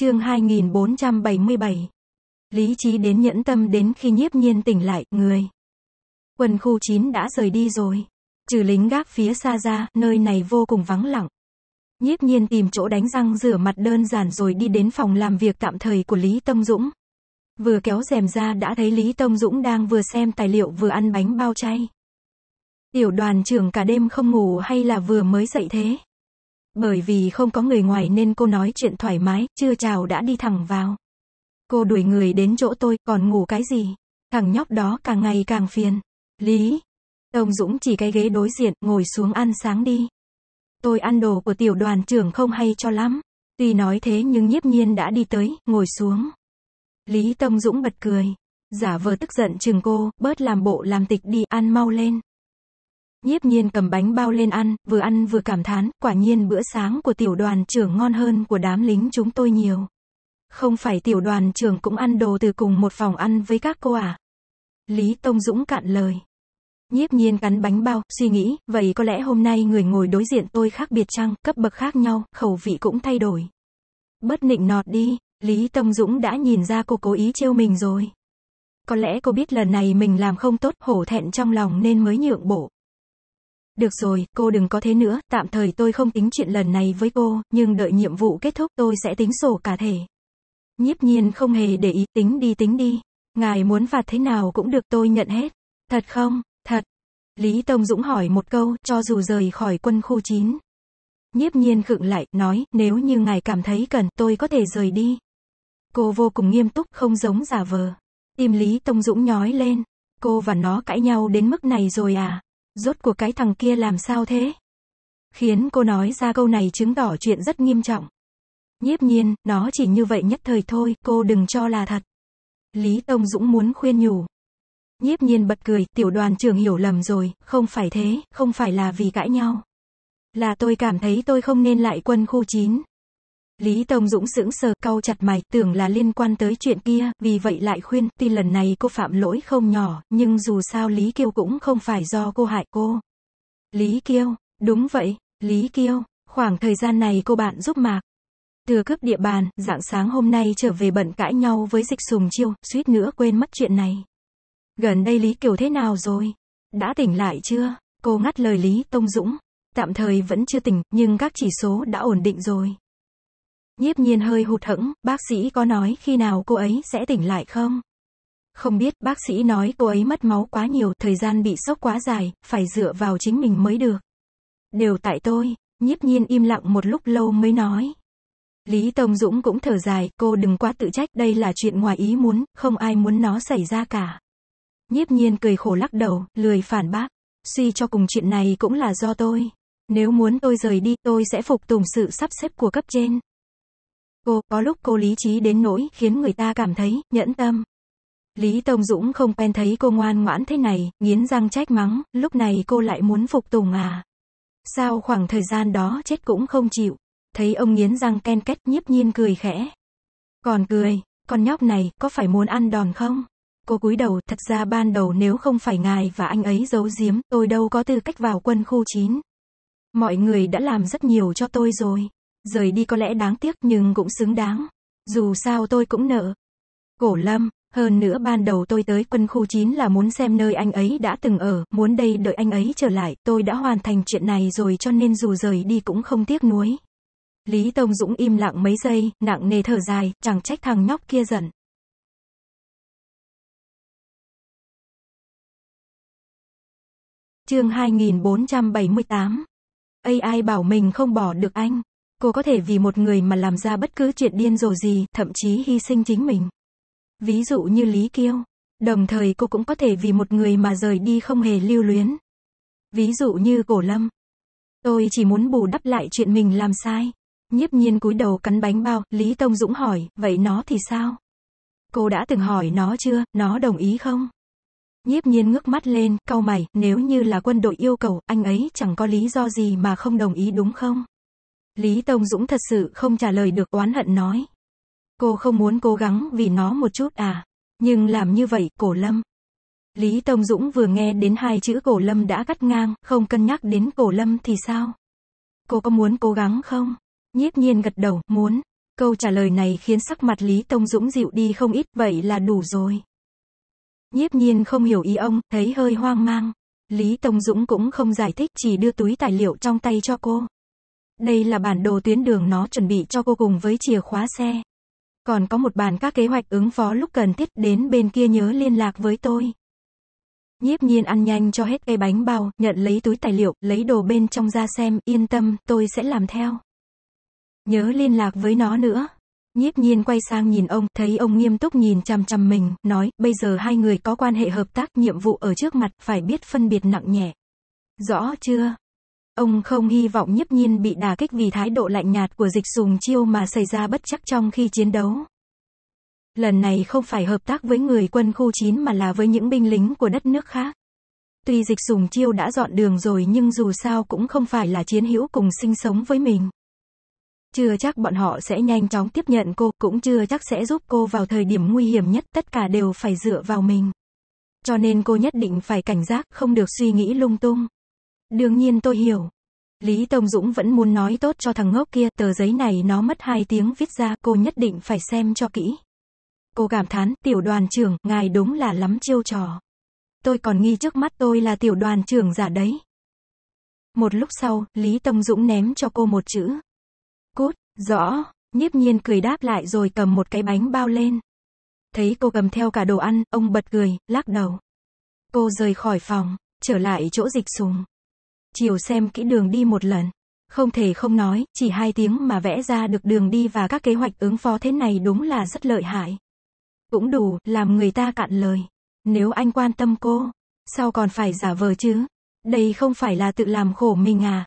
Chương 2477. Lý trí đến nhẫn tâm đến khi nhiếp nhiên tỉnh lại, người. Quần khu 9 đã rời đi rồi. Trừ lính gác phía xa ra, nơi này vô cùng vắng lặng. Nhiếp nhiên tìm chỗ đánh răng rửa mặt đơn giản rồi đi đến phòng làm việc tạm thời của Lý Tông Dũng. Vừa kéo rèm ra đã thấy Lý Tông Dũng đang vừa xem tài liệu vừa ăn bánh bao chay. Tiểu đoàn trưởng cả đêm không ngủ hay là vừa mới dậy thế? Bởi vì không có người ngoài nên cô nói chuyện thoải mái, chưa chào đã đi thẳng vào. Cô đuổi người đến chỗ tôi, còn ngủ cái gì? Thằng nhóc đó càng ngày càng phiền. Lý. Tông Dũng chỉ cái ghế đối diện, ngồi xuống ăn sáng đi. Tôi ăn đồ của tiểu đoàn trưởng không hay cho lắm. Tuy nói thế nhưng nhiếp nhiên đã đi tới, ngồi xuống. Lý Tông Dũng bật cười. Giả vờ tức giận chừng cô, bớt làm bộ làm tịch đi, ăn mau lên. Nhiếp nhiên cầm bánh bao lên ăn, vừa ăn vừa cảm thán, quả nhiên bữa sáng của tiểu đoàn trưởng ngon hơn của đám lính chúng tôi nhiều. Không phải tiểu đoàn trưởng cũng ăn đồ từ cùng một phòng ăn với các cô à? Lý Tông Dũng cạn lời. Nhiếp nhiên cắn bánh bao, suy nghĩ, vậy có lẽ hôm nay người ngồi đối diện tôi khác biệt chăng, cấp bậc khác nhau, khẩu vị cũng thay đổi. Bất nịnh nọt đi, Lý Tông Dũng đã nhìn ra cô cố ý trêu mình rồi. Có lẽ cô biết lần này mình làm không tốt, hổ thẹn trong lòng nên mới nhượng bộ. Được rồi, cô đừng có thế nữa, tạm thời tôi không tính chuyện lần này với cô, nhưng đợi nhiệm vụ kết thúc tôi sẽ tính sổ cả thể. Nhiếp nhiên không hề để ý, tính đi tính đi. Ngài muốn phạt thế nào cũng được tôi nhận hết. Thật không? Thật. Lý Tông Dũng hỏi một câu, cho dù rời khỏi quân khu 9. Nhiếp nhiên khựng lại, nói, nếu như ngài cảm thấy cần, tôi có thể rời đi. Cô vô cùng nghiêm túc, không giống giả vờ. Tim Lý Tông Dũng nhói lên. Cô và nó cãi nhau đến mức này rồi à? rốt cuộc cái thằng kia làm sao thế? Khiến cô nói ra câu này chứng tỏ chuyện rất nghiêm trọng. Nhiếp nhiên, nó chỉ như vậy nhất thời thôi, cô đừng cho là thật. Lý Tông Dũng muốn khuyên nhủ. Nhiếp nhiên bật cười, tiểu đoàn trưởng hiểu lầm rồi, không phải thế, không phải là vì cãi nhau. Là tôi cảm thấy tôi không nên lại quân khu 9. Lý Tông Dũng sững sờ, cau chặt mày, tưởng là liên quan tới chuyện kia, vì vậy lại khuyên, tuy lần này cô phạm lỗi không nhỏ, nhưng dù sao Lý Kiêu cũng không phải do cô hại cô. Lý Kiêu, đúng vậy, Lý Kiêu, khoảng thời gian này cô bạn giúp Mạc. Thừa cướp địa bàn, dạng sáng hôm nay trở về bận cãi nhau với dịch sùng chiêu, suýt nữa quên mất chuyện này. Gần đây Lý Kiều thế nào rồi? Đã tỉnh lại chưa? Cô ngắt lời Lý Tông Dũng. Tạm thời vẫn chưa tỉnh, nhưng các chỉ số đã ổn định rồi. Nhiếp nhiên hơi hụt hẫng, bác sĩ có nói khi nào cô ấy sẽ tỉnh lại không? Không biết, bác sĩ nói cô ấy mất máu quá nhiều, thời gian bị sốc quá dài, phải dựa vào chính mình mới được. Đều tại tôi, nhiếp nhiên im lặng một lúc lâu mới nói. Lý Tông Dũng cũng thở dài, cô đừng quá tự trách, đây là chuyện ngoài ý muốn, không ai muốn nó xảy ra cả. Nhiếp nhiên cười khổ lắc đầu, lười phản bác. Suy cho cùng chuyện này cũng là do tôi. Nếu muốn tôi rời đi, tôi sẽ phục tùng sự sắp xếp của cấp trên cô, có lúc cô lý trí đến nỗi khiến người ta cảm thấy nhẫn tâm. Lý Tông Dũng không quen thấy cô ngoan ngoãn thế này, nghiến răng trách mắng, lúc này cô lại muốn phục tùng à. Sao khoảng thời gian đó chết cũng không chịu. Thấy ông nghiến răng ken kết, nhiếp nhiên cười khẽ. Còn cười, con nhóc này có phải muốn ăn đòn không? Cô cúi đầu, thật ra ban đầu nếu không phải ngài và anh ấy giấu giếm, tôi đâu có tư cách vào quân khu 9. Mọi người đã làm rất nhiều cho tôi rồi. Rời đi có lẽ đáng tiếc nhưng cũng xứng đáng. Dù sao tôi cũng nợ. Cổ lâm, hơn nữa ban đầu tôi tới quân khu 9 là muốn xem nơi anh ấy đã từng ở, muốn đây đợi anh ấy trở lại, tôi đã hoàn thành chuyện này rồi cho nên dù rời đi cũng không tiếc nuối. Lý Tông Dũng im lặng mấy giây, nặng nề thở dài, chẳng trách thằng nhóc kia giận. Chương 2478 AI bảo mình không bỏ được anh. Cô có thể vì một người mà làm ra bất cứ chuyện điên rồ gì, thậm chí hy sinh chính mình. Ví dụ như Lý Kiêu. Đồng thời cô cũng có thể vì một người mà rời đi không hề lưu luyến. Ví dụ như Cổ Lâm. Tôi chỉ muốn bù đắp lại chuyện mình làm sai. Nhiếp nhiên cúi đầu cắn bánh bao, Lý Tông Dũng hỏi, vậy nó thì sao? Cô đã từng hỏi nó chưa, nó đồng ý không? Nhiếp nhiên ngước mắt lên, cau mày, nếu như là quân đội yêu cầu, anh ấy chẳng có lý do gì mà không đồng ý đúng không? Lý Tông Dũng thật sự không trả lời được oán hận nói. Cô không muốn cố gắng vì nó một chút à. Nhưng làm như vậy, cổ lâm. Lý Tông Dũng vừa nghe đến hai chữ cổ lâm đã cắt ngang, không cân nhắc đến cổ lâm thì sao? Cô có muốn cố gắng không? Nhiếp nhiên gật đầu, muốn. Câu trả lời này khiến sắc mặt Lý Tông Dũng dịu đi không ít, vậy là đủ rồi. Nhiếp nhiên không hiểu ý ông, thấy hơi hoang mang. Lý Tông Dũng cũng không giải thích, chỉ đưa túi tài liệu trong tay cho cô. Đây là bản đồ tuyến đường nó chuẩn bị cho cô cùng với chìa khóa xe. Còn có một bản các kế hoạch ứng phó lúc cần thiết đến bên kia nhớ liên lạc với tôi. Nhiếp nhiên ăn nhanh cho hết cây bánh bao, nhận lấy túi tài liệu, lấy đồ bên trong ra xem, yên tâm, tôi sẽ làm theo. Nhớ liên lạc với nó nữa. Nhiếp nhiên quay sang nhìn ông, thấy ông nghiêm túc nhìn chằm chằm mình, nói, bây giờ hai người có quan hệ hợp tác nhiệm vụ ở trước mặt, phải biết phân biệt nặng nhẹ. Rõ chưa? Ông không hy vọng nhiếp nhiên bị đả kích vì thái độ lạnh nhạt của dịch sùng chiêu mà xảy ra bất chắc trong khi chiến đấu. Lần này không phải hợp tác với người quân khu 9 mà là với những binh lính của đất nước khác. Tuy dịch sùng chiêu đã dọn đường rồi nhưng dù sao cũng không phải là chiến hữu cùng sinh sống với mình. Chưa chắc bọn họ sẽ nhanh chóng tiếp nhận cô, cũng chưa chắc sẽ giúp cô vào thời điểm nguy hiểm nhất, tất cả đều phải dựa vào mình. Cho nên cô nhất định phải cảnh giác, không được suy nghĩ lung tung. Đương nhiên tôi hiểu. Lý Tông Dũng vẫn muốn nói tốt cho thằng ngốc kia, tờ giấy này nó mất 2 tiếng viết ra, cô nhất định phải xem cho kỹ. Cô cảm thán, tiểu đoàn trưởng, ngài đúng là lắm chiêu trò. Tôi còn nghi trước mắt tôi là tiểu đoàn trưởng giả đấy. Một lúc sau, Lý Tông Dũng ném cho cô một chữ. Cút, rõ, nhiếp nhiên cười đáp lại rồi cầm một cái bánh bao lên. Thấy cô cầm theo cả đồ ăn, ông bật cười, lắc đầu. Cô rời khỏi phòng, trở lại chỗ dịch sùng chiều xem kỹ đường đi một lần. Không thể không nói, chỉ hai tiếng mà vẽ ra được đường đi và các kế hoạch ứng phó thế này đúng là rất lợi hại. Cũng đủ, làm người ta cạn lời. Nếu anh quan tâm cô, sao còn phải giả vờ chứ? Đây không phải là tự làm khổ mình à?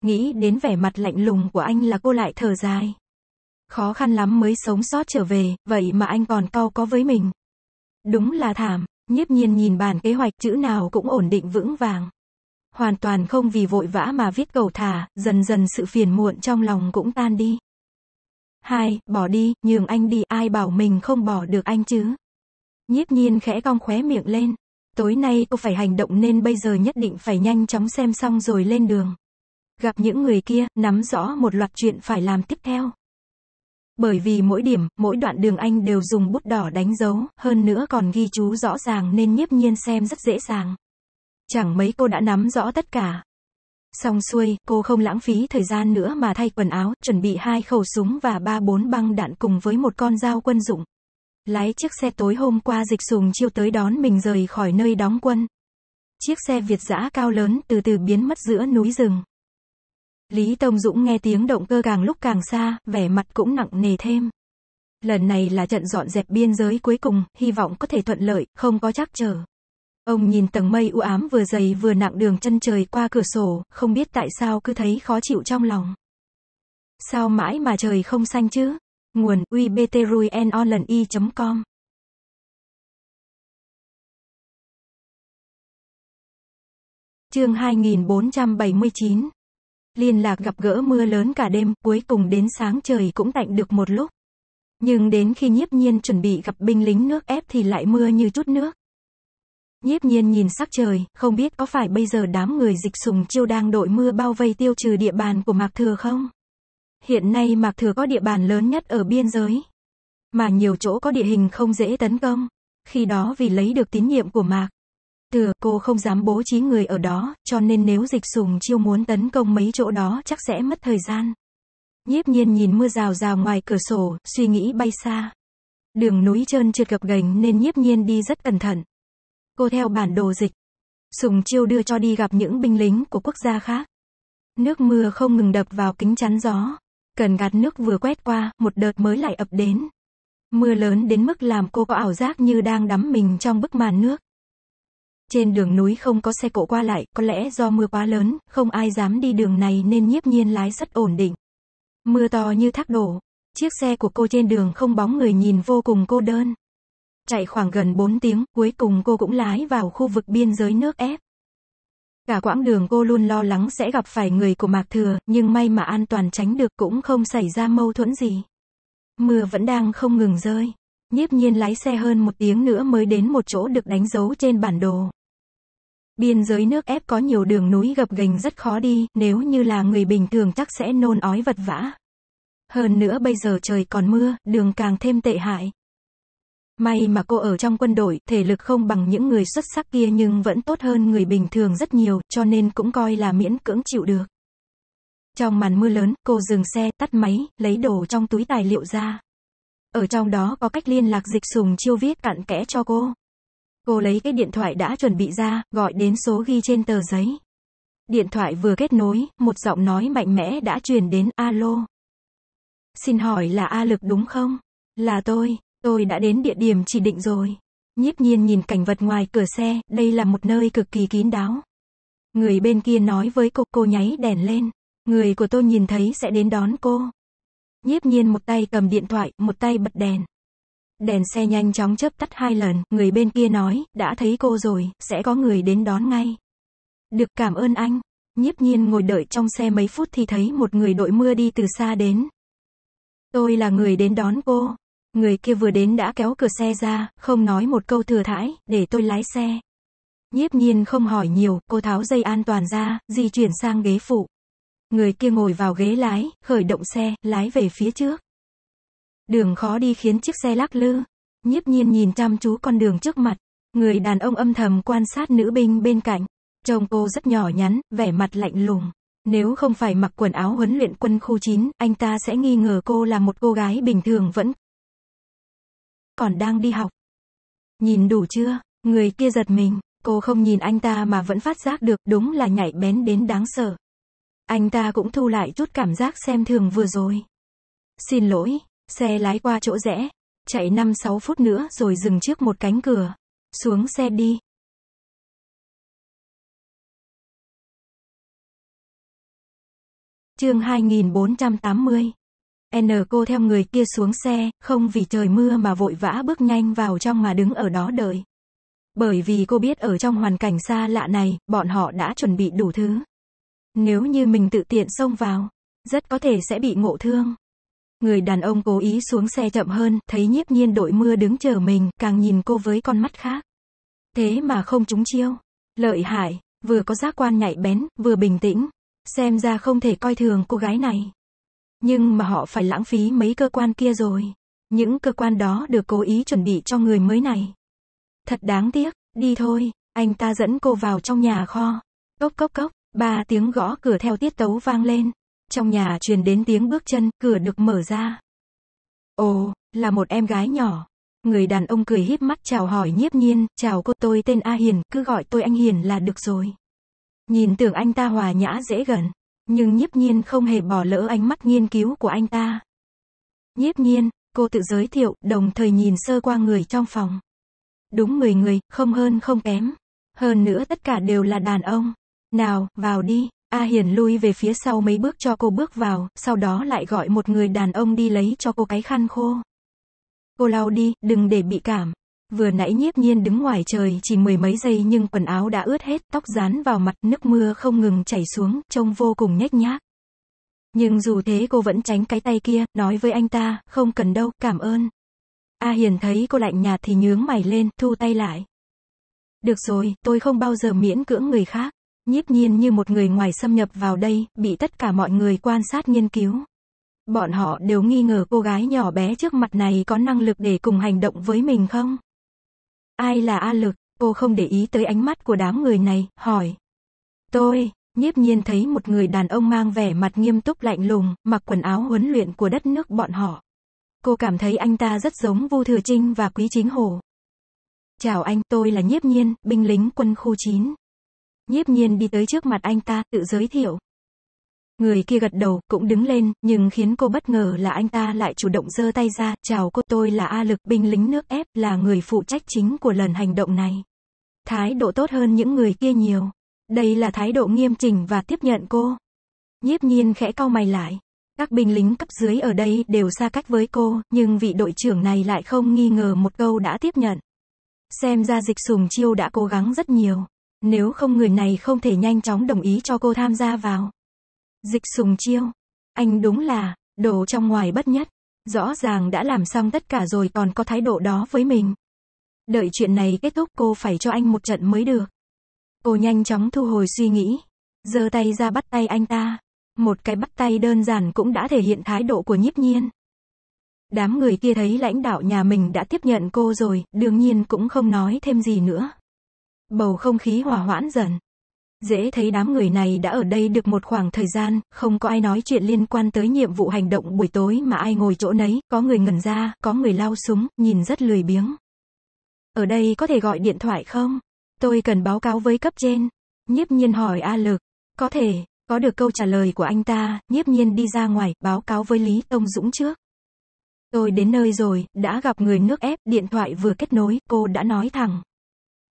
Nghĩ đến vẻ mặt lạnh lùng của anh là cô lại thở dài. Khó khăn lắm mới sống sót trở về, vậy mà anh còn cau có với mình. Đúng là thảm, nhiếp nhiên nhìn bản kế hoạch chữ nào cũng ổn định vững vàng hoàn toàn không vì vội vã mà viết cầu thả, dần dần sự phiền muộn trong lòng cũng tan đi. 2. Bỏ đi, nhường anh đi, ai bảo mình không bỏ được anh chứ. Nhiếp nhiên khẽ cong khóe miệng lên. Tối nay cô phải hành động nên bây giờ nhất định phải nhanh chóng xem xong rồi lên đường. Gặp những người kia, nắm rõ một loạt chuyện phải làm tiếp theo. Bởi vì mỗi điểm, mỗi đoạn đường anh đều dùng bút đỏ đánh dấu, hơn nữa còn ghi chú rõ ràng nên nhiếp nhiên xem rất dễ dàng chẳng mấy cô đã nắm rõ tất cả. Xong xuôi, cô không lãng phí thời gian nữa mà thay quần áo, chuẩn bị hai khẩu súng và ba bốn băng đạn cùng với một con dao quân dụng. Lái chiếc xe tối hôm qua dịch sùng chiêu tới đón mình rời khỏi nơi đóng quân. Chiếc xe Việt giã cao lớn từ từ biến mất giữa núi rừng. Lý Tông Dũng nghe tiếng động cơ càng lúc càng xa, vẻ mặt cũng nặng nề thêm. Lần này là trận dọn dẹp biên giới cuối cùng, hy vọng có thể thuận lợi, không có chắc chờ. Ông nhìn tầng mây u ám vừa dày vừa nặng đường chân trời qua cửa sổ, không biết tại sao cứ thấy khó chịu trong lòng. Sao mãi mà trời không xanh chứ? Nguồn ubtruyenonlany.com Chương 2479 Liên lạc gặp gỡ mưa lớn cả đêm, cuối cùng đến sáng trời cũng tạnh được một lúc. Nhưng đến khi nhiếp nhiên chuẩn bị gặp binh lính nước ép thì lại mưa như chút nước. Nhiếp nhiên nhìn sắc trời, không biết có phải bây giờ đám người dịch sùng chiêu đang đội mưa bao vây tiêu trừ địa bàn của Mạc Thừa không? Hiện nay Mạc Thừa có địa bàn lớn nhất ở biên giới. Mà nhiều chỗ có địa hình không dễ tấn công. Khi đó vì lấy được tín nhiệm của Mạc. Thừa cô không dám bố trí người ở đó, cho nên nếu dịch sùng chiêu muốn tấn công mấy chỗ đó chắc sẽ mất thời gian. Nhiếp nhiên nhìn mưa rào rào ngoài cửa sổ, suy nghĩ bay xa. Đường núi trơn trượt gập ghềnh nên nhiếp nhiên đi rất cẩn thận cô theo bản đồ dịch. Sùng chiêu đưa cho đi gặp những binh lính của quốc gia khác. Nước mưa không ngừng đập vào kính chắn gió. Cần gạt nước vừa quét qua, một đợt mới lại ập đến. Mưa lớn đến mức làm cô có ảo giác như đang đắm mình trong bức màn nước. Trên đường núi không có xe cộ qua lại, có lẽ do mưa quá lớn, không ai dám đi đường này nên nhiếp nhiên lái rất ổn định. Mưa to như thác đổ, chiếc xe của cô trên đường không bóng người nhìn vô cùng cô đơn. Chạy khoảng gần 4 tiếng, cuối cùng cô cũng lái vào khu vực biên giới nước ép. Cả quãng đường cô luôn lo lắng sẽ gặp phải người của Mạc Thừa, nhưng may mà an toàn tránh được cũng không xảy ra mâu thuẫn gì. Mưa vẫn đang không ngừng rơi. Nhiếp nhiên lái xe hơn một tiếng nữa mới đến một chỗ được đánh dấu trên bản đồ. Biên giới nước ép có nhiều đường núi gập ghềnh rất khó đi, nếu như là người bình thường chắc sẽ nôn ói vật vã. Hơn nữa bây giờ trời còn mưa, đường càng thêm tệ hại. May mà cô ở trong quân đội, thể lực không bằng những người xuất sắc kia nhưng vẫn tốt hơn người bình thường rất nhiều, cho nên cũng coi là miễn cưỡng chịu được. Trong màn mưa lớn, cô dừng xe, tắt máy, lấy đồ trong túi tài liệu ra. Ở trong đó có cách liên lạc dịch sùng chiêu viết cặn kẽ cho cô. Cô lấy cái điện thoại đã chuẩn bị ra, gọi đến số ghi trên tờ giấy. Điện thoại vừa kết nối, một giọng nói mạnh mẽ đã truyền đến, alo. Xin hỏi là A Lực đúng không? Là tôi, Tôi đã đến địa điểm chỉ định rồi. Nhiếp nhiên nhìn cảnh vật ngoài cửa xe, đây là một nơi cực kỳ kín đáo. Người bên kia nói với cô, cô nháy đèn lên. Người của tôi nhìn thấy sẽ đến đón cô. Nhiếp nhiên một tay cầm điện thoại, một tay bật đèn. Đèn xe nhanh chóng chớp tắt hai lần, người bên kia nói, đã thấy cô rồi, sẽ có người đến đón ngay. Được cảm ơn anh. Nhiếp nhiên ngồi đợi trong xe mấy phút thì thấy một người đội mưa đi từ xa đến. Tôi là người đến đón cô. Người kia vừa đến đã kéo cửa xe ra, không nói một câu thừa thãi, để tôi lái xe. Nhiếp nhiên không hỏi nhiều, cô tháo dây an toàn ra, di chuyển sang ghế phụ. Người kia ngồi vào ghế lái, khởi động xe, lái về phía trước. Đường khó đi khiến chiếc xe lắc lư. Nhiếp nhiên nhìn chăm chú con đường trước mặt. Người đàn ông âm thầm quan sát nữ binh bên cạnh. Trông cô rất nhỏ nhắn, vẻ mặt lạnh lùng. Nếu không phải mặc quần áo huấn luyện quân khu 9, anh ta sẽ nghi ngờ cô là một cô gái bình thường vẫn còn đang đi học. Nhìn đủ chưa? Người kia giật mình, cô không nhìn anh ta mà vẫn phát giác được, đúng là nhảy bén đến đáng sợ. Anh ta cũng thu lại chút cảm giác xem thường vừa rồi. Xin lỗi, xe lái qua chỗ rẽ, chạy 5-6 phút nữa rồi dừng trước một cánh cửa. Xuống xe đi. Chương 2480 N cô theo người kia xuống xe, không vì trời mưa mà vội vã bước nhanh vào trong mà đứng ở đó đợi. Bởi vì cô biết ở trong hoàn cảnh xa lạ này, bọn họ đã chuẩn bị đủ thứ. Nếu như mình tự tiện xông vào, rất có thể sẽ bị ngộ thương. Người đàn ông cố ý xuống xe chậm hơn, thấy nhiếp nhiên đội mưa đứng chờ mình, càng nhìn cô với con mắt khác. Thế mà không trúng chiêu. Lợi hại, vừa có giác quan nhạy bén, vừa bình tĩnh. Xem ra không thể coi thường cô gái này. Nhưng mà họ phải lãng phí mấy cơ quan kia rồi. Những cơ quan đó được cố ý chuẩn bị cho người mới này. Thật đáng tiếc, đi thôi, anh ta dẫn cô vào trong nhà kho. Cốc cốc cốc, ba tiếng gõ cửa theo tiết tấu vang lên. Trong nhà truyền đến tiếng bước chân, cửa được mở ra. Ồ, là một em gái nhỏ. Người đàn ông cười híp mắt chào hỏi nhiếp nhiên, chào cô tôi tên A Hiền, cứ gọi tôi anh Hiền là được rồi. Nhìn tưởng anh ta hòa nhã dễ gần, nhưng nhiếp nhiên không hề bỏ lỡ ánh mắt nghiên cứu của anh ta. Nhiếp nhiên, cô tự giới thiệu, đồng thời nhìn sơ qua người trong phòng. Đúng 10 người, không hơn không kém. Hơn nữa tất cả đều là đàn ông. Nào, vào đi. A Hiền lui về phía sau mấy bước cho cô bước vào, sau đó lại gọi một người đàn ông đi lấy cho cô cái khăn khô. Cô lau đi, đừng để bị cảm. Vừa nãy nhiếp nhiên đứng ngoài trời chỉ mười mấy giây nhưng quần áo đã ướt hết, tóc dán vào mặt, nước mưa không ngừng chảy xuống, trông vô cùng nhếch nhác. Nhưng dù thế cô vẫn tránh cái tay kia, nói với anh ta, không cần đâu, cảm ơn. A Hiền thấy cô lạnh nhạt thì nhướng mày lên, thu tay lại. Được rồi, tôi không bao giờ miễn cưỡng người khác. Nhiếp nhiên như một người ngoài xâm nhập vào đây, bị tất cả mọi người quan sát nghiên cứu. Bọn họ đều nghi ngờ cô gái nhỏ bé trước mặt này có năng lực để cùng hành động với mình không? Ai là A Lực? Cô không để ý tới ánh mắt của đám người này, hỏi. Tôi, nhiếp nhiên thấy một người đàn ông mang vẻ mặt nghiêm túc lạnh lùng, mặc quần áo huấn luyện của đất nước bọn họ. Cô cảm thấy anh ta rất giống Vu Thừa Trinh và Quý Chính Hồ. Chào anh, tôi là nhiếp nhiên, binh lính quân khu 9. Nhiếp nhiên đi tới trước mặt anh ta, tự giới thiệu. Người kia gật đầu, cũng đứng lên, nhưng khiến cô bất ngờ là anh ta lại chủ động giơ tay ra, chào cô tôi là A Lực, binh lính nước ép, là người phụ trách chính của lần hành động này. Thái độ tốt hơn những người kia nhiều. Đây là thái độ nghiêm chỉnh và tiếp nhận cô. Nhiếp nhiên khẽ cau mày lại. Các binh lính cấp dưới ở đây đều xa cách với cô, nhưng vị đội trưởng này lại không nghi ngờ một câu đã tiếp nhận. Xem ra dịch sùng chiêu đã cố gắng rất nhiều. Nếu không người này không thể nhanh chóng đồng ý cho cô tham gia vào. Dịch sùng chiêu. Anh đúng là, đồ trong ngoài bất nhất. Rõ ràng đã làm xong tất cả rồi còn có thái độ đó với mình. Đợi chuyện này kết thúc cô phải cho anh một trận mới được. Cô nhanh chóng thu hồi suy nghĩ. giơ tay ra bắt tay anh ta. Một cái bắt tay đơn giản cũng đã thể hiện thái độ của nhiếp nhiên. Đám người kia thấy lãnh đạo nhà mình đã tiếp nhận cô rồi, đương nhiên cũng không nói thêm gì nữa. Bầu không khí hòa hoãn dần. Dễ thấy đám người này đã ở đây được một khoảng thời gian, không có ai nói chuyện liên quan tới nhiệm vụ hành động buổi tối mà ai ngồi chỗ nấy, có người ngẩn ra, có người lao súng, nhìn rất lười biếng. Ở đây có thể gọi điện thoại không? Tôi cần báo cáo với cấp trên. Nhiếp nhiên hỏi A Lực. Có thể, có được câu trả lời của anh ta, nhiếp nhiên đi ra ngoài, báo cáo với Lý Tông Dũng trước. Tôi đến nơi rồi, đã gặp người nước ép, điện thoại vừa kết nối, cô đã nói thẳng.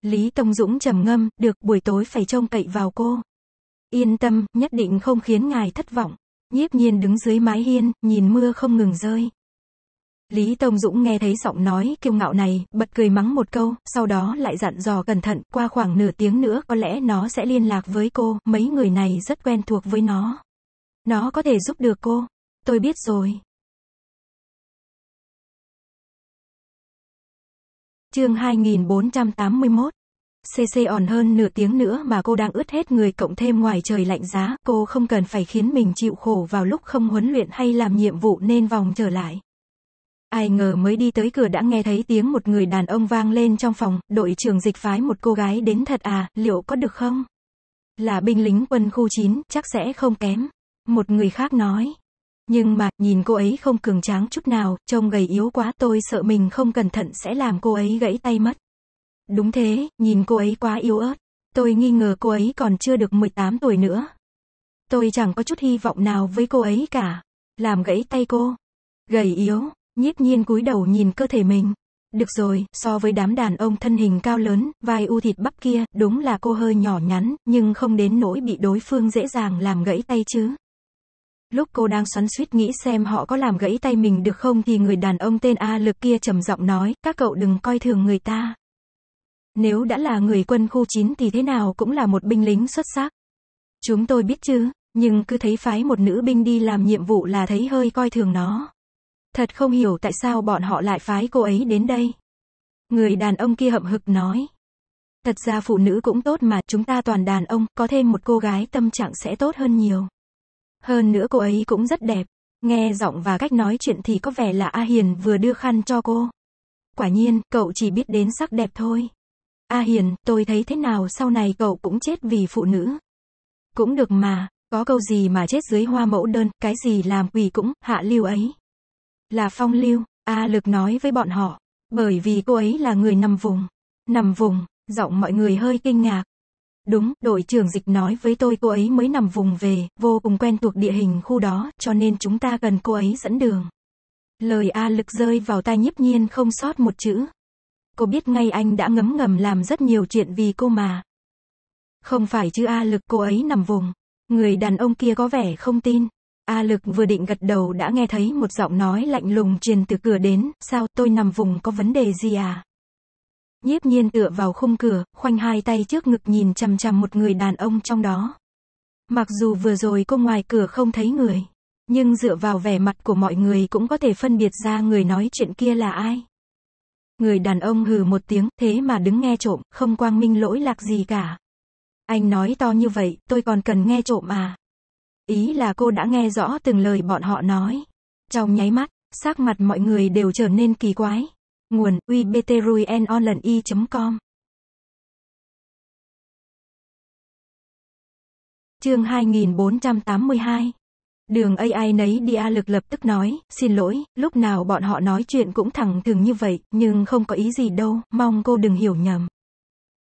Lý Tông Dũng trầm ngâm, được buổi tối phải trông cậy vào cô. Yên tâm, nhất định không khiến ngài thất vọng. Nhiếp nhiên đứng dưới mái hiên, nhìn mưa không ngừng rơi. Lý Tông Dũng nghe thấy giọng nói kiêu ngạo này, bật cười mắng một câu, sau đó lại dặn dò cẩn thận, qua khoảng nửa tiếng nữa có lẽ nó sẽ liên lạc với cô, mấy người này rất quen thuộc với nó. Nó có thể giúp được cô. Tôi biết rồi. Chương 2481. CC òn hơn nửa tiếng nữa mà cô đang ướt hết người cộng thêm ngoài trời lạnh giá, cô không cần phải khiến mình chịu khổ vào lúc không huấn luyện hay làm nhiệm vụ nên vòng trở lại. Ai ngờ mới đi tới cửa đã nghe thấy tiếng một người đàn ông vang lên trong phòng, đội trưởng dịch phái một cô gái đến thật à, liệu có được không? Là binh lính quân khu 9, chắc sẽ không kém. Một người khác nói, nhưng mà, nhìn cô ấy không cường tráng chút nào, trông gầy yếu quá tôi sợ mình không cẩn thận sẽ làm cô ấy gãy tay mất. Đúng thế, nhìn cô ấy quá yếu ớt. Tôi nghi ngờ cô ấy còn chưa được 18 tuổi nữa. Tôi chẳng có chút hy vọng nào với cô ấy cả. Làm gãy tay cô. Gầy yếu, nhiếp nhiên cúi đầu nhìn cơ thể mình. Được rồi, so với đám đàn ông thân hình cao lớn, vai u thịt bắp kia, đúng là cô hơi nhỏ nhắn, nhưng không đến nỗi bị đối phương dễ dàng làm gãy tay chứ. Lúc cô đang xoắn suýt nghĩ xem họ có làm gãy tay mình được không thì người đàn ông tên A lực kia trầm giọng nói, các cậu đừng coi thường người ta. Nếu đã là người quân khu 9 thì thế nào cũng là một binh lính xuất sắc. Chúng tôi biết chứ, nhưng cứ thấy phái một nữ binh đi làm nhiệm vụ là thấy hơi coi thường nó. Thật không hiểu tại sao bọn họ lại phái cô ấy đến đây. Người đàn ông kia hậm hực nói. Thật ra phụ nữ cũng tốt mà, chúng ta toàn đàn ông, có thêm một cô gái tâm trạng sẽ tốt hơn nhiều. Hơn nữa cô ấy cũng rất đẹp. Nghe giọng và cách nói chuyện thì có vẻ là A Hiền vừa đưa khăn cho cô. Quả nhiên, cậu chỉ biết đến sắc đẹp thôi. A Hiền, tôi thấy thế nào sau này cậu cũng chết vì phụ nữ. Cũng được mà, có câu gì mà chết dưới hoa mẫu đơn, cái gì làm quỷ cũng, hạ lưu ấy. Là phong lưu, A Lực nói với bọn họ, bởi vì cô ấy là người nằm vùng. Nằm vùng, giọng mọi người hơi kinh ngạc, Đúng, đội trưởng dịch nói với tôi cô ấy mới nằm vùng về, vô cùng quen thuộc địa hình khu đó, cho nên chúng ta cần cô ấy dẫn đường. Lời A lực rơi vào tai nhiếp nhiên không sót một chữ. Cô biết ngay anh đã ngấm ngầm làm rất nhiều chuyện vì cô mà. Không phải chứ A lực cô ấy nằm vùng. Người đàn ông kia có vẻ không tin. A lực vừa định gật đầu đã nghe thấy một giọng nói lạnh lùng truyền từ cửa đến, sao tôi nằm vùng có vấn đề gì à? Nhiếp nhiên tựa vào khung cửa, khoanh hai tay trước ngực nhìn chằm chằm một người đàn ông trong đó. Mặc dù vừa rồi cô ngoài cửa không thấy người, nhưng dựa vào vẻ mặt của mọi người cũng có thể phân biệt ra người nói chuyện kia là ai. Người đàn ông hừ một tiếng, thế mà đứng nghe trộm, không quang minh lỗi lạc gì cả. Anh nói to như vậy, tôi còn cần nghe trộm à? Ý là cô đã nghe rõ từng lời bọn họ nói. Trong nháy mắt, sắc mặt mọi người đều trở nên kỳ quái. Nguồn ubtruyenonly.com Chương 2482 Đường AI nấy dia lực lập tức nói, xin lỗi, lúc nào bọn họ nói chuyện cũng thẳng thừng như vậy, nhưng không có ý gì đâu, mong cô đừng hiểu nhầm.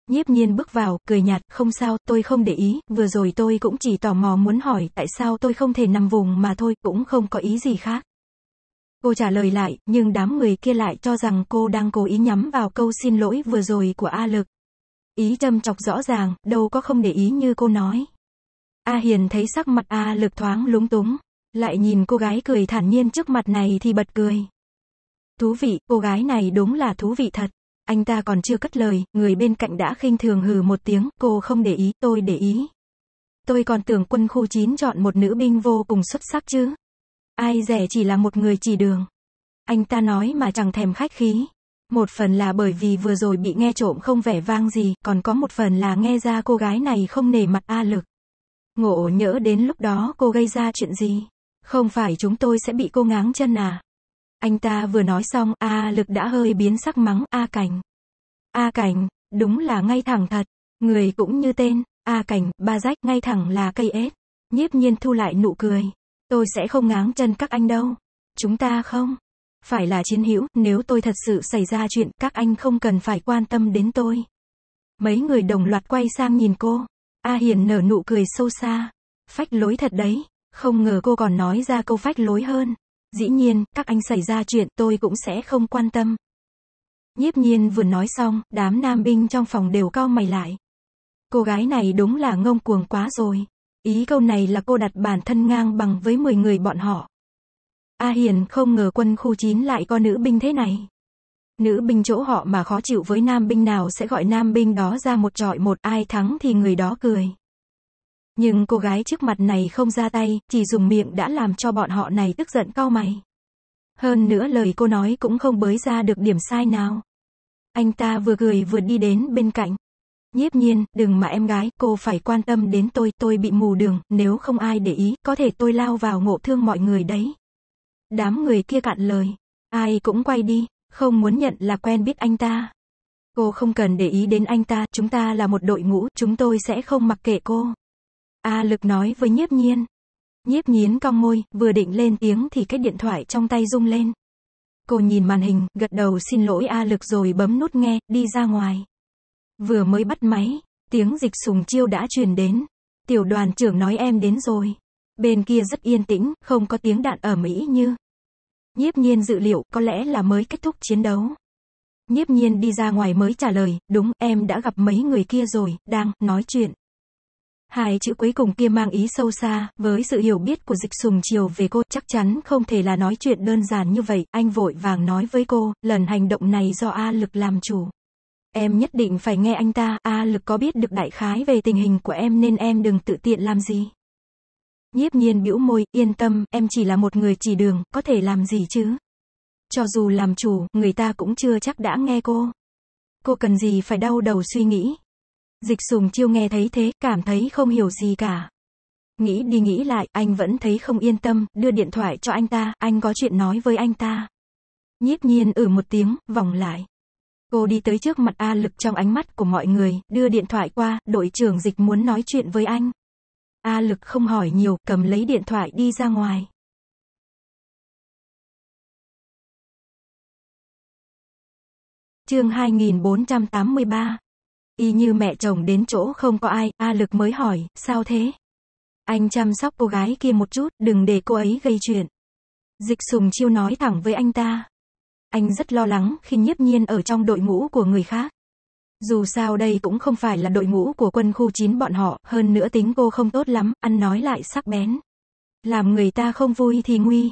Nhiếp nhiên bước vào, cười nhạt, không sao, tôi không để ý, vừa rồi tôi cũng chỉ tò mò muốn hỏi tại sao tôi không thể nằm vùng mà thôi, cũng không có ý gì khác. Cô trả lời lại, nhưng đám người kia lại cho rằng cô đang cố ý nhắm vào câu xin lỗi vừa rồi của A Lực. Ý châm chọc rõ ràng, đâu có không để ý như cô nói. A Hiền thấy sắc mặt A Lực thoáng lúng túng, lại nhìn cô gái cười thản nhiên trước mặt này thì bật cười. Thú vị, cô gái này đúng là thú vị thật. Anh ta còn chưa cất lời, người bên cạnh đã khinh thường hừ một tiếng, cô không để ý, tôi để ý. Tôi còn tưởng quân khu 9 chọn một nữ binh vô cùng xuất sắc chứ. Ai rẻ chỉ là một người chỉ đường. Anh ta nói mà chẳng thèm khách khí. Một phần là bởi vì vừa rồi bị nghe trộm không vẻ vang gì, còn có một phần là nghe ra cô gái này không nể mặt A lực. Ngộ nhỡ đến lúc đó cô gây ra chuyện gì? Không phải chúng tôi sẽ bị cô ngáng chân à? Anh ta vừa nói xong, A lực đã hơi biến sắc mắng A cảnh. A cảnh, đúng là ngay thẳng thật. Người cũng như tên, A cảnh, ba rách ngay thẳng là cây ếch. Nhiếp nhiên thu lại nụ cười. Tôi sẽ không ngáng chân các anh đâu. Chúng ta không phải là chiến hữu, nếu tôi thật sự xảy ra chuyện, các anh không cần phải quan tâm đến tôi. Mấy người đồng loạt quay sang nhìn cô. A Hiền nở nụ cười sâu xa. Phách lối thật đấy, không ngờ cô còn nói ra câu phách lối hơn. Dĩ nhiên, các anh xảy ra chuyện tôi cũng sẽ không quan tâm. Nhiếp nhiên vừa nói xong, đám nam binh trong phòng đều cau mày lại. Cô gái này đúng là ngông cuồng quá rồi. Ý câu này là cô đặt bản thân ngang bằng với 10 người bọn họ. A Hiền không ngờ quân khu 9 lại có nữ binh thế này. Nữ binh chỗ họ mà khó chịu với nam binh nào sẽ gọi nam binh đó ra một trọi một ai thắng thì người đó cười. Nhưng cô gái trước mặt này không ra tay, chỉ dùng miệng đã làm cho bọn họ này tức giận cau mày. Hơn nữa lời cô nói cũng không bới ra được điểm sai nào. Anh ta vừa cười vừa đi đến bên cạnh nhiếp nhiên, đừng mà em gái, cô phải quan tâm đến tôi, tôi bị mù đường, nếu không ai để ý, có thể tôi lao vào ngộ thương mọi người đấy. Đám người kia cạn lời, ai cũng quay đi, không muốn nhận là quen biết anh ta. Cô không cần để ý đến anh ta, chúng ta là một đội ngũ, chúng tôi sẽ không mặc kệ cô. A lực nói với nhiếp nhiên. Nhiếp nhiến cong môi, vừa định lên tiếng thì cái điện thoại trong tay rung lên. Cô nhìn màn hình, gật đầu xin lỗi A lực rồi bấm nút nghe, đi ra ngoài. Vừa mới bắt máy, tiếng dịch sùng chiêu đã truyền đến. Tiểu đoàn trưởng nói em đến rồi. Bên kia rất yên tĩnh, không có tiếng đạn ở Mỹ như. Nhiếp nhiên dự liệu, có lẽ là mới kết thúc chiến đấu. Nhiếp nhiên đi ra ngoài mới trả lời, đúng, em đã gặp mấy người kia rồi, đang, nói chuyện. Hai chữ cuối cùng kia mang ý sâu xa, với sự hiểu biết của dịch sùng chiều về cô, chắc chắn không thể là nói chuyện đơn giản như vậy, anh vội vàng nói với cô, lần hành động này do A lực làm chủ. Em nhất định phải nghe anh ta, A lực có biết được đại khái về tình hình của em nên em đừng tự tiện làm gì. Nhiếp nhiên bĩu môi, yên tâm, em chỉ là một người chỉ đường, có thể làm gì chứ? Cho dù làm chủ, người ta cũng chưa chắc đã nghe cô. Cô cần gì phải đau đầu suy nghĩ. Dịch sùng chiêu nghe thấy thế, cảm thấy không hiểu gì cả. Nghĩ đi nghĩ lại, anh vẫn thấy không yên tâm, đưa điện thoại cho anh ta, anh có chuyện nói với anh ta. Nhiếp nhiên ừ một tiếng, vòng lại. Cô đi tới trước mặt A Lực trong ánh mắt của mọi người, đưa điện thoại qua, đội trưởng dịch muốn nói chuyện với anh. A Lực không hỏi nhiều, cầm lấy điện thoại đi ra ngoài. Chương 2483 Y như mẹ chồng đến chỗ không có ai, A Lực mới hỏi, sao thế? Anh chăm sóc cô gái kia một chút, đừng để cô ấy gây chuyện. Dịch sùng chiêu nói thẳng với anh ta. Anh rất lo lắng khi nhiếp nhiên ở trong đội ngũ của người khác. Dù sao đây cũng không phải là đội ngũ của quân khu 9 bọn họ, hơn nữa tính cô không tốt lắm, ăn nói lại sắc bén. Làm người ta không vui thì nguy.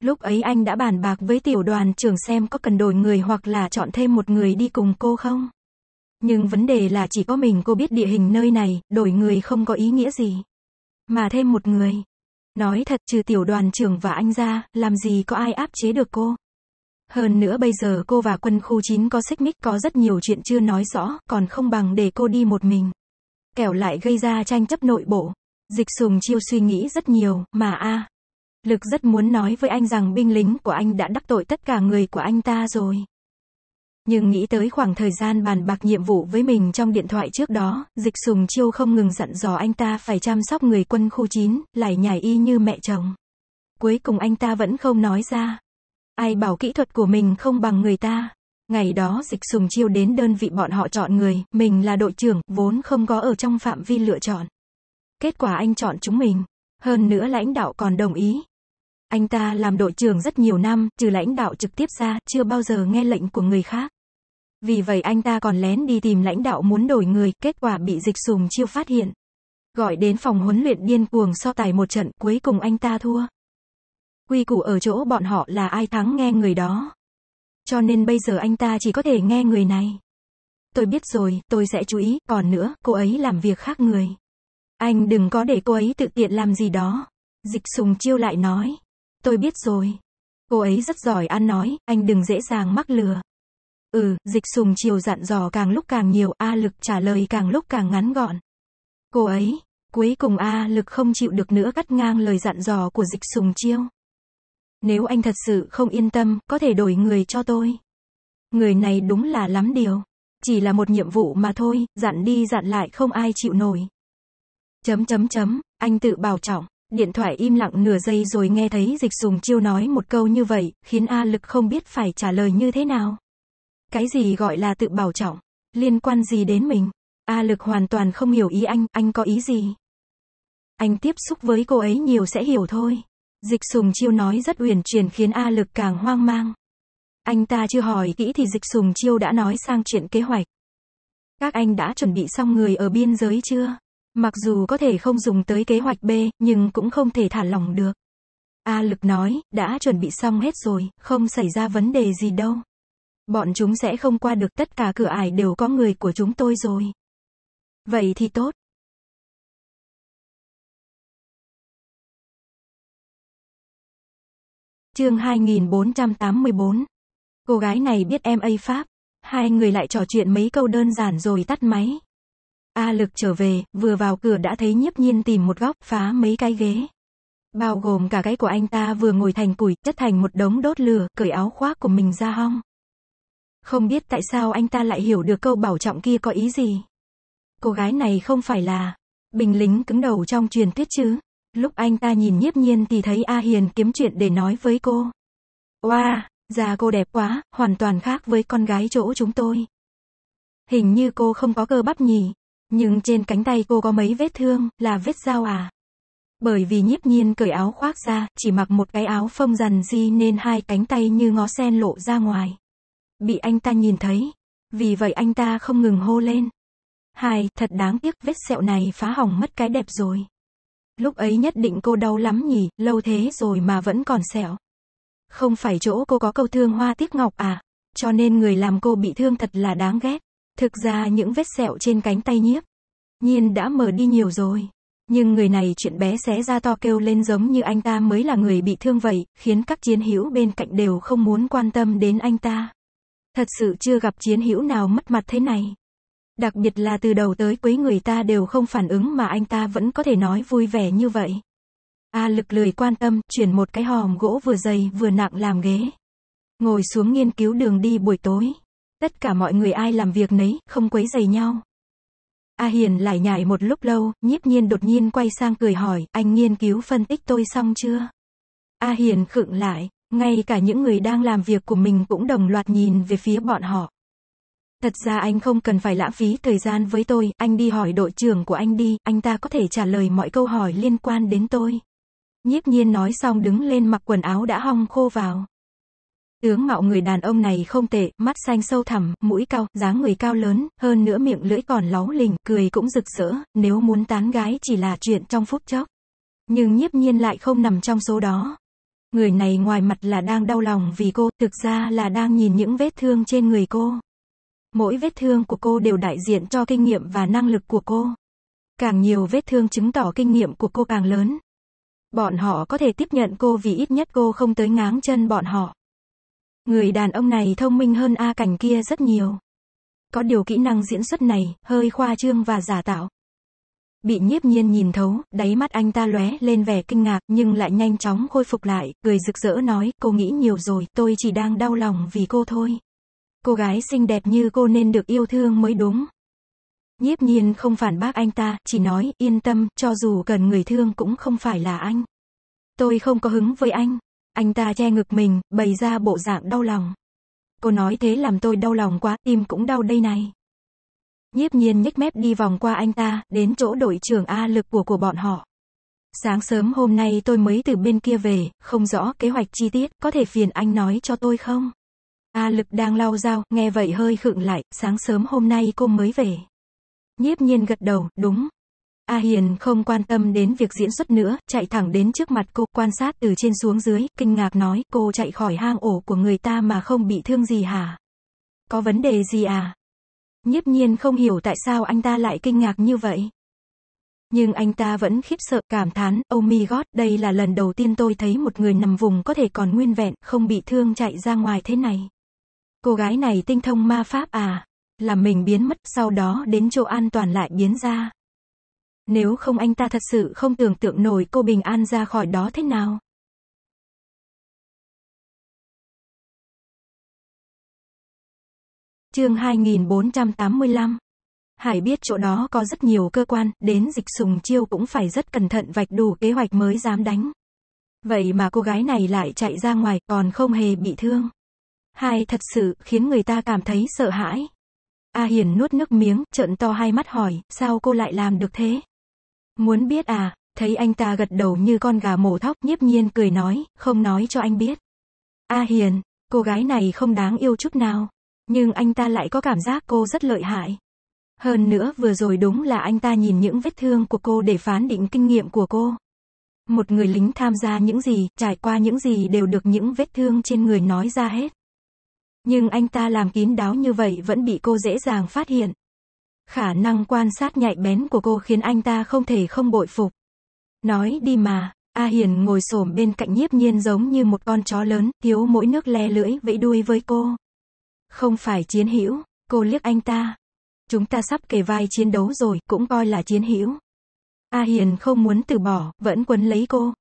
Lúc ấy anh đã bàn bạc với tiểu đoàn trưởng xem có cần đổi người hoặc là chọn thêm một người đi cùng cô không. Nhưng vấn đề là chỉ có mình cô biết địa hình nơi này, đổi người không có ý nghĩa gì. Mà thêm một người. Nói thật trừ tiểu đoàn trưởng và anh ra, làm gì có ai áp chế được cô. Hơn nữa bây giờ cô và quân khu 9 có xích mích có rất nhiều chuyện chưa nói rõ, còn không bằng để cô đi một mình. Kẻo lại gây ra tranh chấp nội bộ. Dịch sùng chiêu suy nghĩ rất nhiều, mà a Lực rất muốn nói với anh rằng binh lính của anh đã đắc tội tất cả người của anh ta rồi. Nhưng nghĩ tới khoảng thời gian bàn bạc nhiệm vụ với mình trong điện thoại trước đó, dịch sùng chiêu không ngừng dặn dò anh ta phải chăm sóc người quân khu 9, lại nhảy y như mẹ chồng. Cuối cùng anh ta vẫn không nói ra. Ai bảo kỹ thuật của mình không bằng người ta. Ngày đó dịch sùng chiêu đến đơn vị bọn họ chọn người, mình là đội trưởng, vốn không có ở trong phạm vi lựa chọn. Kết quả anh chọn chúng mình. Hơn nữa lãnh đạo còn đồng ý. Anh ta làm đội trưởng rất nhiều năm, trừ lãnh đạo trực tiếp ra, chưa bao giờ nghe lệnh của người khác. Vì vậy anh ta còn lén đi tìm lãnh đạo muốn đổi người, kết quả bị dịch sùng chiêu phát hiện. Gọi đến phòng huấn luyện điên cuồng so tài một trận, cuối cùng anh ta thua. Quy củ ở chỗ bọn họ là ai thắng nghe người đó. Cho nên bây giờ anh ta chỉ có thể nghe người này. Tôi biết rồi, tôi sẽ chú ý, còn nữa, cô ấy làm việc khác người. Anh đừng có để cô ấy tự tiện làm gì đó. Dịch sùng chiêu lại nói. Tôi biết rồi. Cô ấy rất giỏi ăn nói, anh đừng dễ dàng mắc lừa. Ừ, dịch sùng chiều dặn dò càng lúc càng nhiều, A lực trả lời càng lúc càng ngắn gọn. Cô ấy, cuối cùng A lực không chịu được nữa cắt ngang lời dặn dò của dịch sùng chiêu. Nếu anh thật sự không yên tâm, có thể đổi người cho tôi. Người này đúng là lắm điều. Chỉ là một nhiệm vụ mà thôi, dặn đi dặn lại không ai chịu nổi. Chấm chấm chấm, anh tự bảo trọng. Điện thoại im lặng nửa giây rồi nghe thấy dịch dùng chiêu nói một câu như vậy, khiến A lực không biết phải trả lời như thế nào. Cái gì gọi là tự bảo trọng? Liên quan gì đến mình? A lực hoàn toàn không hiểu ý anh, anh có ý gì? Anh tiếp xúc với cô ấy nhiều sẽ hiểu thôi. Dịch sùng chiêu nói rất uyển chuyển khiến A lực càng hoang mang. Anh ta chưa hỏi kỹ thì dịch sùng chiêu đã nói sang chuyện kế hoạch. Các anh đã chuẩn bị xong người ở biên giới chưa? Mặc dù có thể không dùng tới kế hoạch B, nhưng cũng không thể thả lỏng được. A lực nói, đã chuẩn bị xong hết rồi, không xảy ra vấn đề gì đâu. Bọn chúng sẽ không qua được tất cả cửa ải đều có người của chúng tôi rồi. Vậy thì tốt, Chương 2484. Cô gái này biết em ấy Pháp. Hai người lại trò chuyện mấy câu đơn giản rồi tắt máy. A lực trở về, vừa vào cửa đã thấy nhiếp nhiên tìm một góc, phá mấy cái ghế. Bao gồm cả cái của anh ta vừa ngồi thành củi, chất thành một đống đốt lửa, cởi áo khoác của mình ra hong. Không biết tại sao anh ta lại hiểu được câu bảo trọng kia có ý gì. Cô gái này không phải là bình lính cứng đầu trong truyền thuyết chứ. Lúc anh ta nhìn nhiếp nhiên thì thấy A Hiền kiếm chuyện để nói với cô. Wow, già cô đẹp quá, hoàn toàn khác với con gái chỗ chúng tôi. Hình như cô không có cơ bắp nhỉ, nhưng trên cánh tay cô có mấy vết thương, là vết dao à? Bởi vì nhiếp nhiên cởi áo khoác ra, chỉ mặc một cái áo phông dần di nên hai cánh tay như ngó sen lộ ra ngoài. Bị anh ta nhìn thấy, vì vậy anh ta không ngừng hô lên. Hai, thật đáng tiếc vết sẹo này phá hỏng mất cái đẹp rồi. Lúc ấy nhất định cô đau lắm nhỉ, lâu thế rồi mà vẫn còn sẹo. Không phải chỗ cô có câu thương hoa tiếc ngọc à, cho nên người làm cô bị thương thật là đáng ghét. Thực ra những vết sẹo trên cánh tay nhiếp, nhiên đã mở đi nhiều rồi. Nhưng người này chuyện bé xé ra to kêu lên giống như anh ta mới là người bị thương vậy, khiến các chiến hữu bên cạnh đều không muốn quan tâm đến anh ta. Thật sự chưa gặp chiến hữu nào mất mặt thế này. Đặc biệt là từ đầu tới cuối người ta đều không phản ứng mà anh ta vẫn có thể nói vui vẻ như vậy. A lực lười quan tâm, chuyển một cái hòm gỗ vừa dày vừa nặng làm ghế. Ngồi xuống nghiên cứu đường đi buổi tối. Tất cả mọi người ai làm việc nấy, không quấy dày nhau. A Hiền lại nhảy một lúc lâu, nhiếp nhiên đột nhiên quay sang cười hỏi, anh nghiên cứu phân tích tôi xong chưa? A Hiền khựng lại, ngay cả những người đang làm việc của mình cũng đồng loạt nhìn về phía bọn họ. Thật ra anh không cần phải lãng phí thời gian với tôi, anh đi hỏi đội trưởng của anh đi, anh ta có thể trả lời mọi câu hỏi liên quan đến tôi. Nhiếp nhiên nói xong đứng lên mặc quần áo đã hong khô vào. Tướng mạo người đàn ông này không tệ, mắt xanh sâu thẳm, mũi cao, dáng người cao lớn, hơn nữa miệng lưỡi còn láu lình, cười cũng rực rỡ, nếu muốn tán gái chỉ là chuyện trong phút chốc. Nhưng nhiếp nhiên lại không nằm trong số đó. Người này ngoài mặt là đang đau lòng vì cô, thực ra là đang nhìn những vết thương trên người cô. Mỗi vết thương của cô đều đại diện cho kinh nghiệm và năng lực của cô. Càng nhiều vết thương chứng tỏ kinh nghiệm của cô càng lớn. Bọn họ có thể tiếp nhận cô vì ít nhất cô không tới ngáng chân bọn họ. Người đàn ông này thông minh hơn A Cảnh kia rất nhiều. Có điều kỹ năng diễn xuất này, hơi khoa trương và giả tạo. Bị nhiếp nhiên nhìn thấu, đáy mắt anh ta lóe lên vẻ kinh ngạc nhưng lại nhanh chóng khôi phục lại, cười rực rỡ nói, cô nghĩ nhiều rồi, tôi chỉ đang đau lòng vì cô thôi. Cô gái xinh đẹp như cô nên được yêu thương mới đúng. Nhiếp nhiên không phản bác anh ta, chỉ nói, yên tâm, cho dù cần người thương cũng không phải là anh. Tôi không có hứng với anh. Anh ta che ngực mình, bày ra bộ dạng đau lòng. Cô nói thế làm tôi đau lòng quá, tim cũng đau đây này. Nhiếp nhiên nhếch mép đi vòng qua anh ta, đến chỗ đội trưởng A lực của của bọn họ. Sáng sớm hôm nay tôi mới từ bên kia về, không rõ kế hoạch chi tiết, có thể phiền anh nói cho tôi không? A lực đang lau dao, nghe vậy hơi khựng lại, sáng sớm hôm nay cô mới về. Nhiếp nhiên gật đầu, đúng. A Hiền không quan tâm đến việc diễn xuất nữa, chạy thẳng đến trước mặt cô, quan sát từ trên xuống dưới, kinh ngạc nói, cô chạy khỏi hang ổ của người ta mà không bị thương gì hả? Có vấn đề gì à? Nhiếp nhiên không hiểu tại sao anh ta lại kinh ngạc như vậy. Nhưng anh ta vẫn khiếp sợ, cảm thán, oh my god, đây là lần đầu tiên tôi thấy một người nằm vùng có thể còn nguyên vẹn, không bị thương chạy ra ngoài thế này. Cô gái này tinh thông ma pháp à? Làm mình biến mất, sau đó đến chỗ an toàn lại biến ra. Nếu không anh ta thật sự không tưởng tượng nổi cô bình an ra khỏi đó thế nào. Chương 2485 Hải biết chỗ đó có rất nhiều cơ quan, đến dịch sùng chiêu cũng phải rất cẩn thận vạch đủ kế hoạch mới dám đánh. Vậy mà cô gái này lại chạy ra ngoài, còn không hề bị thương. Hai thật sự khiến người ta cảm thấy sợ hãi. A Hiền nuốt nước miếng, trợn to hai mắt hỏi, sao cô lại làm được thế? Muốn biết à, thấy anh ta gật đầu như con gà mổ thóc, nhiếp nhiên cười nói, không nói cho anh biết. A Hiền, cô gái này không đáng yêu chút nào, nhưng anh ta lại có cảm giác cô rất lợi hại. Hơn nữa vừa rồi đúng là anh ta nhìn những vết thương của cô để phán định kinh nghiệm của cô. Một người lính tham gia những gì, trải qua những gì đều được những vết thương trên người nói ra hết. Nhưng anh ta làm kín đáo như vậy vẫn bị cô dễ dàng phát hiện. Khả năng quan sát nhạy bén của cô khiến anh ta không thể không bội phục. Nói đi mà, A Hiền ngồi xổm bên cạnh nhiếp nhiên giống như một con chó lớn, thiếu mỗi nước le lưỡi vẫy đuôi với cô. Không phải chiến hữu, cô liếc anh ta. Chúng ta sắp kề vai chiến đấu rồi, cũng coi là chiến hữu. A Hiền không muốn từ bỏ, vẫn quấn lấy cô.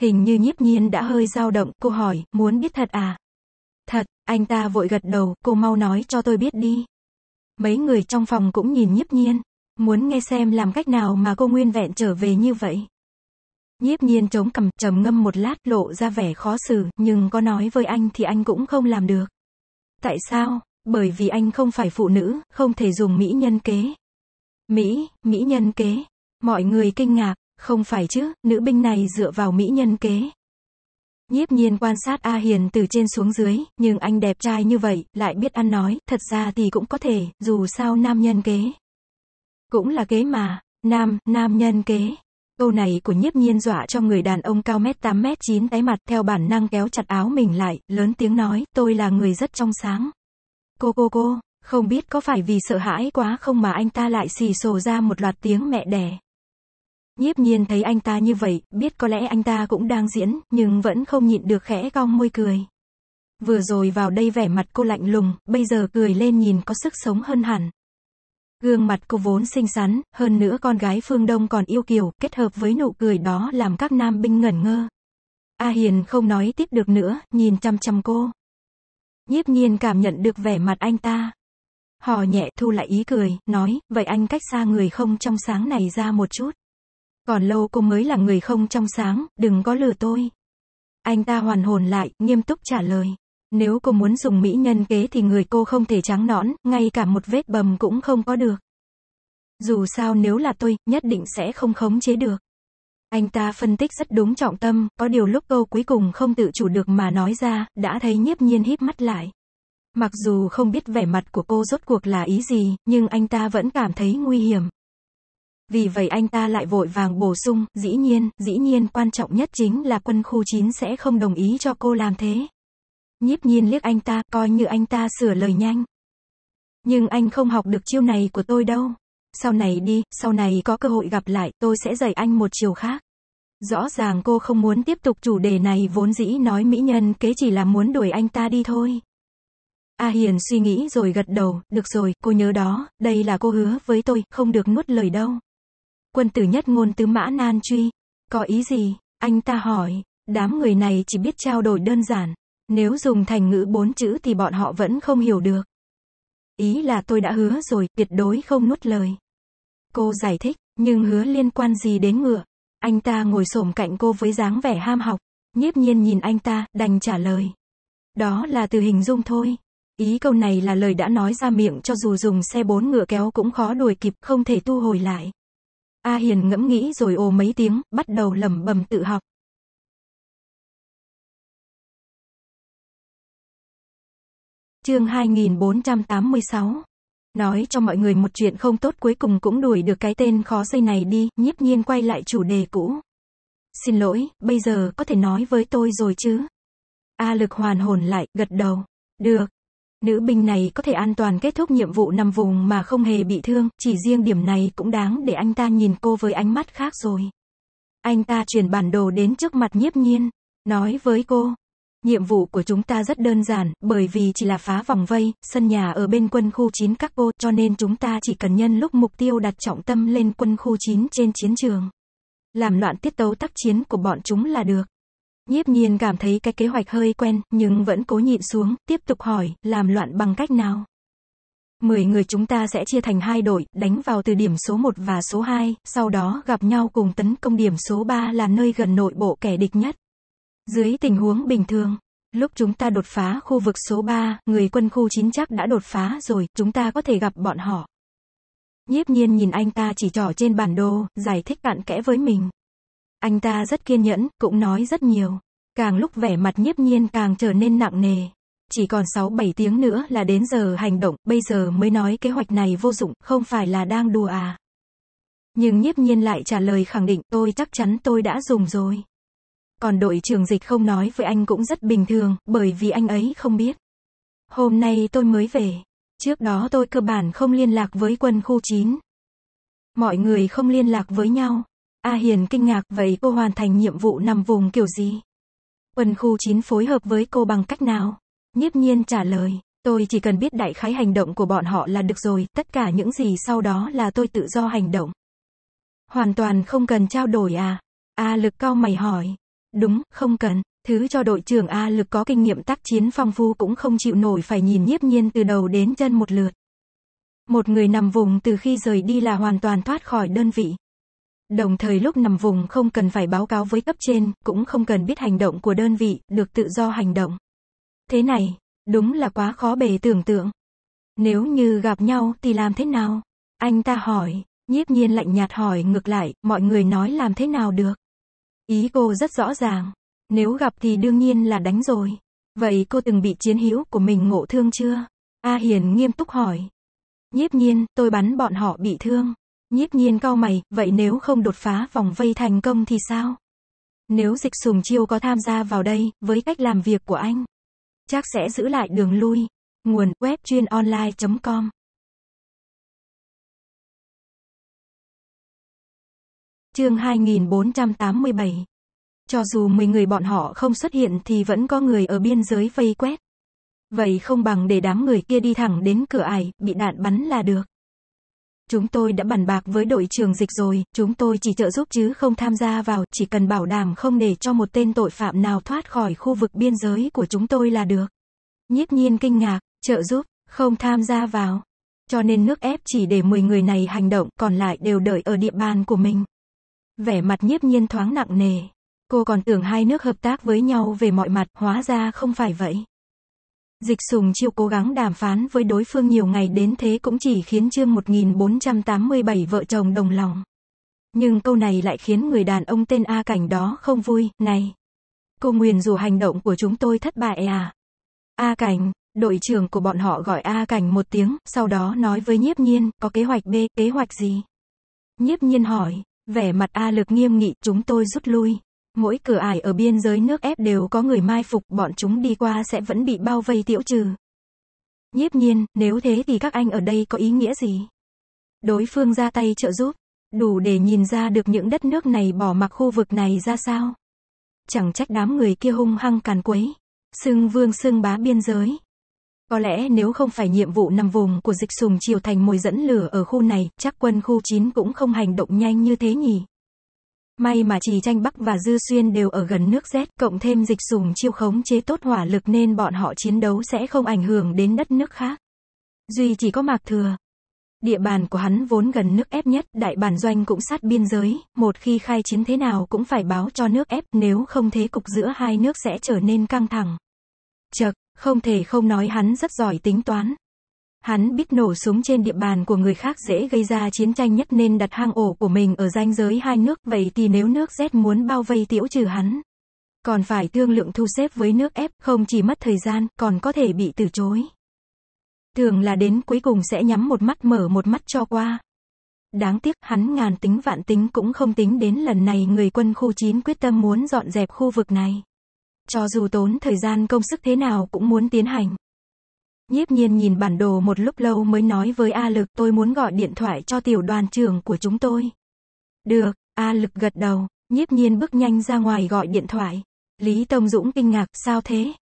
Hình như nhiếp nhiên đã hơi dao động, cô hỏi, muốn biết thật à? Thật, anh ta vội gật đầu, cô mau nói cho tôi biết đi. Mấy người trong phòng cũng nhìn nhiếp nhiên, muốn nghe xem làm cách nào mà cô nguyên vẹn trở về như vậy. Nhiếp nhiên chống cằm trầm ngâm một lát lộ ra vẻ khó xử, nhưng có nói với anh thì anh cũng không làm được. Tại sao? Bởi vì anh không phải phụ nữ, không thể dùng mỹ nhân kế. Mỹ, mỹ nhân kế. Mọi người kinh ngạc, không phải chứ, nữ binh này dựa vào mỹ nhân kế. Nhiếp nhiên quan sát A Hiền từ trên xuống dưới, nhưng anh đẹp trai như vậy, lại biết ăn nói, thật ra thì cũng có thể, dù sao nam nhân kế. Cũng là kế mà, nam, nam nhân kế. Câu này của nhiếp nhiên dọa cho người đàn ông cao mét 8 mét 9 tái mặt theo bản năng kéo chặt áo mình lại, lớn tiếng nói, tôi là người rất trong sáng. Cô cô cô, không biết có phải vì sợ hãi quá không mà anh ta lại xì xồ ra một loạt tiếng mẹ đẻ. Nhiếp nhiên thấy anh ta như vậy, biết có lẽ anh ta cũng đang diễn, nhưng vẫn không nhịn được khẽ cong môi cười. Vừa rồi vào đây vẻ mặt cô lạnh lùng, bây giờ cười lên nhìn có sức sống hơn hẳn. Gương mặt cô vốn xinh xắn, hơn nữa con gái phương Đông còn yêu kiều, kết hợp với nụ cười đó làm các nam binh ngẩn ngơ. A Hiền không nói tiếp được nữa, nhìn chăm chăm cô. Nhiếp nhiên cảm nhận được vẻ mặt anh ta. Hò nhẹ thu lại ý cười, nói, vậy anh cách xa người không trong sáng này ra một chút. Còn lâu cô mới là người không trong sáng, đừng có lừa tôi. Anh ta hoàn hồn lại, nghiêm túc trả lời. Nếu cô muốn dùng mỹ nhân kế thì người cô không thể trắng nõn, ngay cả một vết bầm cũng không có được. Dù sao nếu là tôi, nhất định sẽ không khống chế được. Anh ta phân tích rất đúng trọng tâm, có điều lúc câu cuối cùng không tự chủ được mà nói ra, đã thấy nhiếp nhiên híp mắt lại. Mặc dù không biết vẻ mặt của cô rốt cuộc là ý gì, nhưng anh ta vẫn cảm thấy nguy hiểm vì vậy anh ta lại vội vàng bổ sung, dĩ nhiên, dĩ nhiên quan trọng nhất chính là quân khu 9 sẽ không đồng ý cho cô làm thế. nhíp nhiên liếc anh ta, coi như anh ta sửa lời nhanh. Nhưng anh không học được chiêu này của tôi đâu. Sau này đi, sau này có cơ hội gặp lại, tôi sẽ dạy anh một chiều khác. Rõ ràng cô không muốn tiếp tục chủ đề này vốn dĩ nói mỹ nhân kế chỉ là muốn đuổi anh ta đi thôi. A Hiền suy nghĩ rồi gật đầu, được rồi, cô nhớ đó, đây là cô hứa với tôi, không được nuốt lời đâu quân tử nhất ngôn tứ mã nan truy. Có ý gì? Anh ta hỏi, đám người này chỉ biết trao đổi đơn giản. Nếu dùng thành ngữ bốn chữ thì bọn họ vẫn không hiểu được. Ý là tôi đã hứa rồi, tuyệt đối không nuốt lời. Cô giải thích, nhưng hứa liên quan gì đến ngựa. Anh ta ngồi xổm cạnh cô với dáng vẻ ham học, nhiếp nhiên nhìn anh ta, đành trả lời. Đó là từ hình dung thôi. Ý câu này là lời đã nói ra miệng cho dù dùng xe bốn ngựa kéo cũng khó đuổi kịp, không thể tu hồi lại. A Hiền ngẫm nghĩ rồi ồ mấy tiếng, bắt đầu lẩm bẩm tự học. Chương 2486 Nói cho mọi người một chuyện không tốt cuối cùng cũng đuổi được cái tên khó xây này đi, nhiếp nhiên quay lại chủ đề cũ. Xin lỗi, bây giờ có thể nói với tôi rồi chứ? A lực hoàn hồn lại, gật đầu. Được, Nữ binh này có thể an toàn kết thúc nhiệm vụ nằm vùng mà không hề bị thương, chỉ riêng điểm này cũng đáng để anh ta nhìn cô với ánh mắt khác rồi. Anh ta chuyển bản đồ đến trước mặt nhiếp nhiên, nói với cô. Nhiệm vụ của chúng ta rất đơn giản, bởi vì chỉ là phá vòng vây, sân nhà ở bên quân khu 9 các cô, cho nên chúng ta chỉ cần nhân lúc mục tiêu đặt trọng tâm lên quân khu 9 trên chiến trường. Làm loạn tiết tấu tác chiến của bọn chúng là được. Nhiếp nhiên cảm thấy cái kế hoạch hơi quen, nhưng vẫn cố nhịn xuống, tiếp tục hỏi, làm loạn bằng cách nào? Mười người chúng ta sẽ chia thành hai đội, đánh vào từ điểm số 1 và số 2, sau đó gặp nhau cùng tấn công điểm số 3 là nơi gần nội bộ kẻ địch nhất. Dưới tình huống bình thường, lúc chúng ta đột phá khu vực số 3, người quân khu 9 chắc đã đột phá rồi, chúng ta có thể gặp bọn họ. Nhiếp nhiên nhìn anh ta chỉ trỏ trên bản đồ, giải thích cạn kẽ với mình. Anh ta rất kiên nhẫn, cũng nói rất nhiều. Càng lúc vẻ mặt nhiếp nhiên càng trở nên nặng nề. Chỉ còn 6-7 tiếng nữa là đến giờ hành động, bây giờ mới nói kế hoạch này vô dụng, không phải là đang đùa à. Nhưng nhiếp nhiên lại trả lời khẳng định tôi chắc chắn tôi đã dùng rồi. Còn đội trưởng dịch không nói với anh cũng rất bình thường, bởi vì anh ấy không biết. Hôm nay tôi mới về. Trước đó tôi cơ bản không liên lạc với quân khu 9. Mọi người không liên lạc với nhau. A Hiền kinh ngạc vậy cô hoàn thành nhiệm vụ nằm vùng kiểu gì? Quân khu 9 phối hợp với cô bằng cách nào? Nhiếp nhiên trả lời, tôi chỉ cần biết đại khái hành động của bọn họ là được rồi, tất cả những gì sau đó là tôi tự do hành động. Hoàn toàn không cần trao đổi à? A lực cao mày hỏi. Đúng, không cần. Thứ cho đội trưởng A lực có kinh nghiệm tác chiến phong phu cũng không chịu nổi phải nhìn nhiếp nhiên từ đầu đến chân một lượt. Một người nằm vùng từ khi rời đi là hoàn toàn thoát khỏi đơn vị. Đồng thời lúc nằm vùng không cần phải báo cáo với cấp trên, cũng không cần biết hành động của đơn vị, được tự do hành động. Thế này, đúng là quá khó bề tưởng tượng. Nếu như gặp nhau thì làm thế nào? Anh ta hỏi, nhiếp nhiên lạnh nhạt hỏi ngược lại, mọi người nói làm thế nào được? Ý cô rất rõ ràng. Nếu gặp thì đương nhiên là đánh rồi. Vậy cô từng bị chiến hữu của mình ngộ thương chưa? A Hiền nghiêm túc hỏi. Nhiếp nhiên, tôi bắn bọn họ bị thương. Nhiếp nhiên cao mày, vậy nếu không đột phá vòng vây thành công thì sao? Nếu dịch sùng chiêu có tham gia vào đây, với cách làm việc của anh, chắc sẽ giữ lại đường lui. Nguồn web chuyên online.com Chương 2487 Cho dù 10 người bọn họ không xuất hiện thì vẫn có người ở biên giới vây quét. Vậy không bằng để đám người kia đi thẳng đến cửa ải, bị đạn bắn là được chúng tôi đã bàn bạc với đội trường dịch rồi, chúng tôi chỉ trợ giúp chứ không tham gia vào, chỉ cần bảo đảm không để cho một tên tội phạm nào thoát khỏi khu vực biên giới của chúng tôi là được. Nhiếp nhiên kinh ngạc, trợ giúp, không tham gia vào. Cho nên nước ép chỉ để 10 người này hành động, còn lại đều đợi ở địa bàn của mình. Vẻ mặt nhiếp nhiên thoáng nặng nề. Cô còn tưởng hai nước hợp tác với nhau về mọi mặt, hóa ra không phải vậy. Dịch sùng chiêu cố gắng đàm phán với đối phương nhiều ngày đến thế cũng chỉ khiến chương 1487 vợ chồng đồng lòng. Nhưng câu này lại khiến người đàn ông tên A Cảnh đó không vui, này. Cô Nguyền dù hành động của chúng tôi thất bại à? A Cảnh, đội trưởng của bọn họ gọi A Cảnh một tiếng, sau đó nói với nhiếp nhiên, có kế hoạch B, kế hoạch gì? Nhiếp nhiên hỏi, vẻ mặt A lực nghiêm nghị, chúng tôi rút lui, mỗi cửa ải ở biên giới nước ép đều có người mai phục, bọn chúng đi qua sẽ vẫn bị bao vây tiễu trừ. Nhiếp nhiên, nếu thế thì các anh ở đây có ý nghĩa gì? Đối phương ra tay trợ giúp, đủ để nhìn ra được những đất nước này bỏ mặc khu vực này ra sao. Chẳng trách đám người kia hung hăng càn quấy, xưng vương xưng bá biên giới. Có lẽ nếu không phải nhiệm vụ nằm vùng của dịch sùng chiều thành mồi dẫn lửa ở khu này, chắc quân khu 9 cũng không hành động nhanh như thế nhỉ. May mà Trì Tranh Bắc và Dư Xuyên đều ở gần nước rét, cộng thêm dịch sùng chiêu khống chế tốt hỏa lực nên bọn họ chiến đấu sẽ không ảnh hưởng đến đất nước khác. Duy chỉ có Mạc Thừa. Địa bàn của hắn vốn gần nước ép nhất, đại bản doanh cũng sát biên giới, một khi khai chiến thế nào cũng phải báo cho nước ép, nếu không thế cục giữa hai nước sẽ trở nên căng thẳng. Chật, không thể không nói hắn rất giỏi tính toán, Hắn biết nổ súng trên địa bàn của người khác dễ gây ra chiến tranh nhất nên đặt hang ổ của mình ở ranh giới hai nước vậy thì nếu nước Z muốn bao vây tiểu trừ hắn. Còn phải thương lượng thu xếp với nước F không chỉ mất thời gian còn có thể bị từ chối. Thường là đến cuối cùng sẽ nhắm một mắt mở một mắt cho qua. Đáng tiếc hắn ngàn tính vạn tính cũng không tính đến lần này người quân khu 9 quyết tâm muốn dọn dẹp khu vực này. Cho dù tốn thời gian công sức thế nào cũng muốn tiến hành. Nhiếp nhiên nhìn bản đồ một lúc lâu mới nói với A Lực tôi muốn gọi điện thoại cho tiểu đoàn trưởng của chúng tôi. Được, A Lực gật đầu, nhiếp nhiên bước nhanh ra ngoài gọi điện thoại. Lý Tông Dũng kinh ngạc sao thế?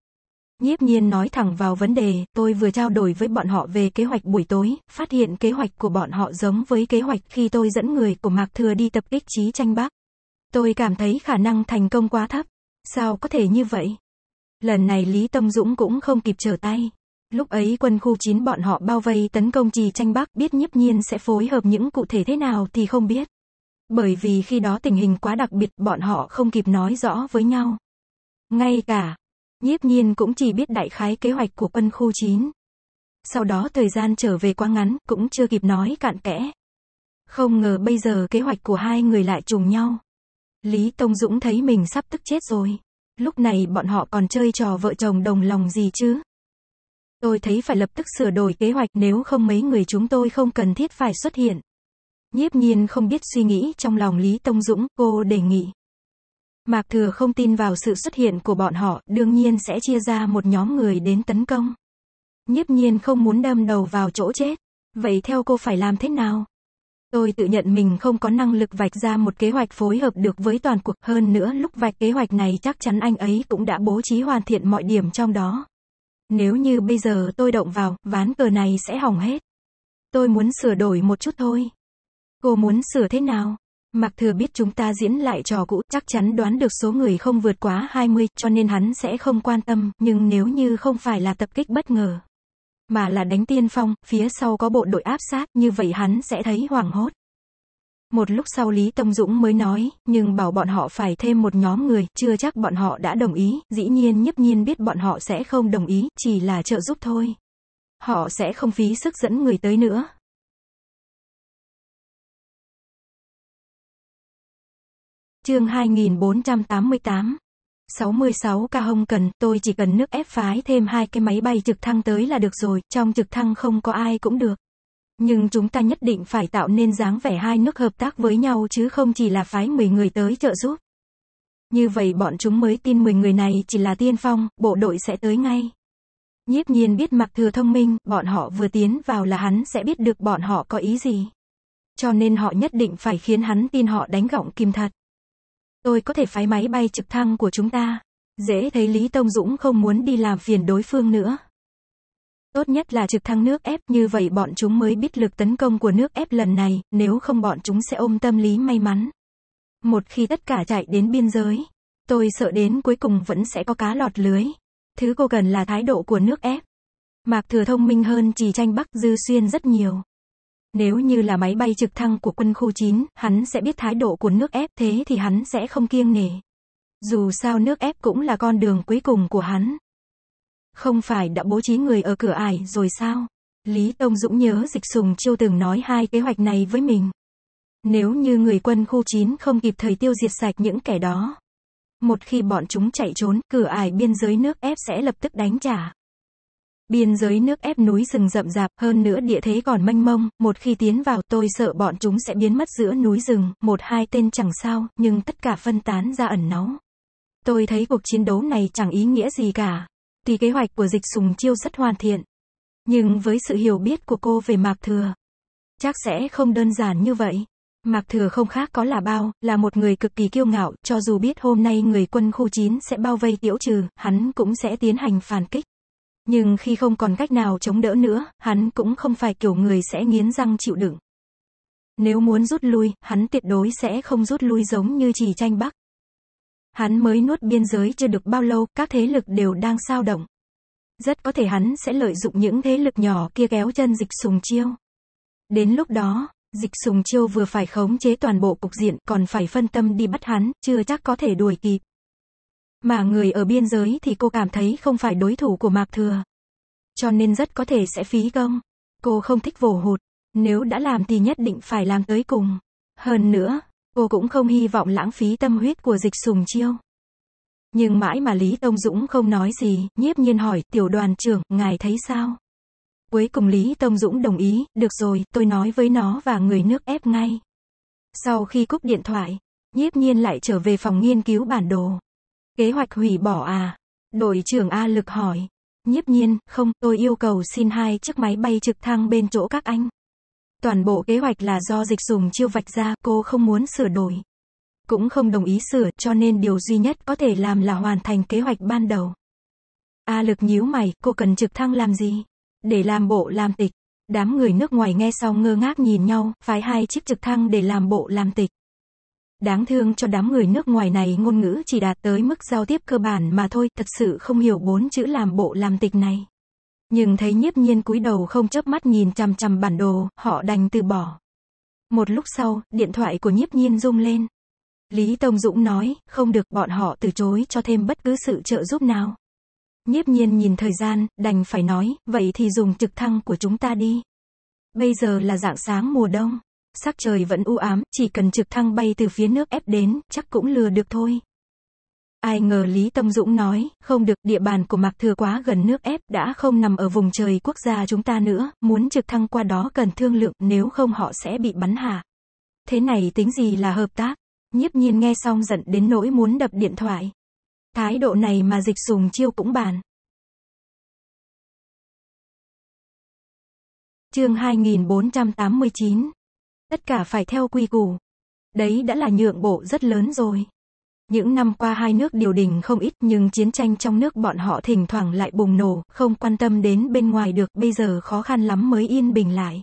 Nhiếp nhiên nói thẳng vào vấn đề, tôi vừa trao đổi với bọn họ về kế hoạch buổi tối, phát hiện kế hoạch của bọn họ giống với kế hoạch khi tôi dẫn người của Mạc Thừa đi tập kích trí tranh bắc. Tôi cảm thấy khả năng thành công quá thấp. Sao có thể như vậy? Lần này Lý Tông Dũng cũng không kịp trở tay, Lúc ấy quân khu 9 bọn họ bao vây tấn công trì tranh bắc biết nhiếp nhiên sẽ phối hợp những cụ thể thế nào thì không biết. Bởi vì khi đó tình hình quá đặc biệt bọn họ không kịp nói rõ với nhau. Ngay cả, nhiếp nhiên cũng chỉ biết đại khái kế hoạch của quân khu 9. Sau đó thời gian trở về quá ngắn cũng chưa kịp nói cạn kẽ. Không ngờ bây giờ kế hoạch của hai người lại trùng nhau. Lý Tông Dũng thấy mình sắp tức chết rồi. Lúc này bọn họ còn chơi trò vợ chồng đồng lòng gì chứ? Tôi thấy phải lập tức sửa đổi kế hoạch nếu không mấy người chúng tôi không cần thiết phải xuất hiện. Nhiếp nhiên không biết suy nghĩ trong lòng Lý Tông Dũng, cô đề nghị. Mạc Thừa không tin vào sự xuất hiện của bọn họ, đương nhiên sẽ chia ra một nhóm người đến tấn công. Nhiếp nhiên không muốn đâm đầu vào chỗ chết. Vậy theo cô phải làm thế nào? Tôi tự nhận mình không có năng lực vạch ra một kế hoạch phối hợp được với toàn cuộc hơn nữa lúc vạch kế hoạch này chắc chắn anh ấy cũng đã bố trí hoàn thiện mọi điểm trong đó. Nếu như bây giờ tôi động vào, ván cờ này sẽ hỏng hết. Tôi muốn sửa đổi một chút thôi. Cô muốn sửa thế nào? Mặc thừa biết chúng ta diễn lại trò cũ, chắc chắn đoán được số người không vượt quá 20, cho nên hắn sẽ không quan tâm, nhưng nếu như không phải là tập kích bất ngờ, mà là đánh tiên phong, phía sau có bộ đội áp sát, như vậy hắn sẽ thấy hoảng hốt. Một lúc sau Lý Tông Dũng mới nói, nhưng bảo bọn họ phải thêm một nhóm người, chưa chắc bọn họ đã đồng ý, dĩ nhiên nhấp nhiên biết bọn họ sẽ không đồng ý, chỉ là trợ giúp thôi. Họ sẽ không phí sức dẫn người tới nữa. Chương 2488 66 ca hông cần, tôi chỉ cần nước ép phái thêm hai cái máy bay trực thăng tới là được rồi, trong trực thăng không có ai cũng được. Nhưng chúng ta nhất định phải tạo nên dáng vẻ hai nước hợp tác với nhau chứ không chỉ là phái 10 người tới trợ giúp. Như vậy bọn chúng mới tin 10 người này chỉ là tiên phong, bộ đội sẽ tới ngay. Nhiếp nhiên biết mặc thừa thông minh, bọn họ vừa tiến vào là hắn sẽ biết được bọn họ có ý gì. Cho nên họ nhất định phải khiến hắn tin họ đánh gọng kim thật. Tôi có thể phái máy bay trực thăng của chúng ta. Dễ thấy Lý Tông Dũng không muốn đi làm phiền đối phương nữa. Tốt nhất là trực thăng nước ép, như vậy bọn chúng mới biết lực tấn công của nước ép lần này, nếu không bọn chúng sẽ ôm tâm lý may mắn. Một khi tất cả chạy đến biên giới, tôi sợ đến cuối cùng vẫn sẽ có cá lọt lưới. Thứ cô cần là thái độ của nước ép. Mạc Thừa thông minh hơn chỉ tranh Bắc Dư Xuyên rất nhiều. Nếu như là máy bay trực thăng của quân khu 9, hắn sẽ biết thái độ của nước ép thế thì hắn sẽ không kiêng nể. Dù sao nước ép cũng là con đường cuối cùng của hắn. Không phải đã bố trí người ở cửa ải rồi sao? Lý Tông Dũng nhớ dịch sùng chiêu từng nói hai kế hoạch này với mình. Nếu như người quân khu 9 không kịp thời tiêu diệt sạch những kẻ đó. Một khi bọn chúng chạy trốn, cửa ải biên giới nước ép sẽ lập tức đánh trả. Biên giới nước ép núi rừng rậm rạp, hơn nữa địa thế còn mênh mông, một khi tiến vào tôi sợ bọn chúng sẽ biến mất giữa núi rừng, một hai tên chẳng sao, nhưng tất cả phân tán ra ẩn náu. Tôi thấy cuộc chiến đấu này chẳng ý nghĩa gì cả. Tuy kế hoạch của dịch sùng chiêu rất hoàn thiện, nhưng với sự hiểu biết của cô về Mạc Thừa, chắc sẽ không đơn giản như vậy. Mạc Thừa không khác có là bao, là một người cực kỳ kiêu ngạo, cho dù biết hôm nay người quân khu 9 sẽ bao vây tiễu trừ, hắn cũng sẽ tiến hành phản kích. Nhưng khi không còn cách nào chống đỡ nữa, hắn cũng không phải kiểu người sẽ nghiến răng chịu đựng. Nếu muốn rút lui, hắn tuyệt đối sẽ không rút lui giống như chỉ tranh bắc. Hắn mới nuốt biên giới chưa được bao lâu, các thế lực đều đang sao động. Rất có thể hắn sẽ lợi dụng những thế lực nhỏ kia kéo chân dịch sùng chiêu. Đến lúc đó, dịch sùng chiêu vừa phải khống chế toàn bộ cục diện còn phải phân tâm đi bắt hắn, chưa chắc có thể đuổi kịp. Mà người ở biên giới thì cô cảm thấy không phải đối thủ của Mạc Thừa. Cho nên rất có thể sẽ phí công. Cô không thích vồ hụt. Nếu đã làm thì nhất định phải làm tới cùng. Hơn nữa, Cô cũng không hy vọng lãng phí tâm huyết của dịch sùng chiêu. Nhưng mãi mà Lý Tông Dũng không nói gì, nhiếp nhiên hỏi, tiểu đoàn trưởng, ngài thấy sao? Cuối cùng Lý Tông Dũng đồng ý, được rồi, tôi nói với nó và người nước ép ngay. Sau khi cúp điện thoại, nhiếp nhiên lại trở về phòng nghiên cứu bản đồ. Kế hoạch hủy bỏ à? Đội trưởng A lực hỏi. Nhiếp nhiên, không, tôi yêu cầu xin hai chiếc máy bay trực thăng bên chỗ các anh. Toàn bộ kế hoạch là do dịch dùng chiêu vạch ra, cô không muốn sửa đổi. Cũng không đồng ý sửa, cho nên điều duy nhất có thể làm là hoàn thành kế hoạch ban đầu. A lực nhíu mày, cô cần trực thăng làm gì? Để làm bộ làm tịch. Đám người nước ngoài nghe xong ngơ ngác nhìn nhau, phái hai chiếc trực thăng để làm bộ làm tịch. Đáng thương cho đám người nước ngoài này ngôn ngữ chỉ đạt tới mức giao tiếp cơ bản mà thôi, thật sự không hiểu bốn chữ làm bộ làm tịch này. Nhưng thấy nhiếp nhiên cúi đầu không chớp mắt nhìn chằm chằm bản đồ, họ đành từ bỏ. Một lúc sau, điện thoại của nhiếp nhiên rung lên. Lý Tông Dũng nói, không được bọn họ từ chối cho thêm bất cứ sự trợ giúp nào. Nhiếp nhiên nhìn thời gian, đành phải nói, vậy thì dùng trực thăng của chúng ta đi. Bây giờ là dạng sáng mùa đông, sắc trời vẫn u ám, chỉ cần trực thăng bay từ phía nước ép đến, chắc cũng lừa được thôi. Ai ngờ Lý Tông Dũng nói, không được, địa bàn của Mạc Thừa quá gần nước ép, đã không nằm ở vùng trời quốc gia chúng ta nữa, muốn trực thăng qua đó cần thương lượng, nếu không họ sẽ bị bắn hạ. Thế này tính gì là hợp tác? Nhiếp nhiên nghe xong giận đến nỗi muốn đập điện thoại. Thái độ này mà dịch sùng chiêu cũng bàn. Chương 2489. Tất cả phải theo quy củ. Đấy đã là nhượng bộ rất lớn rồi. Những năm qua hai nước điều đình không ít nhưng chiến tranh trong nước bọn họ thỉnh thoảng lại bùng nổ, không quan tâm đến bên ngoài được, bây giờ khó khăn lắm mới yên bình lại.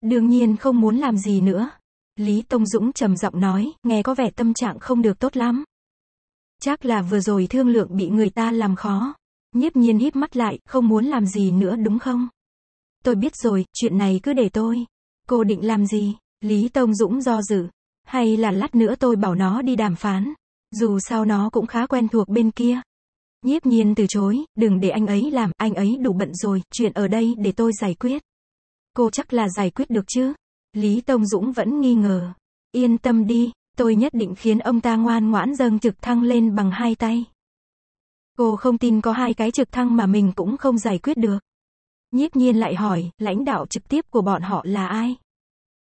Đương nhiên không muốn làm gì nữa. Lý Tông Dũng trầm giọng nói, nghe có vẻ tâm trạng không được tốt lắm. Chắc là vừa rồi thương lượng bị người ta làm khó. Nhiếp nhiên híp mắt lại, không muốn làm gì nữa đúng không? Tôi biết rồi, chuyện này cứ để tôi. Cô định làm gì? Lý Tông Dũng do dự. Hay là lát nữa tôi bảo nó đi đàm phán? Dù sao nó cũng khá quen thuộc bên kia. Nhiếp nhiên từ chối, đừng để anh ấy làm, anh ấy đủ bận rồi, chuyện ở đây để tôi giải quyết. Cô chắc là giải quyết được chứ? Lý Tông Dũng vẫn nghi ngờ. Yên tâm đi, tôi nhất định khiến ông ta ngoan ngoãn dâng trực thăng lên bằng hai tay. Cô không tin có hai cái trực thăng mà mình cũng không giải quyết được. Nhiếp nhiên lại hỏi, lãnh đạo trực tiếp của bọn họ là ai?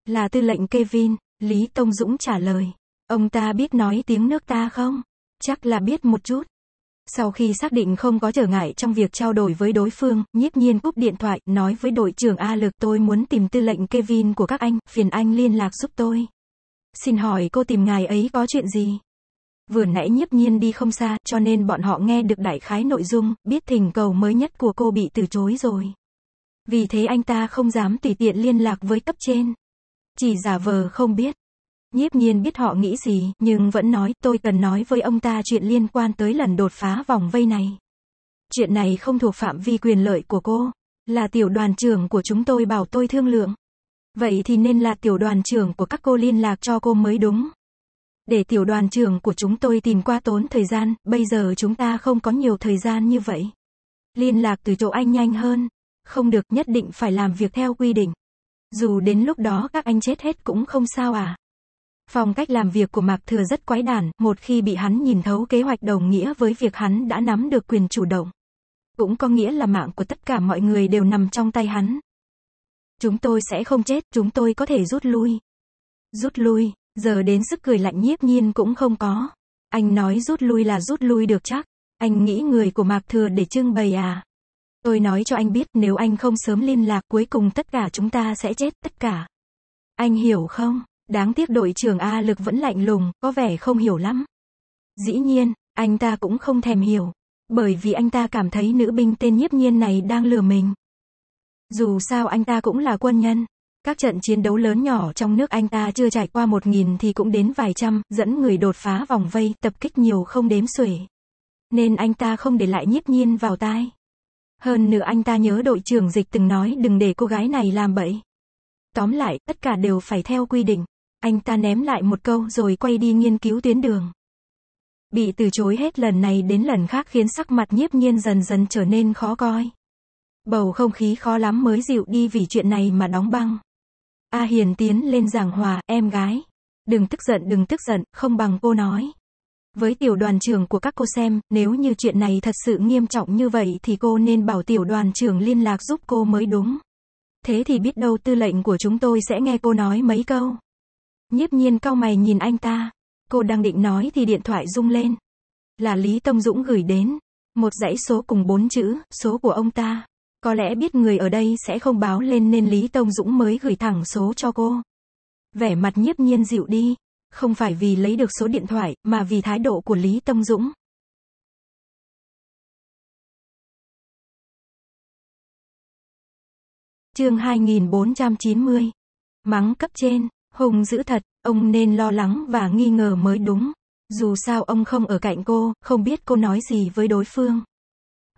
Là tư lệnh Kevin, Lý Tông Dũng trả lời. Ông ta biết nói tiếng nước ta không? Chắc là biết một chút. Sau khi xác định không có trở ngại trong việc trao đổi với đối phương, nhiếp nhiên cúp điện thoại, nói với đội trưởng A lực tôi muốn tìm tư lệnh Kevin của các anh, phiền anh liên lạc giúp tôi. Xin hỏi cô tìm ngài ấy có chuyện gì? Vừa nãy nhiếp nhiên đi không xa, cho nên bọn họ nghe được đại khái nội dung, biết thỉnh cầu mới nhất của cô bị từ chối rồi. Vì thế anh ta không dám tùy tiện liên lạc với cấp trên. Chỉ giả vờ không biết. Nhiếp nhiên biết họ nghĩ gì, nhưng vẫn nói, tôi cần nói với ông ta chuyện liên quan tới lần đột phá vòng vây này. Chuyện này không thuộc phạm vi quyền lợi của cô, là tiểu đoàn trưởng của chúng tôi bảo tôi thương lượng. Vậy thì nên là tiểu đoàn trưởng của các cô liên lạc cho cô mới đúng. Để tiểu đoàn trưởng của chúng tôi tìm qua tốn thời gian, bây giờ chúng ta không có nhiều thời gian như vậy. Liên lạc từ chỗ anh nhanh hơn. Không được nhất định phải làm việc theo quy định. Dù đến lúc đó các anh chết hết cũng không sao à. Phong cách làm việc của Mạc Thừa rất quái đản, một khi bị hắn nhìn thấu kế hoạch đồng nghĩa với việc hắn đã nắm được quyền chủ động. Cũng có nghĩa là mạng của tất cả mọi người đều nằm trong tay hắn. Chúng tôi sẽ không chết, chúng tôi có thể rút lui. Rút lui, giờ đến sức cười lạnh nhiếp nhiên cũng không có. Anh nói rút lui là rút lui được chắc. Anh nghĩ người của Mạc Thừa để trưng bày à? Tôi nói cho anh biết nếu anh không sớm liên lạc cuối cùng tất cả chúng ta sẽ chết tất cả. Anh hiểu không? Đáng tiếc đội trưởng A lực vẫn lạnh lùng, có vẻ không hiểu lắm. Dĩ nhiên, anh ta cũng không thèm hiểu. Bởi vì anh ta cảm thấy nữ binh tên nhiếp nhiên này đang lừa mình. Dù sao anh ta cũng là quân nhân. Các trận chiến đấu lớn nhỏ trong nước anh ta chưa trải qua một nghìn thì cũng đến vài trăm, dẫn người đột phá vòng vây, tập kích nhiều không đếm xuể. Nên anh ta không để lại nhiếp nhiên vào tai. Hơn nữa anh ta nhớ đội trưởng dịch từng nói đừng để cô gái này làm bậy. Tóm lại, tất cả đều phải theo quy định. Anh ta ném lại một câu rồi quay đi nghiên cứu tuyến đường. Bị từ chối hết lần này đến lần khác khiến sắc mặt nhiếp nhiên dần dần trở nên khó coi. Bầu không khí khó lắm mới dịu đi vì chuyện này mà đóng băng. A Hiền tiến lên giảng hòa, em gái. Đừng tức giận đừng tức giận, không bằng cô nói. Với tiểu đoàn trưởng của các cô xem, nếu như chuyện này thật sự nghiêm trọng như vậy thì cô nên bảo tiểu đoàn trưởng liên lạc giúp cô mới đúng. Thế thì biết đâu tư lệnh của chúng tôi sẽ nghe cô nói mấy câu. Nhiếp nhiên cau mày nhìn anh ta. Cô đang định nói thì điện thoại rung lên. Là Lý Tông Dũng gửi đến. Một dãy số cùng bốn chữ, số của ông ta. Có lẽ biết người ở đây sẽ không báo lên nên Lý Tông Dũng mới gửi thẳng số cho cô. Vẻ mặt nhiếp nhiên dịu đi. Không phải vì lấy được số điện thoại, mà vì thái độ của Lý Tông Dũng. Chương 2490. Mắng cấp trên. Hùng giữ thật, ông nên lo lắng và nghi ngờ mới đúng. Dù sao ông không ở cạnh cô, không biết cô nói gì với đối phương.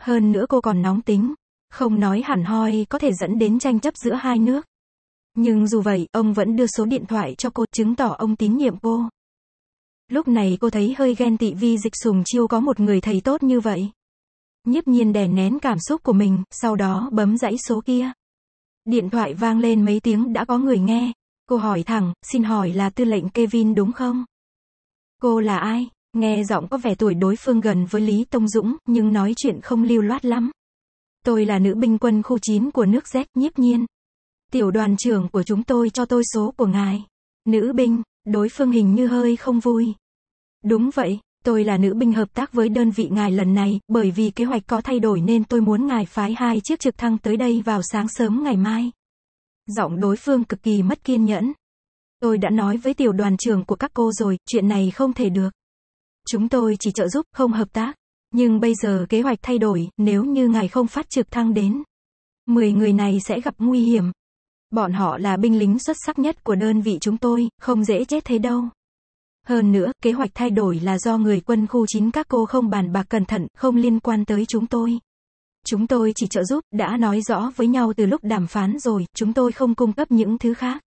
Hơn nữa cô còn nóng tính, không nói hẳn hoi có thể dẫn đến tranh chấp giữa hai nước. Nhưng dù vậy, ông vẫn đưa số điện thoại cho cô chứng tỏ ông tín nhiệm cô. Lúc này cô thấy hơi ghen tị vì dịch sùng chiêu có một người thầy tốt như vậy. Nhiếp nhiên đè nén cảm xúc của mình, sau đó bấm dãy số kia. Điện thoại vang lên mấy tiếng đã có người nghe. Cô hỏi thẳng, xin hỏi là tư lệnh Kevin đúng không? Cô là ai? Nghe giọng có vẻ tuổi đối phương gần với Lý Tông Dũng, nhưng nói chuyện không lưu loát lắm. Tôi là nữ binh quân khu 9 của nước Z, nhiếp nhiên. Tiểu đoàn trưởng của chúng tôi cho tôi số của ngài. Nữ binh, đối phương hình như hơi không vui. Đúng vậy, tôi là nữ binh hợp tác với đơn vị ngài lần này, bởi vì kế hoạch có thay đổi nên tôi muốn ngài phái hai chiếc trực thăng tới đây vào sáng sớm ngày mai. Giọng đối phương cực kỳ mất kiên nhẫn. Tôi đã nói với tiểu đoàn trưởng của các cô rồi, chuyện này không thể được. Chúng tôi chỉ trợ giúp, không hợp tác. Nhưng bây giờ kế hoạch thay đổi, nếu như ngài không phát trực thăng đến. Mười người này sẽ gặp nguy hiểm. Bọn họ là binh lính xuất sắc nhất của đơn vị chúng tôi, không dễ chết thế đâu. Hơn nữa, kế hoạch thay đổi là do người quân khu 9 các cô không bàn bạc cẩn thận, không liên quan tới chúng tôi. Chúng tôi chỉ trợ giúp, đã nói rõ với nhau từ lúc đàm phán rồi, chúng tôi không cung cấp những thứ khác.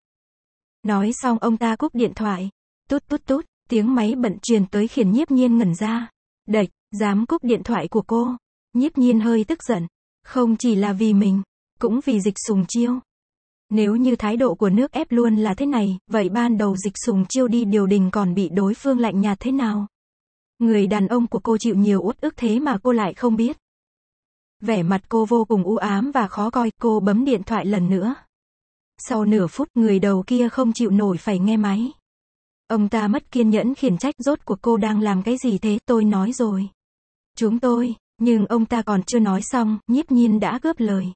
Nói xong ông ta cúp điện thoại. Tút tút tút, tiếng máy bận truyền tới khiến nhiếp nhiên ngẩn ra. Đệch, dám cúp điện thoại của cô. Nhiếp nhiên hơi tức giận. Không chỉ là vì mình, cũng vì dịch sùng chiêu. Nếu như thái độ của nước ép luôn là thế này, vậy ban đầu dịch sùng chiêu đi điều đình còn bị đối phương lạnh nhạt thế nào? Người đàn ông của cô chịu nhiều uất ức thế mà cô lại không biết. Vẻ mặt cô vô cùng u ám và khó coi, cô bấm điện thoại lần nữa. Sau nửa phút, người đầu kia không chịu nổi phải nghe máy. Ông ta mất kiên nhẫn khiển trách rốt của cô đang làm cái gì thế, tôi nói rồi. Chúng tôi, nhưng ông ta còn chưa nói xong, nhiếp nhiên đã cướp lời.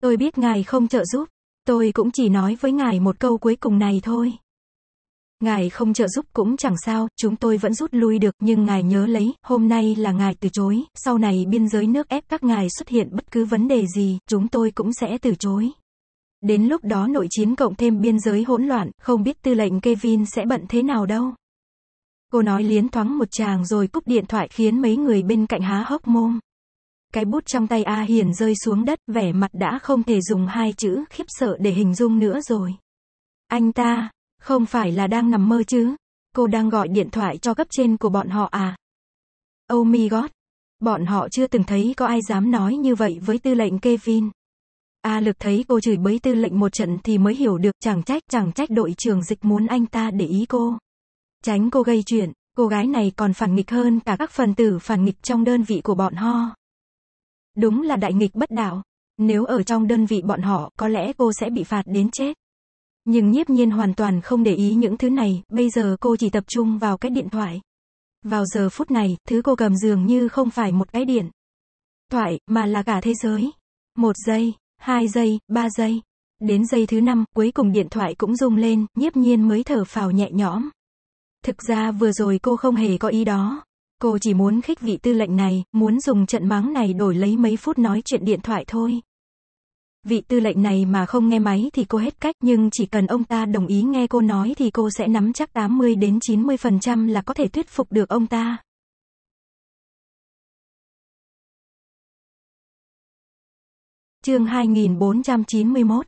Tôi biết ngài không trợ giúp, tôi cũng chỉ nói với ngài một câu cuối cùng này thôi ngài không trợ giúp cũng chẳng sao, chúng tôi vẫn rút lui được, nhưng ngài nhớ lấy, hôm nay là ngài từ chối, sau này biên giới nước ép các ngài xuất hiện bất cứ vấn đề gì, chúng tôi cũng sẽ từ chối. Đến lúc đó nội chiến cộng thêm biên giới hỗn loạn, không biết tư lệnh Kevin sẽ bận thế nào đâu. Cô nói liến thoáng một chàng rồi cúp điện thoại khiến mấy người bên cạnh há hốc mồm. Cái bút trong tay A Hiền rơi xuống đất, vẻ mặt đã không thể dùng hai chữ khiếp sợ để hình dung nữa rồi. Anh ta, không phải là đang nằm mơ chứ? Cô đang gọi điện thoại cho cấp trên của bọn họ à? Oh my god! Bọn họ chưa từng thấy có ai dám nói như vậy với tư lệnh Kevin. A lực thấy cô chửi bới tư lệnh một trận thì mới hiểu được chẳng trách chẳng trách đội trưởng dịch muốn anh ta để ý cô. Tránh cô gây chuyện, cô gái này còn phản nghịch hơn cả các phần tử phản nghịch trong đơn vị của bọn họ. Đúng là đại nghịch bất đạo. Nếu ở trong đơn vị bọn họ, có lẽ cô sẽ bị phạt đến chết. Nhưng nhiếp nhiên hoàn toàn không để ý những thứ này, bây giờ cô chỉ tập trung vào cái điện thoại. Vào giờ phút này, thứ cô cầm dường như không phải một cái điện thoại, mà là cả thế giới. Một giây, hai giây, ba giây. Đến giây thứ năm, cuối cùng điện thoại cũng rung lên, nhiếp nhiên mới thở phào nhẹ nhõm. Thực ra vừa rồi cô không hề có ý đó. Cô chỉ muốn khích vị tư lệnh này, muốn dùng trận mắng này đổi lấy mấy phút nói chuyện điện thoại thôi vị tư lệnh này mà không nghe máy thì cô hết cách, nhưng chỉ cần ông ta đồng ý nghe cô nói thì cô sẽ nắm chắc 80 đến 90% là có thể thuyết phục được ông ta. Chương 2491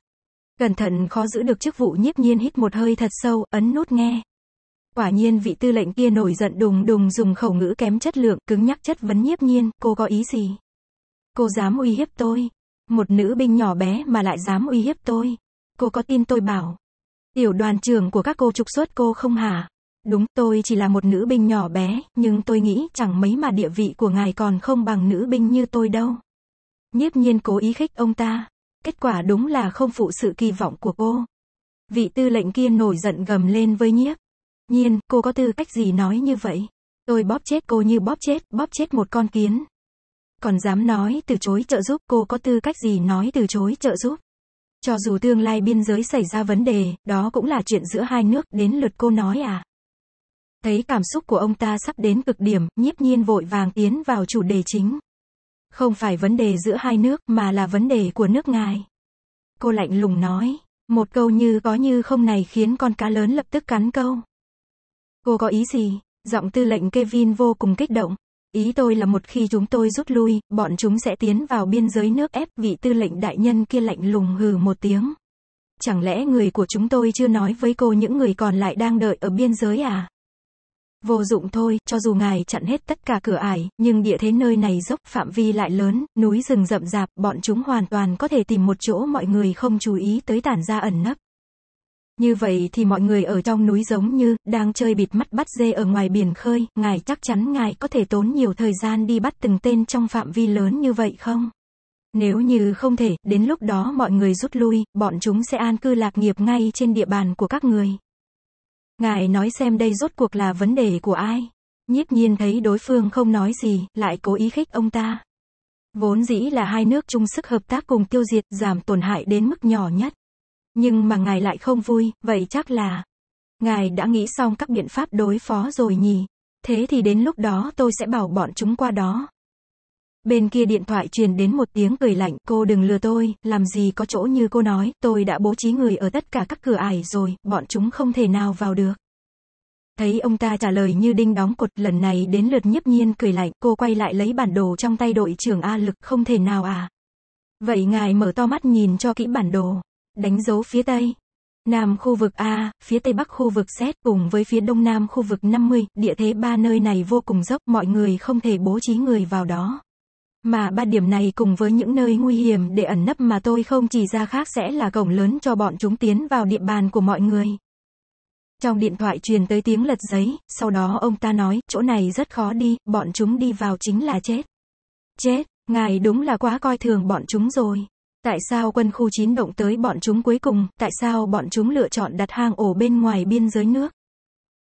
Cẩn thận khó giữ được chức vụ nhiếp nhiên hít một hơi thật sâu, ấn nút nghe. Quả nhiên vị tư lệnh kia nổi giận đùng đùng dùng khẩu ngữ kém chất lượng, cứng nhắc chất vấn nhiếp nhiên, cô có ý gì? Cô dám uy hiếp tôi, một nữ binh nhỏ bé mà lại dám uy hiếp tôi. Cô có tin tôi bảo. Tiểu đoàn trưởng của các cô trục xuất cô không hả? Đúng, tôi chỉ là một nữ binh nhỏ bé, nhưng tôi nghĩ chẳng mấy mà địa vị của ngài còn không bằng nữ binh như tôi đâu. Nhiếp nhiên cố ý khích ông ta. Kết quả đúng là không phụ sự kỳ vọng của cô. Vị tư lệnh kia nổi giận gầm lên với nhiếp. Nhiên, cô có tư cách gì nói như vậy? Tôi bóp chết cô như bóp chết, bóp chết một con kiến còn dám nói từ chối trợ giúp cô có tư cách gì nói từ chối trợ giúp. Cho dù tương lai biên giới xảy ra vấn đề, đó cũng là chuyện giữa hai nước, đến lượt cô nói à. Thấy cảm xúc của ông ta sắp đến cực điểm, nhiếp nhiên vội vàng tiến vào chủ đề chính. Không phải vấn đề giữa hai nước mà là vấn đề của nước ngài. Cô lạnh lùng nói, một câu như có như không này khiến con cá lớn lập tức cắn câu. Cô có ý gì? Giọng tư lệnh Kevin vô cùng kích động. Ý tôi là một khi chúng tôi rút lui, bọn chúng sẽ tiến vào biên giới nước ép, vị tư lệnh đại nhân kia lạnh lùng hừ một tiếng. Chẳng lẽ người của chúng tôi chưa nói với cô những người còn lại đang đợi ở biên giới à? Vô dụng thôi, cho dù ngài chặn hết tất cả cửa ải, nhưng địa thế nơi này dốc phạm vi lại lớn, núi rừng rậm rạp, bọn chúng hoàn toàn có thể tìm một chỗ mọi người không chú ý tới tản ra ẩn nấp. Như vậy thì mọi người ở trong núi giống như đang chơi bịt mắt bắt dê ở ngoài biển khơi, ngài chắc chắn ngài có thể tốn nhiều thời gian đi bắt từng tên trong phạm vi lớn như vậy không? Nếu như không thể, đến lúc đó mọi người rút lui, bọn chúng sẽ an cư lạc nghiệp ngay trên địa bàn của các người. Ngài nói xem đây rốt cuộc là vấn đề của ai? Nhiếp nhiên thấy đối phương không nói gì, lại cố ý khích ông ta. Vốn dĩ là hai nước chung sức hợp tác cùng tiêu diệt, giảm tổn hại đến mức nhỏ nhất. Nhưng mà ngài lại không vui, vậy chắc là ngài đã nghĩ xong các biện pháp đối phó rồi nhỉ? Thế thì đến lúc đó tôi sẽ bảo bọn chúng qua đó. Bên kia điện thoại truyền đến một tiếng cười lạnh, cô đừng lừa tôi, làm gì có chỗ như cô nói, tôi đã bố trí người ở tất cả các cửa ải rồi, bọn chúng không thể nào vào được. Thấy ông ta trả lời như đinh đóng cột, lần này đến lượt nhiếp nhiên cười lạnh, cô quay lại lấy bản đồ trong tay đội trưởng A lực, không thể nào à. Vậy ngài mở to mắt nhìn cho kỹ bản đồ đánh dấu phía Tây. Nam khu vực A, phía Tây Bắc khu vực Z cùng với phía Đông Nam khu vực 50, địa thế ba nơi này vô cùng dốc, mọi người không thể bố trí người vào đó. Mà ba điểm này cùng với những nơi nguy hiểm để ẩn nấp mà tôi không chỉ ra khác sẽ là cổng lớn cho bọn chúng tiến vào địa bàn của mọi người. Trong điện thoại truyền tới tiếng lật giấy, sau đó ông ta nói, chỗ này rất khó đi, bọn chúng đi vào chính là chết. Chết, ngài đúng là quá coi thường bọn chúng rồi. Tại sao quân khu 9 động tới bọn chúng cuối cùng, tại sao bọn chúng lựa chọn đặt hang ổ bên ngoài biên giới nước?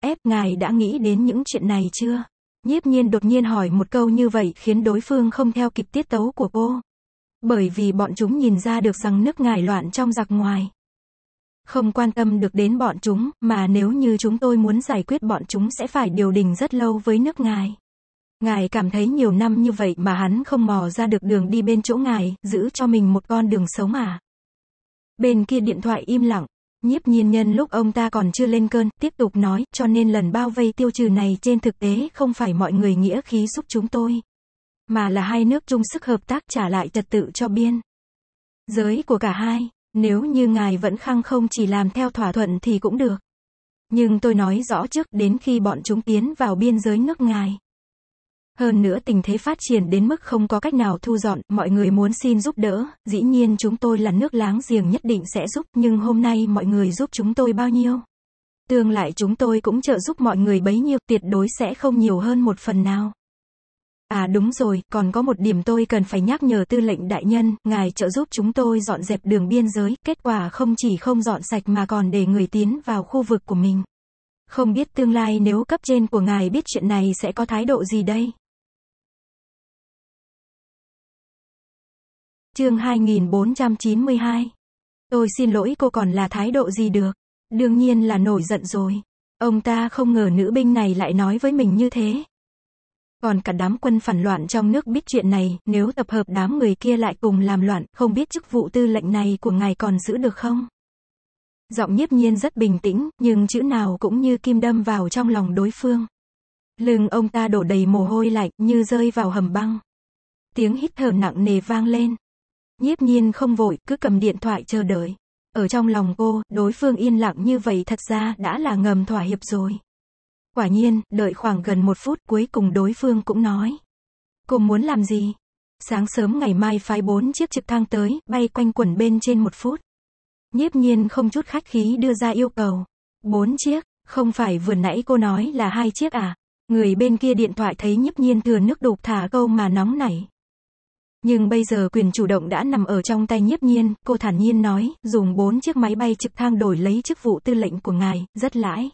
Ép ngài đã nghĩ đến những chuyện này chưa? Nhiếp nhiên đột nhiên hỏi một câu như vậy khiến đối phương không theo kịp tiết tấu của cô. Bởi vì bọn chúng nhìn ra được rằng nước ngài loạn trong giặc ngoài. Không quan tâm được đến bọn chúng, mà nếu như chúng tôi muốn giải quyết bọn chúng sẽ phải điều đình rất lâu với nước ngài. Ngài cảm thấy nhiều năm như vậy mà hắn không mò ra được đường đi bên chỗ ngài, giữ cho mình một con đường xấu mà. Bên kia điện thoại im lặng, nhiếp nhiên nhân lúc ông ta còn chưa lên cơn, tiếp tục nói, cho nên lần bao vây tiêu trừ này trên thực tế không phải mọi người nghĩa khí giúp chúng tôi, mà là hai nước chung sức hợp tác trả lại trật tự cho biên. Giới của cả hai, nếu như ngài vẫn khăng không chỉ làm theo thỏa thuận thì cũng được. Nhưng tôi nói rõ trước đến khi bọn chúng tiến vào biên giới nước ngài hơn nữa tình thế phát triển đến mức không có cách nào thu dọn, mọi người muốn xin giúp đỡ, dĩ nhiên chúng tôi là nước láng giềng nhất định sẽ giúp, nhưng hôm nay mọi người giúp chúng tôi bao nhiêu? Tương lại chúng tôi cũng trợ giúp mọi người bấy nhiêu, tuyệt đối sẽ không nhiều hơn một phần nào. À đúng rồi, còn có một điểm tôi cần phải nhắc nhở tư lệnh đại nhân, ngài trợ giúp chúng tôi dọn dẹp đường biên giới, kết quả không chỉ không dọn sạch mà còn để người tiến vào khu vực của mình. Không biết tương lai nếu cấp trên của ngài biết chuyện này sẽ có thái độ gì đây? Chương 2492. Tôi xin lỗi cô còn là thái độ gì được. Đương nhiên là nổi giận rồi. Ông ta không ngờ nữ binh này lại nói với mình như thế. Còn cả đám quân phản loạn trong nước biết chuyện này, nếu tập hợp đám người kia lại cùng làm loạn, không biết chức vụ tư lệnh này của ngài còn giữ được không? Giọng nhiếp nhiên rất bình tĩnh, nhưng chữ nào cũng như kim đâm vào trong lòng đối phương. Lưng ông ta đổ đầy mồ hôi lạnh, như rơi vào hầm băng. Tiếng hít thở nặng nề vang lên. Nhiếp nhiên không vội, cứ cầm điện thoại chờ đợi. Ở trong lòng cô, đối phương yên lặng như vậy thật ra đã là ngầm thỏa hiệp rồi. Quả nhiên, đợi khoảng gần một phút cuối cùng đối phương cũng nói. Cô muốn làm gì? Sáng sớm ngày mai phái bốn chiếc trực thăng tới, bay quanh quần bên trên một phút. Nhiếp nhiên không chút khách khí đưa ra yêu cầu. Bốn chiếc, không phải vừa nãy cô nói là hai chiếc à? Người bên kia điện thoại thấy nhiếp nhiên thừa nước đục thả câu mà nóng nảy. Nhưng bây giờ quyền chủ động đã nằm ở trong tay nhiếp nhiên, cô thản nhiên nói, dùng bốn chiếc máy bay trực thăng đổi lấy chức vụ tư lệnh của ngài, rất lãi.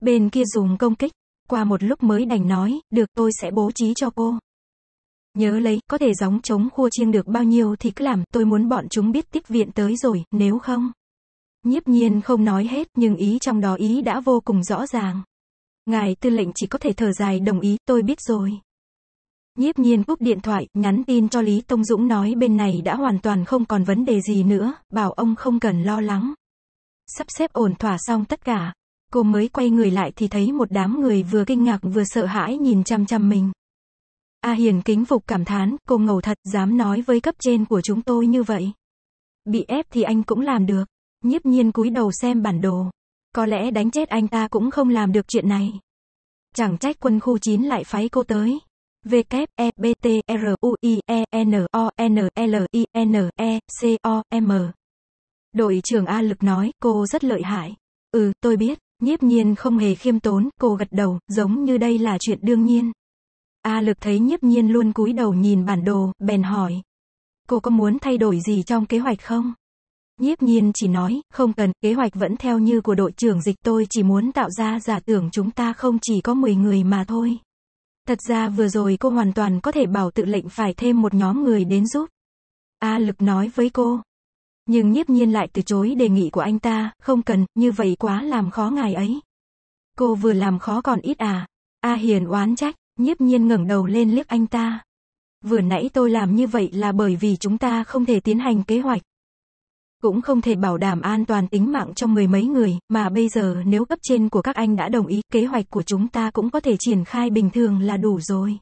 Bên kia dùng công kích, qua một lúc mới đành nói, được tôi sẽ bố trí cho cô. Nhớ lấy, có thể gióng chống khua chiêng được bao nhiêu thì cứ làm, tôi muốn bọn chúng biết tiếp viện tới rồi, nếu không. Nhiếp nhiên không nói hết, nhưng ý trong đó ý đã vô cùng rõ ràng. Ngài tư lệnh chỉ có thể thở dài đồng ý, tôi biết rồi. Nhiếp nhiên úp điện thoại, nhắn tin cho Lý Tông Dũng nói bên này đã hoàn toàn không còn vấn đề gì nữa, bảo ông không cần lo lắng. Sắp xếp ổn thỏa xong tất cả, cô mới quay người lại thì thấy một đám người vừa kinh ngạc vừa sợ hãi nhìn chăm chăm mình. A Hiền kính phục cảm thán, cô ngầu thật, dám nói với cấp trên của chúng tôi như vậy. Bị ép thì anh cũng làm được. Nhiếp nhiên cúi đầu xem bản đồ. Có lẽ đánh chết anh ta cũng không làm được chuyện này. Chẳng trách quân khu 9 lại phái cô tới. V kép E B T R U I E N O N L I N E C O M. Đội trưởng A Lực nói, cô rất lợi hại. Ừ, tôi biết, nhiếp nhiên không hề khiêm tốn, cô gật đầu, giống như đây là chuyện đương nhiên. A Lực thấy nhiếp nhiên luôn cúi đầu nhìn bản đồ, bèn hỏi. Cô có muốn thay đổi gì trong kế hoạch không? Nhiếp nhiên chỉ nói, không cần, kế hoạch vẫn theo như của đội trưởng dịch tôi chỉ muốn tạo ra giả tưởng chúng ta không chỉ có 10 người mà thôi. Thật ra vừa rồi cô hoàn toàn có thể bảo tự lệnh phải thêm một nhóm người đến giúp. A lực nói với cô. Nhưng nhiếp nhiên lại từ chối đề nghị của anh ta, không cần, như vậy quá làm khó ngài ấy. Cô vừa làm khó còn ít à. A hiền oán trách, nhiếp nhiên ngẩng đầu lên liếc anh ta. Vừa nãy tôi làm như vậy là bởi vì chúng ta không thể tiến hành kế hoạch cũng không thể bảo đảm an toàn tính mạng cho mười mấy người, mà bây giờ nếu cấp trên của các anh đã đồng ý, kế hoạch của chúng ta cũng có thể triển khai bình thường là đủ rồi.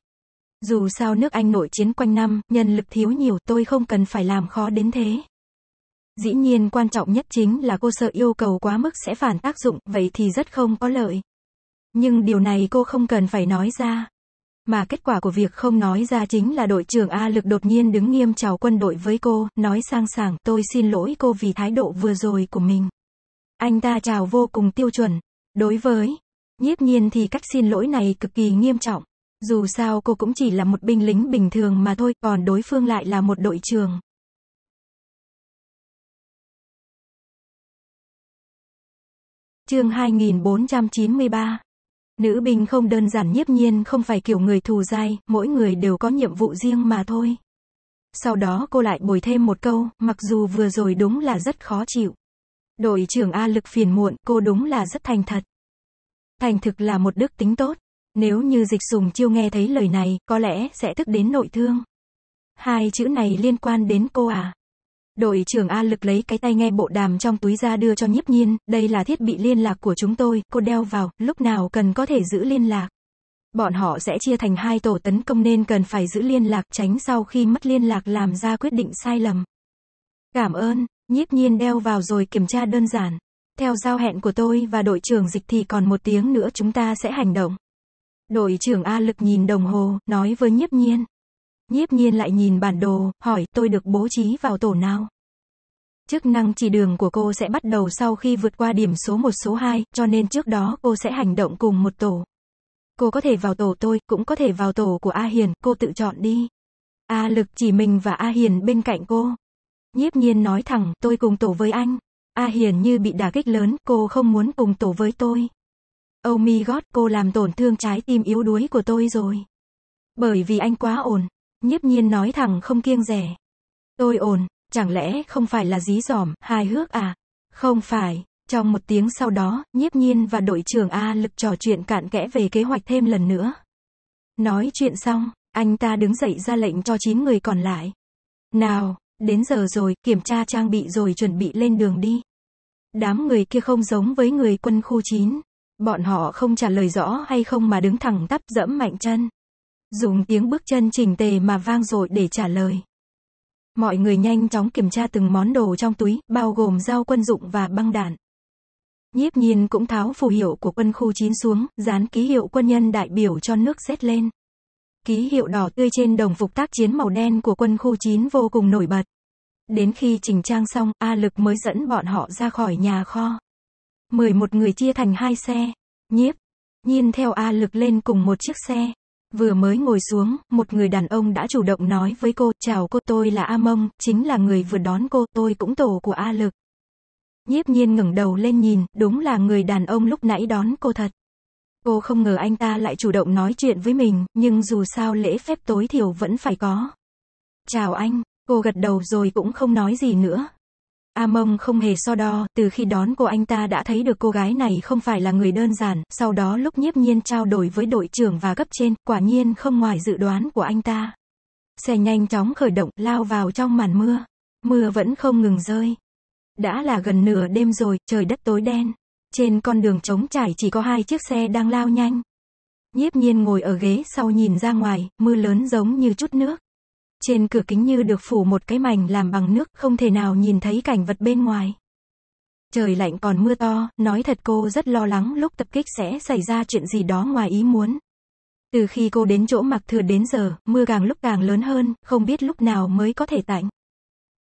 Dù sao nước Anh nội chiến quanh năm, nhân lực thiếu nhiều tôi không cần phải làm khó đến thế. Dĩ nhiên quan trọng nhất chính là cô sợ yêu cầu quá mức sẽ phản tác dụng, vậy thì rất không có lợi. Nhưng điều này cô không cần phải nói ra. Mà kết quả của việc không nói ra chính là đội trưởng A lực đột nhiên đứng nghiêm chào quân đội với cô, nói sang sảng, tôi xin lỗi cô vì thái độ vừa rồi của mình. Anh ta chào vô cùng tiêu chuẩn. Đối với, nhiếp nhiên thì cách xin lỗi này cực kỳ nghiêm trọng. Dù sao cô cũng chỉ là một binh lính bình thường mà thôi, còn đối phương lại là một đội trưởng. Chương 2493 Nữ binh không đơn giản nhiếp nhiên không phải kiểu người thù dai, mỗi người đều có nhiệm vụ riêng mà thôi. Sau đó cô lại bồi thêm một câu, mặc dù vừa rồi đúng là rất khó chịu. Đội trưởng A lực phiền muộn, cô đúng là rất thành thật. Thành thực là một đức tính tốt. Nếu như dịch sùng chiêu nghe thấy lời này, có lẽ sẽ tức đến nội thương. Hai chữ này liên quan đến cô à? Đội trưởng A lực lấy cái tay nghe bộ đàm trong túi ra đưa cho nhiếp nhiên, đây là thiết bị liên lạc của chúng tôi, cô đeo vào, lúc nào cần có thể giữ liên lạc. Bọn họ sẽ chia thành hai tổ tấn công nên cần phải giữ liên lạc tránh sau khi mất liên lạc làm ra quyết định sai lầm. Cảm ơn, nhiếp nhiên đeo vào rồi kiểm tra đơn giản. Theo giao hẹn của tôi và đội trưởng dịch thì còn một tiếng nữa chúng ta sẽ hành động. Đội trưởng A lực nhìn đồng hồ, nói với nhiếp nhiên. Nhiếp nhiên lại nhìn bản đồ, hỏi tôi được bố trí vào tổ nào? Chức năng chỉ đường của cô sẽ bắt đầu sau khi vượt qua điểm số 1 số 2, cho nên trước đó cô sẽ hành động cùng một tổ. Cô có thể vào tổ tôi, cũng có thể vào tổ của A Hiền, cô tự chọn đi. A Lực chỉ mình và A Hiền bên cạnh cô. Nhiếp nhiên nói thẳng, tôi cùng tổ với anh. A Hiền như bị đả kích lớn, cô không muốn cùng tổ với tôi. Oh my god, cô làm tổn thương trái tim yếu đuối của tôi rồi. Bởi vì anh quá ổn. Nhiếp nhiên nói thẳng không kiêng rẻ. Tôi ổn, chẳng lẽ không phải là dí dỏm, hài hước à? Không phải. Trong một tiếng sau đó, nhiếp nhiên và đội trưởng A lực trò chuyện cạn kẽ về kế hoạch thêm lần nữa. Nói chuyện xong, anh ta đứng dậy ra lệnh cho 9 người còn lại. Nào, đến giờ rồi, kiểm tra trang bị rồi chuẩn bị lên đường đi. Đám người kia không giống với người quân khu 9. Bọn họ không trả lời rõ hay không mà đứng thẳng tắp dẫm mạnh chân dùng tiếng bước chân chỉnh tề mà vang dội để trả lời. Mọi người nhanh chóng kiểm tra từng món đồ trong túi, bao gồm dao quân dụng và băng đạn. Nhiếp nhiên cũng tháo phù hiệu của quân khu 9 xuống, dán ký hiệu quân nhân đại biểu cho nước xét lên. Ký hiệu đỏ tươi trên đồng phục tác chiến màu đen của quân khu 9 vô cùng nổi bật. Đến khi chỉnh trang xong, A Lực mới dẫn bọn họ ra khỏi nhà kho. 11 người chia thành hai xe. Nhiếp, nhiên theo A Lực lên cùng một chiếc xe. Vừa mới ngồi xuống, một người đàn ông đã chủ động nói với cô, chào cô tôi là A Mông, chính là người vừa đón cô, tôi cũng tổ của A Lực. Nhiếp nhiên ngẩng đầu lên nhìn, đúng là người đàn ông lúc nãy đón cô thật. Cô không ngờ anh ta lại chủ động nói chuyện với mình, nhưng dù sao lễ phép tối thiểu vẫn phải có. Chào anh, cô gật đầu rồi cũng không nói gì nữa. A Mông không hề so đo, từ khi đón cô anh ta đã thấy được cô gái này không phải là người đơn giản, sau đó lúc nhiếp nhiên trao đổi với đội trưởng và cấp trên, quả nhiên không ngoài dự đoán của anh ta. Xe nhanh chóng khởi động, lao vào trong màn mưa. Mưa vẫn không ngừng rơi. Đã là gần nửa đêm rồi, trời đất tối đen. Trên con đường trống trải chỉ có hai chiếc xe đang lao nhanh. Nhiếp nhiên ngồi ở ghế sau nhìn ra ngoài, mưa lớn giống như chút nước. Trên cửa kính như được phủ một cái mảnh làm bằng nước, không thể nào nhìn thấy cảnh vật bên ngoài. Trời lạnh còn mưa to, nói thật cô rất lo lắng lúc tập kích sẽ xảy ra chuyện gì đó ngoài ý muốn. Từ khi cô đến chỗ mặc thừa đến giờ, mưa càng lúc càng lớn hơn, không biết lúc nào mới có thể tạnh.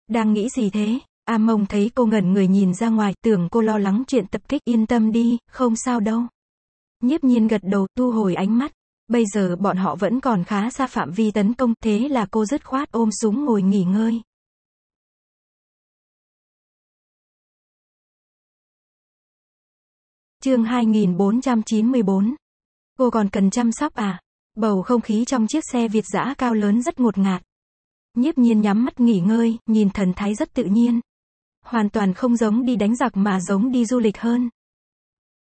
Đang nghĩ gì thế? A mông thấy cô ngẩn người nhìn ra ngoài, tưởng cô lo lắng chuyện tập kích yên tâm đi, không sao đâu. Nhiếp nhiên gật đầu, thu hồi ánh mắt. Bây giờ bọn họ vẫn còn khá xa phạm vi tấn công, thế là cô dứt khoát ôm súng ngồi nghỉ ngơi. Chương 2494 Cô còn cần chăm sóc à? Bầu không khí trong chiếc xe Việt dã cao lớn rất ngột ngạt. Nhiếp nhiên nhắm mắt nghỉ ngơi, nhìn thần thái rất tự nhiên. Hoàn toàn không giống đi đánh giặc mà giống đi du lịch hơn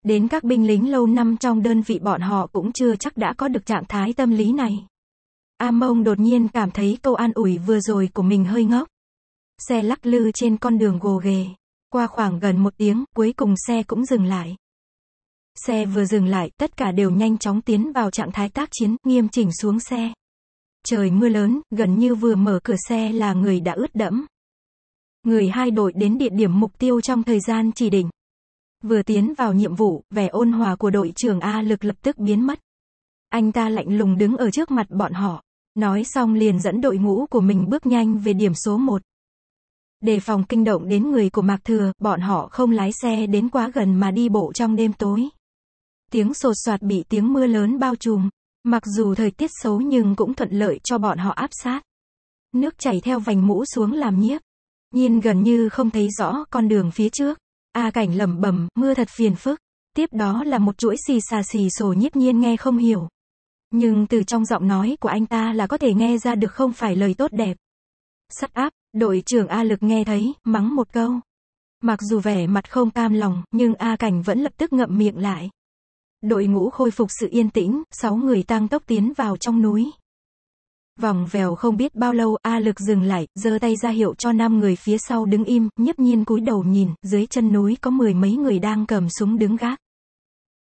đến các binh lính lâu năm trong đơn vị bọn họ cũng chưa chắc đã có được trạng thái tâm lý này. Amon đột nhiên cảm thấy câu an ủi vừa rồi của mình hơi ngốc. Xe lắc lư trên con đường gồ ghề. Qua khoảng gần một tiếng, cuối cùng xe cũng dừng lại. Xe vừa dừng lại, tất cả đều nhanh chóng tiến vào trạng thái tác chiến, nghiêm chỉnh xuống xe. Trời mưa lớn, gần như vừa mở cửa xe là người đã ướt đẫm. Người hai đội đến địa điểm mục tiêu trong thời gian chỉ định. Vừa tiến vào nhiệm vụ, vẻ ôn hòa của đội trưởng A lực lập tức biến mất. Anh ta lạnh lùng đứng ở trước mặt bọn họ. Nói xong liền dẫn đội ngũ của mình bước nhanh về điểm số 1. Đề phòng kinh động đến người của Mạc Thừa, bọn họ không lái xe đến quá gần mà đi bộ trong đêm tối. Tiếng sột soạt bị tiếng mưa lớn bao trùm. Mặc dù thời tiết xấu nhưng cũng thuận lợi cho bọn họ áp sát. Nước chảy theo vành mũ xuống làm nhiếp. Nhìn gần như không thấy rõ con đường phía trước. A cảnh lẩm bẩm, mưa thật phiền phức. Tiếp đó là một chuỗi xì xà xì sổ nhiếp nhiên nghe không hiểu. Nhưng từ trong giọng nói của anh ta là có thể nghe ra được không phải lời tốt đẹp. Sắt áp, đội trưởng A lực nghe thấy, mắng một câu. Mặc dù vẻ mặt không cam lòng, nhưng A cảnh vẫn lập tức ngậm miệng lại. Đội ngũ khôi phục sự yên tĩnh, sáu người tăng tốc tiến vào trong núi. Vòng vèo không biết bao lâu, A lực dừng lại, giơ tay ra hiệu cho năm người phía sau đứng im, nhấp nhiên cúi đầu nhìn, dưới chân núi có mười mấy người đang cầm súng đứng gác.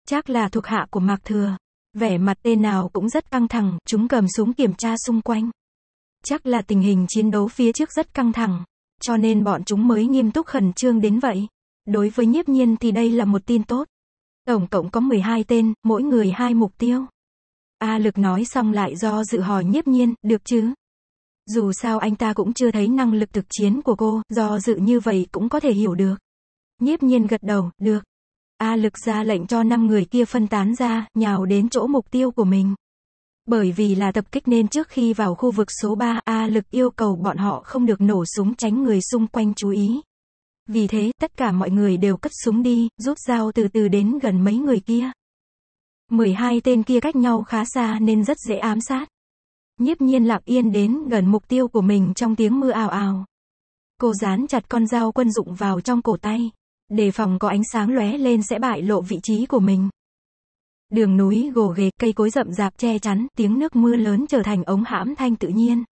Chắc là thuộc hạ của Mạc Thừa. Vẻ mặt tên nào cũng rất căng thẳng, chúng cầm súng kiểm tra xung quanh. Chắc là tình hình chiến đấu phía trước rất căng thẳng, cho nên bọn chúng mới nghiêm túc khẩn trương đến vậy. Đối với nhiếp nhiên thì đây là một tin tốt. Tổng cộng có 12 tên, mỗi người hai mục tiêu. A lực nói xong lại do dự hỏi nhiếp nhiên, được chứ? Dù sao anh ta cũng chưa thấy năng lực thực chiến của cô, do dự như vậy cũng có thể hiểu được. Nhiếp nhiên gật đầu, được. A lực ra lệnh cho 5 người kia phân tán ra, nhào đến chỗ mục tiêu của mình. Bởi vì là tập kích nên trước khi vào khu vực số 3, A lực yêu cầu bọn họ không được nổ súng tránh người xung quanh chú ý. Vì thế, tất cả mọi người đều cất súng đi, rút dao từ từ đến gần mấy người kia. 12 tên kia cách nhau khá xa nên rất dễ ám sát. Nhiếp nhiên lặng yên đến gần mục tiêu của mình trong tiếng mưa ào ào. Cô dán chặt con dao quân dụng vào trong cổ tay, đề phòng có ánh sáng lóe lên sẽ bại lộ vị trí của mình. Đường núi gồ ghề, cây cối rậm rạp che chắn, tiếng nước mưa lớn trở thành ống hãm thanh tự nhiên.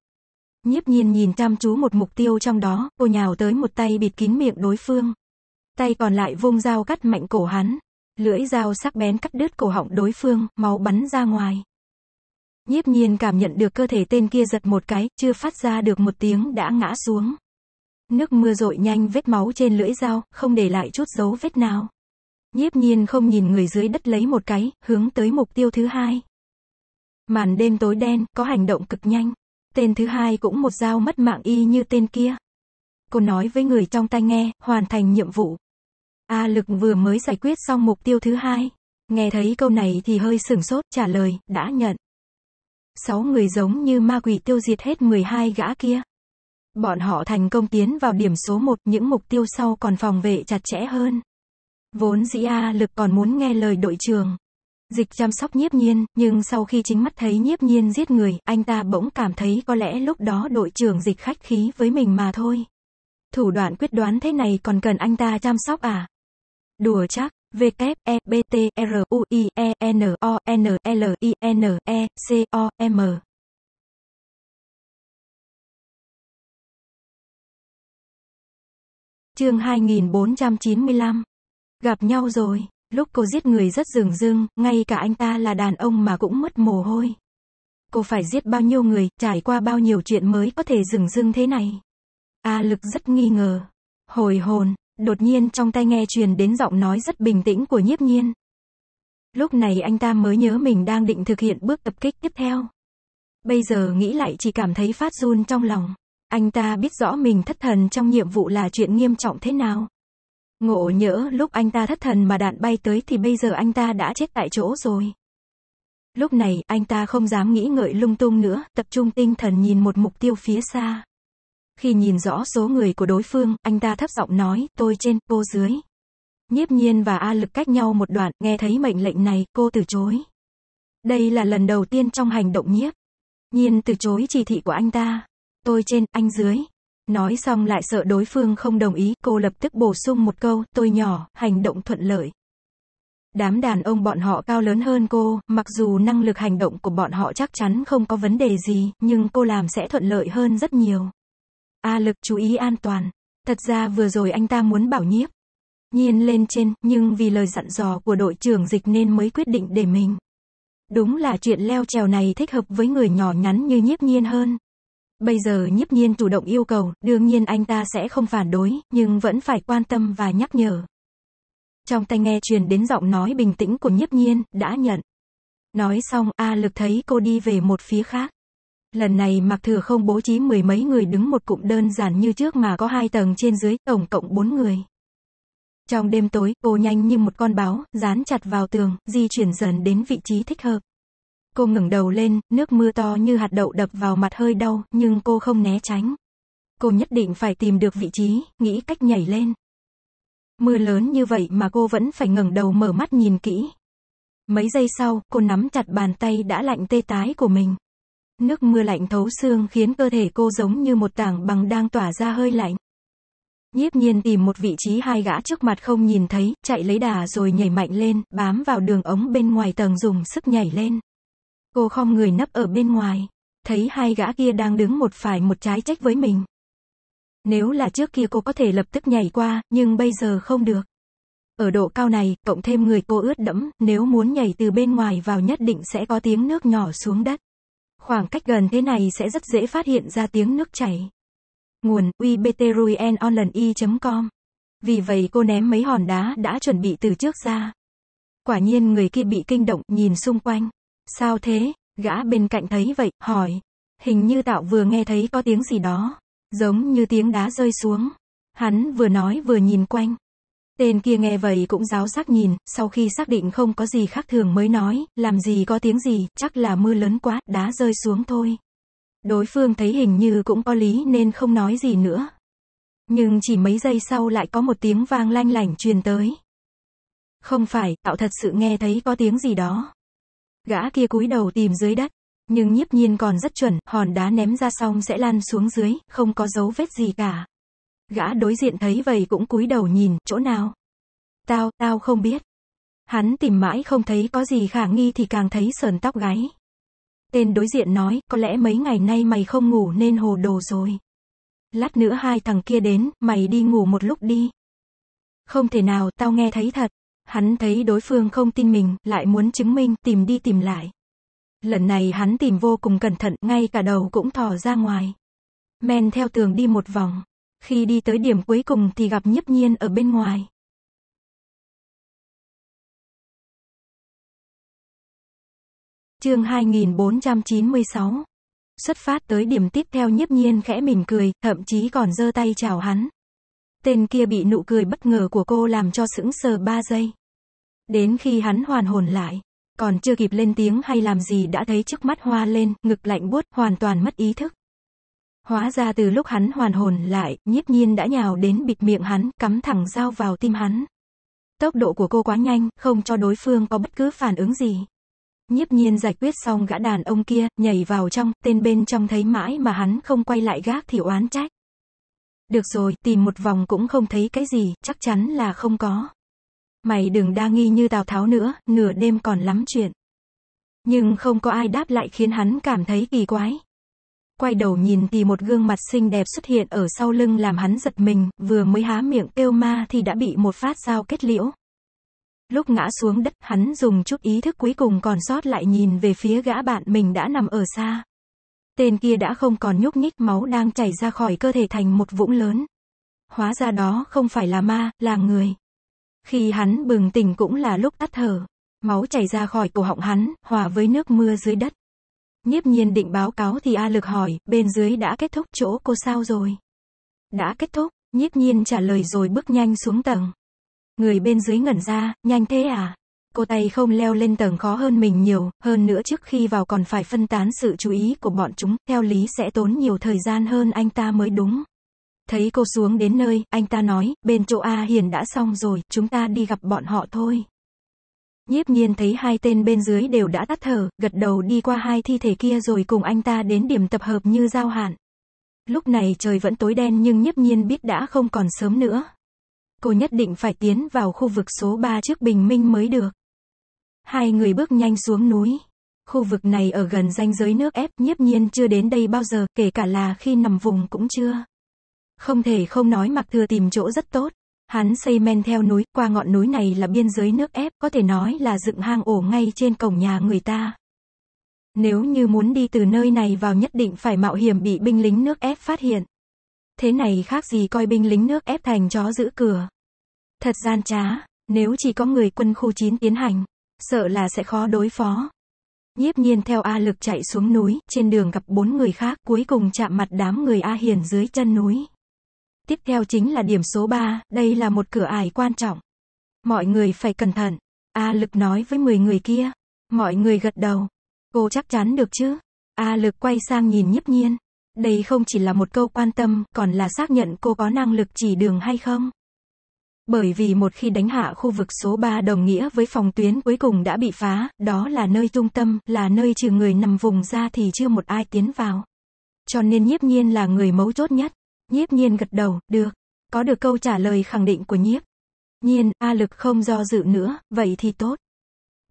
Nhiếp nhiên nhìn chăm chú một mục tiêu trong đó, cô nhào tới một tay bịt kín miệng đối phương. Tay còn lại vung dao cắt mạnh cổ hắn, Lưỡi dao sắc bén cắt đứt cổ họng đối phương, máu bắn ra ngoài. Nhiếp nhiên cảm nhận được cơ thể tên kia giật một cái, chưa phát ra được một tiếng đã ngã xuống. Nước mưa rội nhanh vết máu trên lưỡi dao, không để lại chút dấu vết nào. Nhiếp nhiên không nhìn người dưới đất lấy một cái, hướng tới mục tiêu thứ hai. Màn đêm tối đen, có hành động cực nhanh. Tên thứ hai cũng một dao mất mạng y như tên kia. Cô nói với người trong tai nghe, hoàn thành nhiệm vụ. A lực vừa mới giải quyết xong mục tiêu thứ hai. Nghe thấy câu này thì hơi sửng sốt trả lời, đã nhận. Sáu người giống như ma quỷ tiêu diệt hết 12 gã kia. Bọn họ thành công tiến vào điểm số 1, những mục tiêu sau còn phòng vệ chặt chẽ hơn. Vốn dĩ A lực còn muốn nghe lời đội trường. Dịch chăm sóc nhiếp nhiên, nhưng sau khi chính mắt thấy nhiếp nhiên giết người, anh ta bỗng cảm thấy có lẽ lúc đó đội trưởng dịch khách khí với mình mà thôi. Thủ đoạn quyết đoán thế này còn cần anh ta chăm sóc à? Đùa chắc. V K E B T R U I E N O N L I N E C O M Chương 2495. Gặp nhau rồi, lúc cô giết người rất rừng rưng, ngay cả anh ta là đàn ông mà cũng mất mồ hôi. Cô phải giết bao nhiêu người, trải qua bao nhiêu chuyện mới có thể rừng rưng thế này. A à, lực rất nghi ngờ. Hồi hồn, Đột nhiên trong tai nghe truyền đến giọng nói rất bình tĩnh của nhiếp nhiên. Lúc này anh ta mới nhớ mình đang định thực hiện bước tập kích tiếp theo. Bây giờ nghĩ lại chỉ cảm thấy phát run trong lòng. Anh ta biết rõ mình thất thần trong nhiệm vụ là chuyện nghiêm trọng thế nào. Ngộ nhỡ lúc anh ta thất thần mà đạn bay tới thì bây giờ anh ta đã chết tại chỗ rồi. Lúc này, anh ta không dám nghĩ ngợi lung tung nữa, tập trung tinh thần nhìn một mục tiêu phía xa. Khi nhìn rõ số người của đối phương, anh ta thấp giọng nói, tôi trên, cô dưới. Nhiếp nhiên và A lực cách nhau một đoạn, nghe thấy mệnh lệnh này, cô từ chối. Đây là lần đầu tiên trong hành động nhiếp. Nhiên từ chối chỉ thị của anh ta. Tôi trên, anh dưới. Nói xong lại sợ đối phương không đồng ý, cô lập tức bổ sung một câu, tôi nhỏ, hành động thuận lợi. Đám đàn ông bọn họ cao lớn hơn cô, mặc dù năng lực hành động của bọn họ chắc chắn không có vấn đề gì, nhưng cô làm sẽ thuận lợi hơn rất nhiều. A lực chú ý an toàn. Thật ra vừa rồi anh ta muốn bảo nhiếp. Nhiên lên trên, nhưng vì lời dặn dò của đội trưởng dịch nên mới quyết định để mình. Đúng là chuyện leo trèo này thích hợp với người nhỏ nhắn như nhiếp nhiên hơn. Bây giờ nhiếp nhiên chủ động yêu cầu, đương nhiên anh ta sẽ không phản đối, nhưng vẫn phải quan tâm và nhắc nhở. Trong tai nghe truyền đến giọng nói bình tĩnh của nhiếp nhiên, đã nhận. Nói xong, A lực thấy cô đi về một phía khác. Lần này Mạc Thừa không bố trí mười mấy người đứng một cụm đơn giản như trước mà có hai tầng trên dưới, tổng cộng bốn người. Trong đêm tối, cô nhanh như một con báo, dán chặt vào tường, di chuyển dần đến vị trí thích hợp. Cô ngẩng đầu lên, nước mưa to như hạt đậu đập vào mặt hơi đau, nhưng cô không né tránh. Cô nhất định phải tìm được vị trí, nghĩ cách nhảy lên. Mưa lớn như vậy mà cô vẫn phải ngẩng đầu mở mắt nhìn kỹ. Mấy giây sau, cô nắm chặt bàn tay đã lạnh tê tái của mình. Nước mưa lạnh thấu xương khiến cơ thể cô giống như một tảng bằng đang tỏa ra hơi lạnh. Nhiếp nhiên tìm một vị trí hai gã trước mặt không nhìn thấy, chạy lấy đà rồi nhảy mạnh lên, bám vào đường ống bên ngoài tầng dùng sức nhảy lên. Cô không người nấp ở bên ngoài, thấy hai gã kia đang đứng một phải một trái trách với mình. Nếu là trước kia cô có thể lập tức nhảy qua, nhưng bây giờ không được. Ở độ cao này, cộng thêm người cô ướt đẫm, nếu muốn nhảy từ bên ngoài vào nhất định sẽ có tiếng nước nhỏ xuống đất. Khoảng cách gần thế này sẽ rất dễ phát hiện ra tiếng nước chảy. Nguồn ubtruyenonlani.com Vì vậy cô ném mấy hòn đá đã chuẩn bị từ trước ra. Quả nhiên người kia bị kinh động nhìn xung quanh. Sao thế? Gã bên cạnh thấy vậy, hỏi. Hình như tạo vừa nghe thấy có tiếng gì đó. Giống như tiếng đá rơi xuống. Hắn vừa nói vừa nhìn quanh. Tên kia nghe vậy cũng giáo sắc nhìn, sau khi xác định không có gì khác thường mới nói, làm gì có tiếng gì, chắc là mưa lớn quá, đá rơi xuống thôi. Đối phương thấy hình như cũng có lý nên không nói gì nữa. Nhưng chỉ mấy giây sau lại có một tiếng vang lanh lảnh truyền tới. Không phải, tạo thật sự nghe thấy có tiếng gì đó. Gã kia cúi đầu tìm dưới đất. Nhưng nhiếp nhiên còn rất chuẩn, hòn đá ném ra xong sẽ lan xuống dưới, không có dấu vết gì cả. Gã đối diện thấy vậy cũng cúi đầu nhìn, chỗ nào? Tao, tao không biết. Hắn tìm mãi không thấy có gì khả nghi thì càng thấy sờn tóc gáy. Tên đối diện nói, có lẽ mấy ngày nay mày không ngủ nên hồ đồ rồi. Lát nữa hai thằng kia đến, mày đi ngủ một lúc đi. Không thể nào, tao nghe thấy thật. Hắn thấy đối phương không tin mình, lại muốn chứng minh, tìm đi tìm lại. Lần này hắn tìm vô cùng cẩn thận, ngay cả đầu cũng thò ra ngoài. Men theo tường đi một vòng. Khi đi tới điểm cuối cùng thì gặp nhiếp nhiên ở bên ngoài. Chương 2496 Xuất phát tới điểm tiếp theo nhiếp nhiên khẽ mỉm cười, thậm chí còn giơ tay chào hắn. Tên kia bị nụ cười bất ngờ của cô làm cho sững sờ 3 giây. Đến khi hắn hoàn hồn lại, còn chưa kịp lên tiếng hay làm gì đã thấy trước mắt hoa lên, ngực lạnh buốt, hoàn toàn mất ý thức. Hóa ra từ lúc hắn hoàn hồn lại, nhiếp nhiên đã nhào đến bịt miệng hắn, cắm thẳng dao vào tim hắn. Tốc độ của cô quá nhanh, không cho đối phương có bất cứ phản ứng gì. Nhiếp nhiên giải quyết xong gã đàn ông kia, nhảy vào trong, tên bên trong thấy mãi mà hắn không quay lại gác thì oán trách. Được rồi, tìm một vòng cũng không thấy cái gì, chắc chắn là không có. Mày đừng đa nghi như Tào Tháo nữa, nửa đêm còn lắm chuyện. Nhưng không có ai đáp lại khiến hắn cảm thấy kỳ quái quay đầu nhìn thì một gương mặt xinh đẹp xuất hiện ở sau lưng làm hắn giật mình, vừa mới há miệng kêu ma thì đã bị một phát dao kết liễu. Lúc ngã xuống đất, hắn dùng chút ý thức cuối cùng còn sót lại nhìn về phía gã bạn mình đã nằm ở xa. Tên kia đã không còn nhúc nhích, máu đang chảy ra khỏi cơ thể thành một vũng lớn. Hóa ra đó không phải là ma, là người. Khi hắn bừng tỉnh cũng là lúc tắt thở. Máu chảy ra khỏi cổ họng hắn, hòa với nước mưa dưới đất. Nhiếp nhiên định báo cáo thì A lực hỏi, bên dưới đã kết thúc chỗ cô sao rồi? Đã kết thúc, nhiếp nhiên trả lời rồi bước nhanh xuống tầng. Người bên dưới ngẩn ra, nhanh thế à? Cô tay không leo lên tầng khó hơn mình nhiều, hơn nữa trước khi vào còn phải phân tán sự chú ý của bọn chúng, theo lý sẽ tốn nhiều thời gian hơn anh ta mới đúng. Thấy cô xuống đến nơi, anh ta nói, bên chỗ A hiền đã xong rồi, chúng ta đi gặp bọn họ thôi. Nhiếp nhiên thấy hai tên bên dưới đều đã tắt thở, gật đầu đi qua hai thi thể kia rồi cùng anh ta đến điểm tập hợp như giao hạn. Lúc này trời vẫn tối đen nhưng nhiếp nhiên biết đã không còn sớm nữa. Cô nhất định phải tiến vào khu vực số 3 trước bình minh mới được. Hai người bước nhanh xuống núi. Khu vực này ở gần ranh giới nước ép nhiếp nhiên chưa đến đây bao giờ, kể cả là khi nằm vùng cũng chưa. Không thể không nói mặc thừa tìm chỗ rất tốt. Hắn xây men theo núi, qua ngọn núi này là biên giới nước ép, có thể nói là dựng hang ổ ngay trên cổng nhà người ta. Nếu như muốn đi từ nơi này vào nhất định phải mạo hiểm bị binh lính nước ép phát hiện. Thế này khác gì coi binh lính nước ép thành chó giữ cửa. Thật gian trá, nếu chỉ có người quân khu 9 tiến hành, sợ là sẽ khó đối phó. Nhiếp nhiên theo A lực chạy xuống núi, trên đường gặp bốn người khác cuối cùng chạm mặt đám người A hiền dưới chân núi. Tiếp theo chính là điểm số 3, đây là một cửa ải quan trọng. Mọi người phải cẩn thận. A lực nói với 10 người kia. Mọi người gật đầu. Cô chắc chắn được chứ? A lực quay sang nhìn nhiếp nhiên. Đây không chỉ là một câu quan tâm, còn là xác nhận cô có năng lực chỉ đường hay không. Bởi vì một khi đánh hạ khu vực số 3 đồng nghĩa với phòng tuyến cuối cùng đã bị phá, đó là nơi trung tâm, là nơi trừ người nằm vùng ra thì chưa một ai tiến vào. Cho nên nhiếp nhiên là người mấu chốt nhất. Nhiếp nhiên gật đầu, được. Có được câu trả lời khẳng định của nhiếp. Nhiên, A lực không do dự nữa, vậy thì tốt.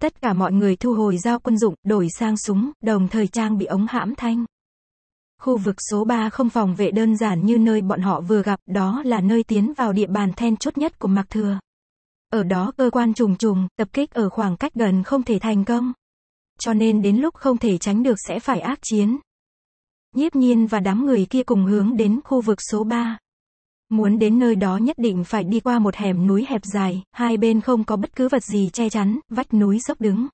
Tất cả mọi người thu hồi dao quân dụng, đổi sang súng, đồng thời trang bị ống hãm thanh. Khu vực số 3 không phòng vệ đơn giản như nơi bọn họ vừa gặp, đó là nơi tiến vào địa bàn then chốt nhất của Mạc Thừa. Ở đó cơ quan trùng trùng, tập kích ở khoảng cách gần không thể thành công. Cho nên đến lúc không thể tránh được sẽ phải ác chiến, Nhiếp nhiên và đám người kia cùng hướng đến khu vực số 3. Muốn đến nơi đó nhất định phải đi qua một hẻm núi hẹp dài, hai bên không có bất cứ vật gì che chắn, vách núi dốc đứng.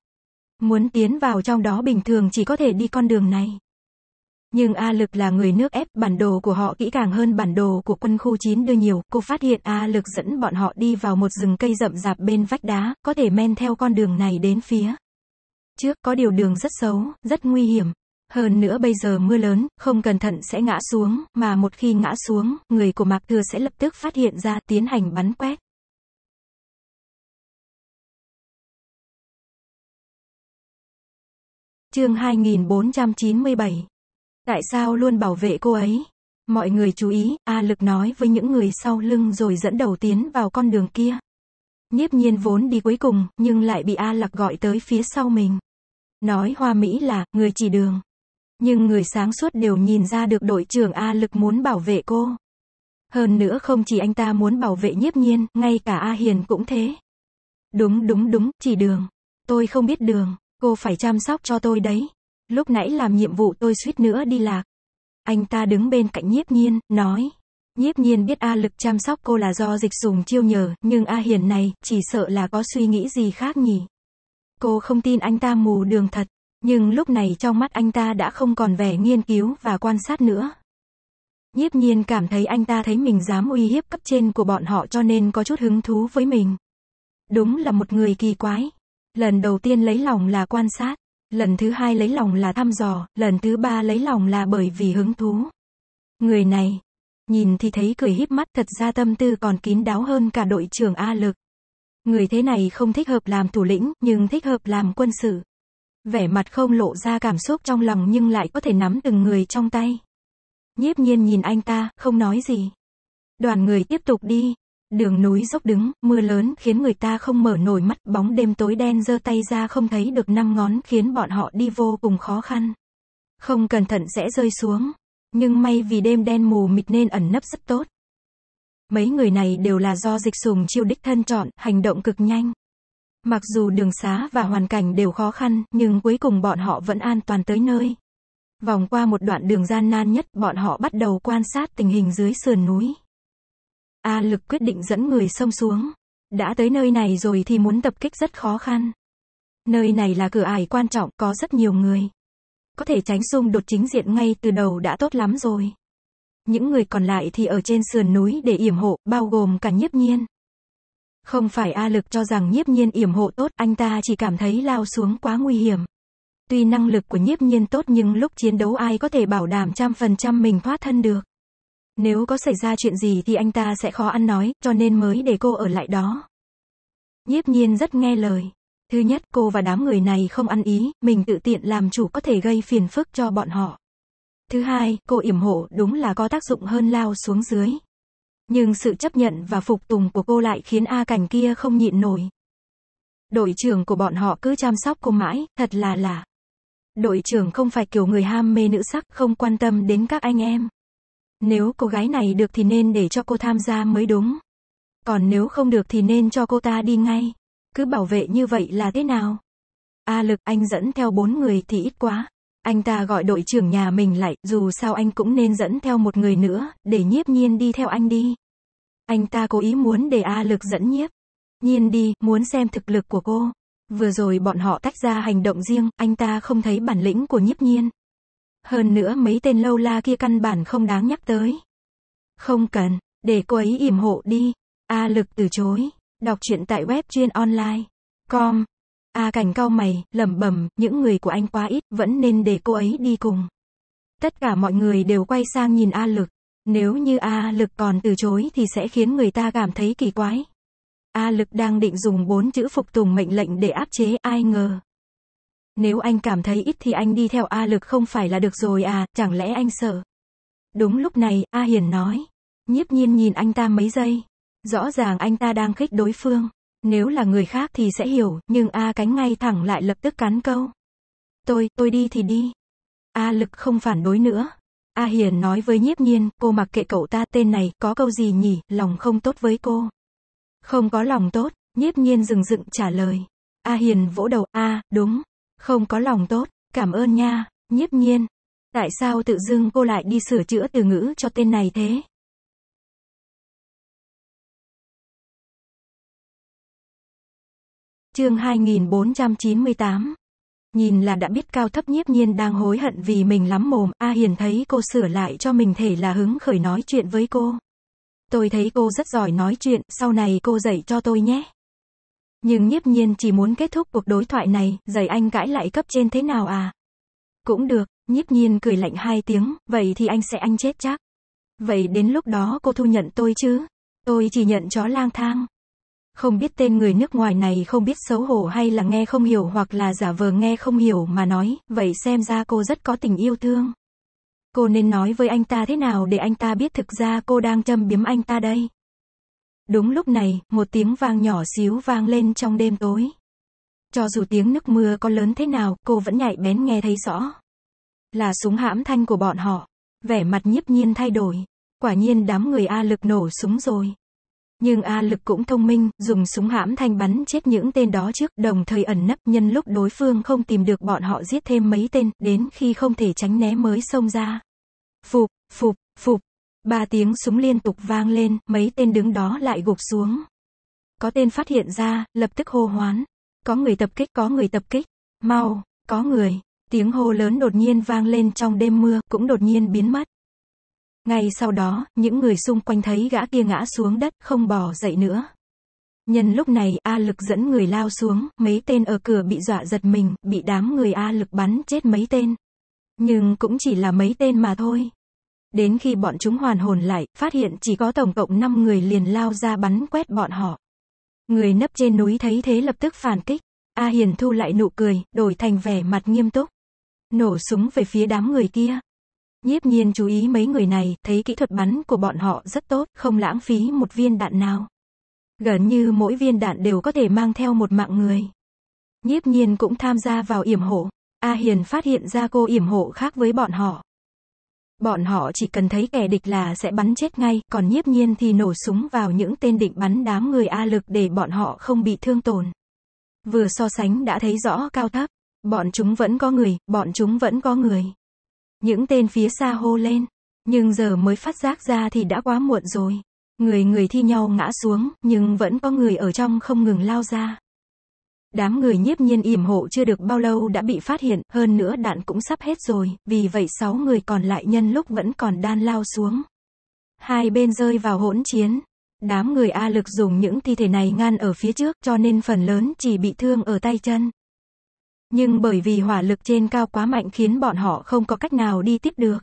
Muốn tiến vào trong đó bình thường chỉ có thể đi con đường này. Nhưng A Lực là người nước ép, bản đồ của họ kỹ càng hơn bản đồ của quân khu 9 đưa nhiều. Cô phát hiện A Lực dẫn bọn họ đi vào một rừng cây rậm rạp bên vách đá, có thể men theo con đường này đến phía. Trước có điều đường rất xấu, rất nguy hiểm, hơn nữa bây giờ mưa lớn, không cẩn thận sẽ ngã xuống, mà một khi ngã xuống, người của Mạc Thừa sẽ lập tức phát hiện ra tiến hành bắn quét. Chương 2497 Tại sao luôn bảo vệ cô ấy? Mọi người chú ý, A Lực nói với những người sau lưng rồi dẫn đầu tiến vào con đường kia. Nhiếp nhiên vốn đi cuối cùng, nhưng lại bị A Lạc gọi tới phía sau mình. Nói hoa Mỹ là, người chỉ đường. Nhưng người sáng suốt đều nhìn ra được đội trưởng A Lực muốn bảo vệ cô. Hơn nữa không chỉ anh ta muốn bảo vệ nhiếp nhiên, ngay cả A Hiền cũng thế. Đúng đúng đúng, chỉ đường. Tôi không biết đường, cô phải chăm sóc cho tôi đấy. Lúc nãy làm nhiệm vụ tôi suýt nữa đi lạc. Anh ta đứng bên cạnh nhiếp nhiên, nói. Nhiếp nhiên biết A Lực chăm sóc cô là do dịch dùng chiêu nhờ, nhưng A Hiền này, chỉ sợ là có suy nghĩ gì khác nhỉ. Cô không tin anh ta mù đường thật. Nhưng lúc này trong mắt anh ta đã không còn vẻ nghiên cứu và quan sát nữa. Nhiếp nhiên cảm thấy anh ta thấy mình dám uy hiếp cấp trên của bọn họ cho nên có chút hứng thú với mình. Đúng là một người kỳ quái. Lần đầu tiên lấy lòng là quan sát, lần thứ hai lấy lòng là thăm dò, lần thứ ba lấy lòng là bởi vì hứng thú. Người này, nhìn thì thấy cười híp mắt thật ra tâm tư còn kín đáo hơn cả đội trưởng A lực. Người thế này không thích hợp làm thủ lĩnh, nhưng thích hợp làm quân sự vẻ mặt không lộ ra cảm xúc trong lòng nhưng lại có thể nắm từng người trong tay. Nhiếp nhiên nhìn anh ta, không nói gì. Đoàn người tiếp tục đi. Đường núi dốc đứng, mưa lớn khiến người ta không mở nổi mắt, bóng đêm tối đen giơ tay ra không thấy được năm ngón khiến bọn họ đi vô cùng khó khăn. Không cẩn thận sẽ rơi xuống, nhưng may vì đêm đen mù mịt nên ẩn nấp rất tốt. Mấy người này đều là do dịch sùng chiêu đích thân chọn, hành động cực nhanh. Mặc dù đường xá và hoàn cảnh đều khó khăn, nhưng cuối cùng bọn họ vẫn an toàn tới nơi. Vòng qua một đoạn đường gian nan nhất, bọn họ bắt đầu quan sát tình hình dưới sườn núi. A lực quyết định dẫn người sông xuống. Đã tới nơi này rồi thì muốn tập kích rất khó khăn. Nơi này là cửa ải quan trọng, có rất nhiều người. Có thể tránh xung đột chính diện ngay từ đầu đã tốt lắm rồi. Những người còn lại thì ở trên sườn núi để yểm hộ, bao gồm cả nhiếp nhiên. Không phải A Lực cho rằng nhiếp nhiên yểm hộ tốt, anh ta chỉ cảm thấy lao xuống quá nguy hiểm. Tuy năng lực của nhiếp nhiên tốt nhưng lúc chiến đấu ai có thể bảo đảm trăm phần trăm mình thoát thân được. Nếu có xảy ra chuyện gì thì anh ta sẽ khó ăn nói, cho nên mới để cô ở lại đó. Nhiếp nhiên rất nghe lời. Thứ nhất, cô và đám người này không ăn ý, mình tự tiện làm chủ có thể gây phiền phức cho bọn họ. Thứ hai, cô yểm hộ đúng là có tác dụng hơn lao xuống dưới. Nhưng sự chấp nhận và phục tùng của cô lại khiến A Cảnh kia không nhịn nổi. Đội trưởng của bọn họ cứ chăm sóc cô mãi, thật là lạ. Đội trưởng không phải kiểu người ham mê nữ sắc, không quan tâm đến các anh em. Nếu cô gái này được thì nên để cho cô tham gia mới đúng. Còn nếu không được thì nên cho cô ta đi ngay. Cứ bảo vệ như vậy là thế nào? A lực anh dẫn theo bốn người thì ít quá. Anh ta gọi đội trưởng nhà mình lại, dù sao anh cũng nên dẫn theo một người nữa, để nhiếp nhiên đi theo anh đi. Anh ta cố ý muốn để A lực dẫn nhiếp. Nhiên đi, muốn xem thực lực của cô. Vừa rồi bọn họ tách ra hành động riêng, anh ta không thấy bản lĩnh của nhiếp nhiên. Hơn nữa mấy tên lâu la kia căn bản không đáng nhắc tới. Không cần, để cô ấy yểm hộ đi. A lực từ chối. Đọc truyện tại web chuyên online. com A à, Cảnh cau mày, lẩm bẩm, những người của anh quá ít, vẫn nên để cô ấy đi cùng. Tất cả mọi người đều quay sang nhìn A Lực. Nếu như A Lực còn từ chối thì sẽ khiến người ta cảm thấy kỳ quái. A Lực đang định dùng bốn chữ phục tùng mệnh lệnh để áp chế, ai ngờ. Nếu anh cảm thấy ít thì anh đi theo A Lực không phải là được rồi à, chẳng lẽ anh sợ. Đúng lúc này, A Hiền nói. Nhiếp nhiên nhìn anh ta mấy giây. Rõ ràng anh ta đang khích đối phương. Nếu là người khác thì sẽ hiểu, nhưng A cánh ngay thẳng lại lập tức cắn câu. Tôi, tôi đi thì đi. A lực không phản đối nữa. A hiền nói với nhiếp nhiên, cô mặc kệ cậu ta tên này, có câu gì nhỉ, lòng không tốt với cô. Không có lòng tốt, nhiếp nhiên dừng rựng trả lời. A hiền vỗ đầu, A, đúng. Không có lòng tốt, cảm ơn nha, nhiếp nhiên. Tại sao tự dưng cô lại đi sửa chữa từ ngữ cho tên này thế? Chương 2498 Nhìn là đã biết cao thấp nhiếp nhiên đang hối hận vì mình lắm mồm, A Hiền thấy cô sửa lại cho mình thể là hứng khởi nói chuyện với cô. Tôi thấy cô rất giỏi nói chuyện, sau này cô dạy cho tôi nhé. Nhưng nhiếp nhiên chỉ muốn kết thúc cuộc đối thoại này, dạy anh cãi lại cấp trên thế nào à? Cũng được, nhiếp nhiên cười lạnh hai tiếng, vậy thì anh sẽ anh chết chắc. Vậy đến lúc đó cô thu nhận tôi chứ? Tôi chỉ nhận chó lang thang. Không biết tên người nước ngoài này không biết xấu hổ hay là nghe không hiểu hoặc là giả vờ nghe không hiểu mà nói, vậy xem ra cô rất có tình yêu thương. Cô nên nói với anh ta thế nào để anh ta biết thực ra cô đang châm biếm anh ta đây. Đúng lúc này, một tiếng vang nhỏ xíu vang lên trong đêm tối. Cho dù tiếng nước mưa có lớn thế nào, cô vẫn nhạy bén nghe thấy rõ. Là súng hãm thanh của bọn họ. Vẻ mặt nhiếp nhiên thay đổi. Quả nhiên đám người A lực nổ súng rồi nhưng A lực cũng thông minh, dùng súng hãm thanh bắn chết những tên đó trước, đồng thời ẩn nấp, nhân lúc đối phương không tìm được bọn họ giết thêm mấy tên, đến khi không thể tránh né mới xông ra. Phục, phục, phục. Ba tiếng súng liên tục vang lên, mấy tên đứng đó lại gục xuống. Có tên phát hiện ra, lập tức hô hoán. Có người tập kích, có người tập kích. Mau, có người. Tiếng hô lớn đột nhiên vang lên trong đêm mưa, cũng đột nhiên biến mất. Ngay sau đó, những người xung quanh thấy gã kia ngã xuống đất, không bỏ dậy nữa. Nhân lúc này, A lực dẫn người lao xuống, mấy tên ở cửa bị dọa giật mình, bị đám người A lực bắn chết mấy tên. Nhưng cũng chỉ là mấy tên mà thôi. Đến khi bọn chúng hoàn hồn lại, phát hiện chỉ có tổng cộng 5 người liền lao ra bắn quét bọn họ. Người nấp trên núi thấy thế lập tức phản kích. A Hiền thu lại nụ cười, đổi thành vẻ mặt nghiêm túc. Nổ súng về phía đám người kia. Nhiếp nhiên chú ý mấy người này, thấy kỹ thuật bắn của bọn họ rất tốt, không lãng phí một viên đạn nào. Gần như mỗi viên đạn đều có thể mang theo một mạng người. Nhiếp nhiên cũng tham gia vào yểm hộ. A Hiền phát hiện ra cô yểm hộ khác với bọn họ. Bọn họ chỉ cần thấy kẻ địch là sẽ bắn chết ngay, còn nhiếp nhiên thì nổ súng vào những tên định bắn đám người A lực để bọn họ không bị thương tổn. Vừa so sánh đã thấy rõ cao thấp. Bọn chúng vẫn có người, bọn chúng vẫn có người. Những tên phía xa hô lên, nhưng giờ mới phát giác ra thì đã quá muộn rồi. Người người thi nhau ngã xuống, nhưng vẫn có người ở trong không ngừng lao ra. Đám người nhiếp nhiên yểm hộ chưa được bao lâu đã bị phát hiện, hơn nữa đạn cũng sắp hết rồi, vì vậy sáu người còn lại nhân lúc vẫn còn đan lao xuống. Hai bên rơi vào hỗn chiến. Đám người A lực dùng những thi thể này ngăn ở phía trước cho nên phần lớn chỉ bị thương ở tay chân. Nhưng bởi vì hỏa lực trên cao quá mạnh khiến bọn họ không có cách nào đi tiếp được.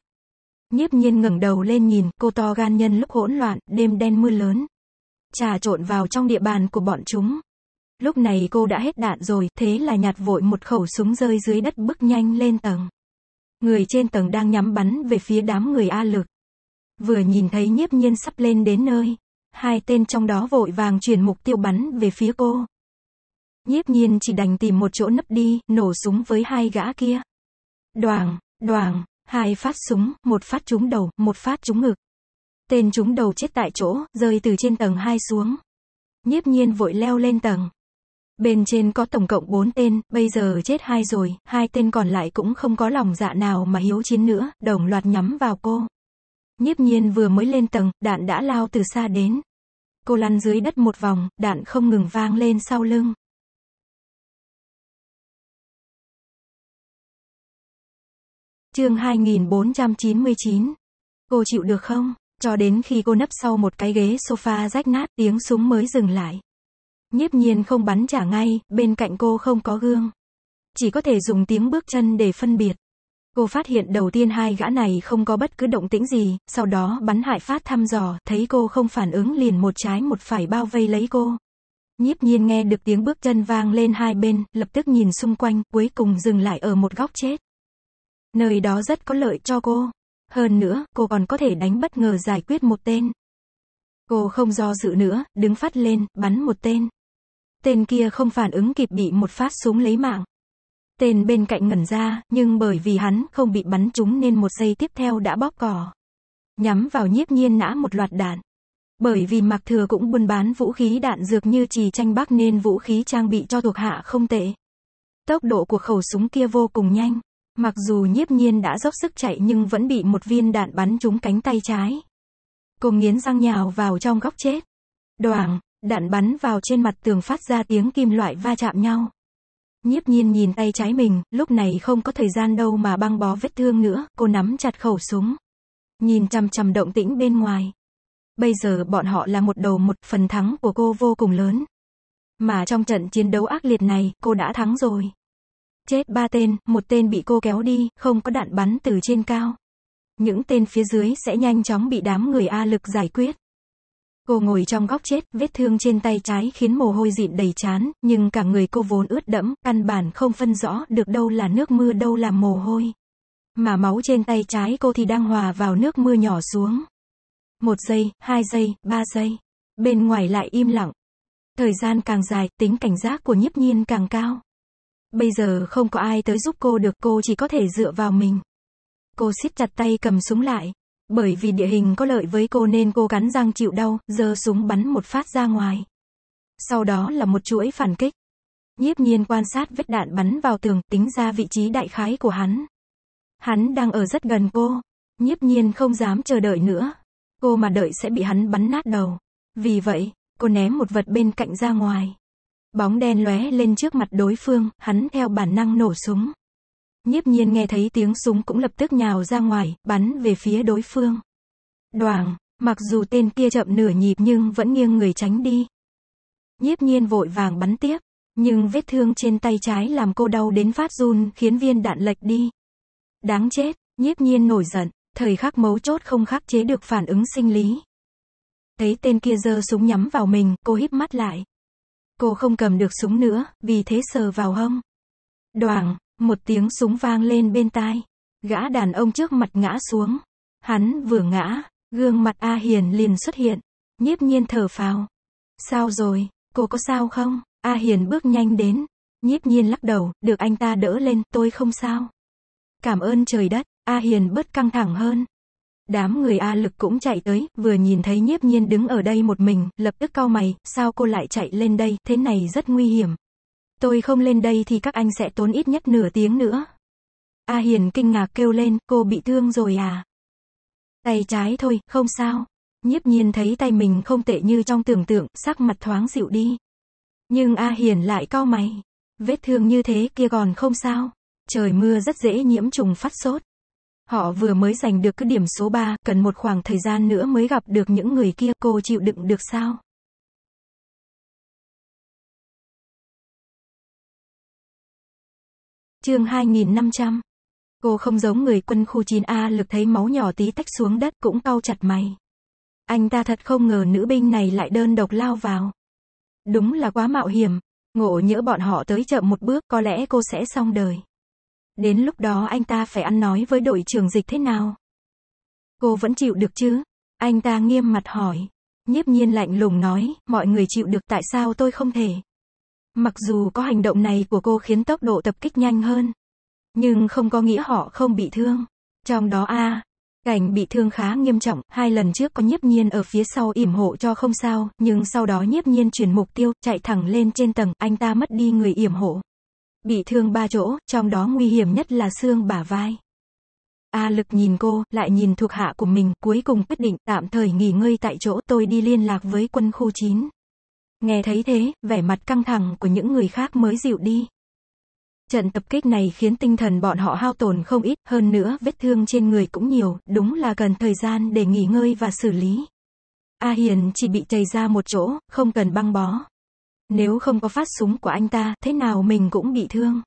Nhiếp nhiên ngẩng đầu lên nhìn, cô to gan nhân lúc hỗn loạn, đêm đen mưa lớn. Trà trộn vào trong địa bàn của bọn chúng. Lúc này cô đã hết đạn rồi, thế là nhặt vội một khẩu súng rơi dưới đất bước nhanh lên tầng. Người trên tầng đang nhắm bắn về phía đám người A lực. Vừa nhìn thấy nhiếp nhiên sắp lên đến nơi. Hai tên trong đó vội vàng chuyển mục tiêu bắn về phía cô. Nhiếp nhiên chỉ đành tìm một chỗ nấp đi, nổ súng với hai gã kia. Đoàng, đoàng, hai phát súng, một phát trúng đầu, một phát trúng ngực. Tên trúng đầu chết tại chỗ, rơi từ trên tầng hai xuống. Nhiếp nhiên vội leo lên tầng. Bên trên có tổng cộng bốn tên, bây giờ chết hai rồi, hai tên còn lại cũng không có lòng dạ nào mà hiếu chiến nữa, đồng loạt nhắm vào cô. Nhiếp nhiên vừa mới lên tầng, đạn đã lao từ xa đến. Cô lăn dưới đất một vòng, đạn không ngừng vang lên sau lưng. Chương 2499. Cô chịu được không? Cho đến khi cô nấp sau một cái ghế sofa rách nát tiếng súng mới dừng lại. Nhiếp nhiên không bắn trả ngay, bên cạnh cô không có gương. Chỉ có thể dùng tiếng bước chân để phân biệt. Cô phát hiện đầu tiên hai gã này không có bất cứ động tĩnh gì, sau đó bắn hại phát thăm dò, thấy cô không phản ứng liền một trái một phải bao vây lấy cô. Nhiếp nhiên nghe được tiếng bước chân vang lên hai bên, lập tức nhìn xung quanh, cuối cùng dừng lại ở một góc chết. Nơi đó rất có lợi cho cô. Hơn nữa, cô còn có thể đánh bất ngờ giải quyết một tên. Cô không do dự nữa, đứng phát lên, bắn một tên. Tên kia không phản ứng kịp bị một phát súng lấy mạng. Tên bên cạnh ngẩn ra, nhưng bởi vì hắn không bị bắn trúng nên một giây tiếp theo đã bóp cỏ. Nhắm vào nhiếp nhiên nã một loạt đạn. Bởi vì mặc Thừa cũng buôn bán vũ khí đạn dược như trì tranh bắc nên vũ khí trang bị cho thuộc hạ không tệ. Tốc độ của khẩu súng kia vô cùng nhanh. Mặc dù nhiếp nhiên đã dốc sức chạy nhưng vẫn bị một viên đạn bắn trúng cánh tay trái. Cô nghiến răng nhào vào trong góc chết. Đoảng, đạn bắn vào trên mặt tường phát ra tiếng kim loại va chạm nhau. Nhiếp nhiên nhìn tay trái mình, lúc này không có thời gian đâu mà băng bó vết thương nữa, cô nắm chặt khẩu súng. Nhìn chằm chằm động tĩnh bên ngoài. Bây giờ bọn họ là một đầu một, phần thắng của cô vô cùng lớn. Mà trong trận chiến đấu ác liệt này, cô đã thắng rồi. Chết ba tên, một tên bị cô kéo đi, không có đạn bắn từ trên cao. Những tên phía dưới sẽ nhanh chóng bị đám người A lực giải quyết. Cô ngồi trong góc chết, vết thương trên tay trái khiến mồ hôi dịn đầy chán, nhưng cả người cô vốn ướt đẫm, căn bản không phân rõ được đâu là nước mưa đâu là mồ hôi. Mà máu trên tay trái cô thì đang hòa vào nước mưa nhỏ xuống. Một giây, hai giây, ba giây. Bên ngoài lại im lặng. Thời gian càng dài, tính cảnh giác của nhiếp nhiên càng cao. Bây giờ không có ai tới giúp cô được cô chỉ có thể dựa vào mình. Cô siết chặt tay cầm súng lại. Bởi vì địa hình có lợi với cô nên cô cắn răng chịu đau, giơ súng bắn một phát ra ngoài. Sau đó là một chuỗi phản kích. Nhiếp nhiên quan sát vết đạn bắn vào tường, tính ra vị trí đại khái của hắn. Hắn đang ở rất gần cô. Nhiếp nhiên không dám chờ đợi nữa. Cô mà đợi sẽ bị hắn bắn nát đầu. Vì vậy, cô ném một vật bên cạnh ra ngoài. Bóng đen lóe lên trước mặt đối phương, hắn theo bản năng nổ súng. Nhiếp nhiên nghe thấy tiếng súng cũng lập tức nhào ra ngoài, bắn về phía đối phương. Đoảng, mặc dù tên kia chậm nửa nhịp nhưng vẫn nghiêng người tránh đi. Nhiếp nhiên vội vàng bắn tiếp, nhưng vết thương trên tay trái làm cô đau đến phát run khiến viên đạn lệch đi. Đáng chết, nhiếp nhiên nổi giận, thời khắc mấu chốt không khắc chế được phản ứng sinh lý. Thấy tên kia giơ súng nhắm vào mình, cô híp mắt lại. Cô không cầm được súng nữa, vì thế sờ vào hông. Đoảng, một tiếng súng vang lên bên tai. Gã đàn ông trước mặt ngã xuống. Hắn vừa ngã, gương mặt A Hiền liền xuất hiện. Nhiếp nhiên thở phào. Sao rồi, cô có sao không? A Hiền bước nhanh đến. Nhiếp nhiên lắc đầu, được anh ta đỡ lên, tôi không sao. Cảm ơn trời đất, A Hiền bớt căng thẳng hơn. Đám người A lực cũng chạy tới, vừa nhìn thấy nhiếp nhiên đứng ở đây một mình, lập tức cau mày, sao cô lại chạy lên đây, thế này rất nguy hiểm. Tôi không lên đây thì các anh sẽ tốn ít nhất nửa tiếng nữa. A Hiền kinh ngạc kêu lên, cô bị thương rồi à? Tay trái thôi, không sao. Nhiếp nhiên thấy tay mình không tệ như trong tưởng tượng, sắc mặt thoáng dịu đi. Nhưng A Hiền lại cau mày. Vết thương như thế kia còn không sao. Trời mưa rất dễ nhiễm trùng phát sốt. Họ vừa mới giành được cứ điểm số 3, cần một khoảng thời gian nữa mới gặp được những người kia, cô chịu đựng được sao? Chương 2500 Cô không giống người quân khu 9A lực thấy máu nhỏ tí tách xuống đất cũng cau chặt mày. Anh ta thật không ngờ nữ binh này lại đơn độc lao vào. Đúng là quá mạo hiểm. Ngộ nhỡ bọn họ tới chậm một bước có lẽ cô sẽ xong đời. Đến lúc đó anh ta phải ăn nói với đội trưởng dịch thế nào? Cô vẫn chịu được chứ? Anh ta nghiêm mặt hỏi. Nhiếp nhiên lạnh lùng nói, mọi người chịu được tại sao tôi không thể? Mặc dù có hành động này của cô khiến tốc độ tập kích nhanh hơn, nhưng không có nghĩa họ không bị thương. Trong đó A, cảnh bị thương khá nghiêm trọng, hai lần trước có nhiếp nhiên ở phía sau yểm hộ cho không sao, nhưng sau đó nhiếp nhiên chuyển mục tiêu, chạy thẳng lên trên tầng, anh ta mất đi người yểm hộ. Bị thương ba chỗ, trong đó nguy hiểm nhất là xương bả vai. A lực nhìn cô, lại nhìn thuộc hạ của mình, cuối cùng quyết định tạm thời nghỉ ngơi tại chỗ tôi đi liên lạc với quân khu 9. Nghe thấy thế, vẻ mặt căng thẳng của những người khác mới dịu đi. Trận tập kích này khiến tinh thần bọn họ hao tổn không ít, hơn nữa vết thương trên người cũng nhiều, đúng là cần thời gian để nghỉ ngơi và xử lý. A Hiền chỉ bị chảy ra một chỗ, không cần băng bó. Nếu không có phát súng của anh ta, thế nào mình cũng bị thương.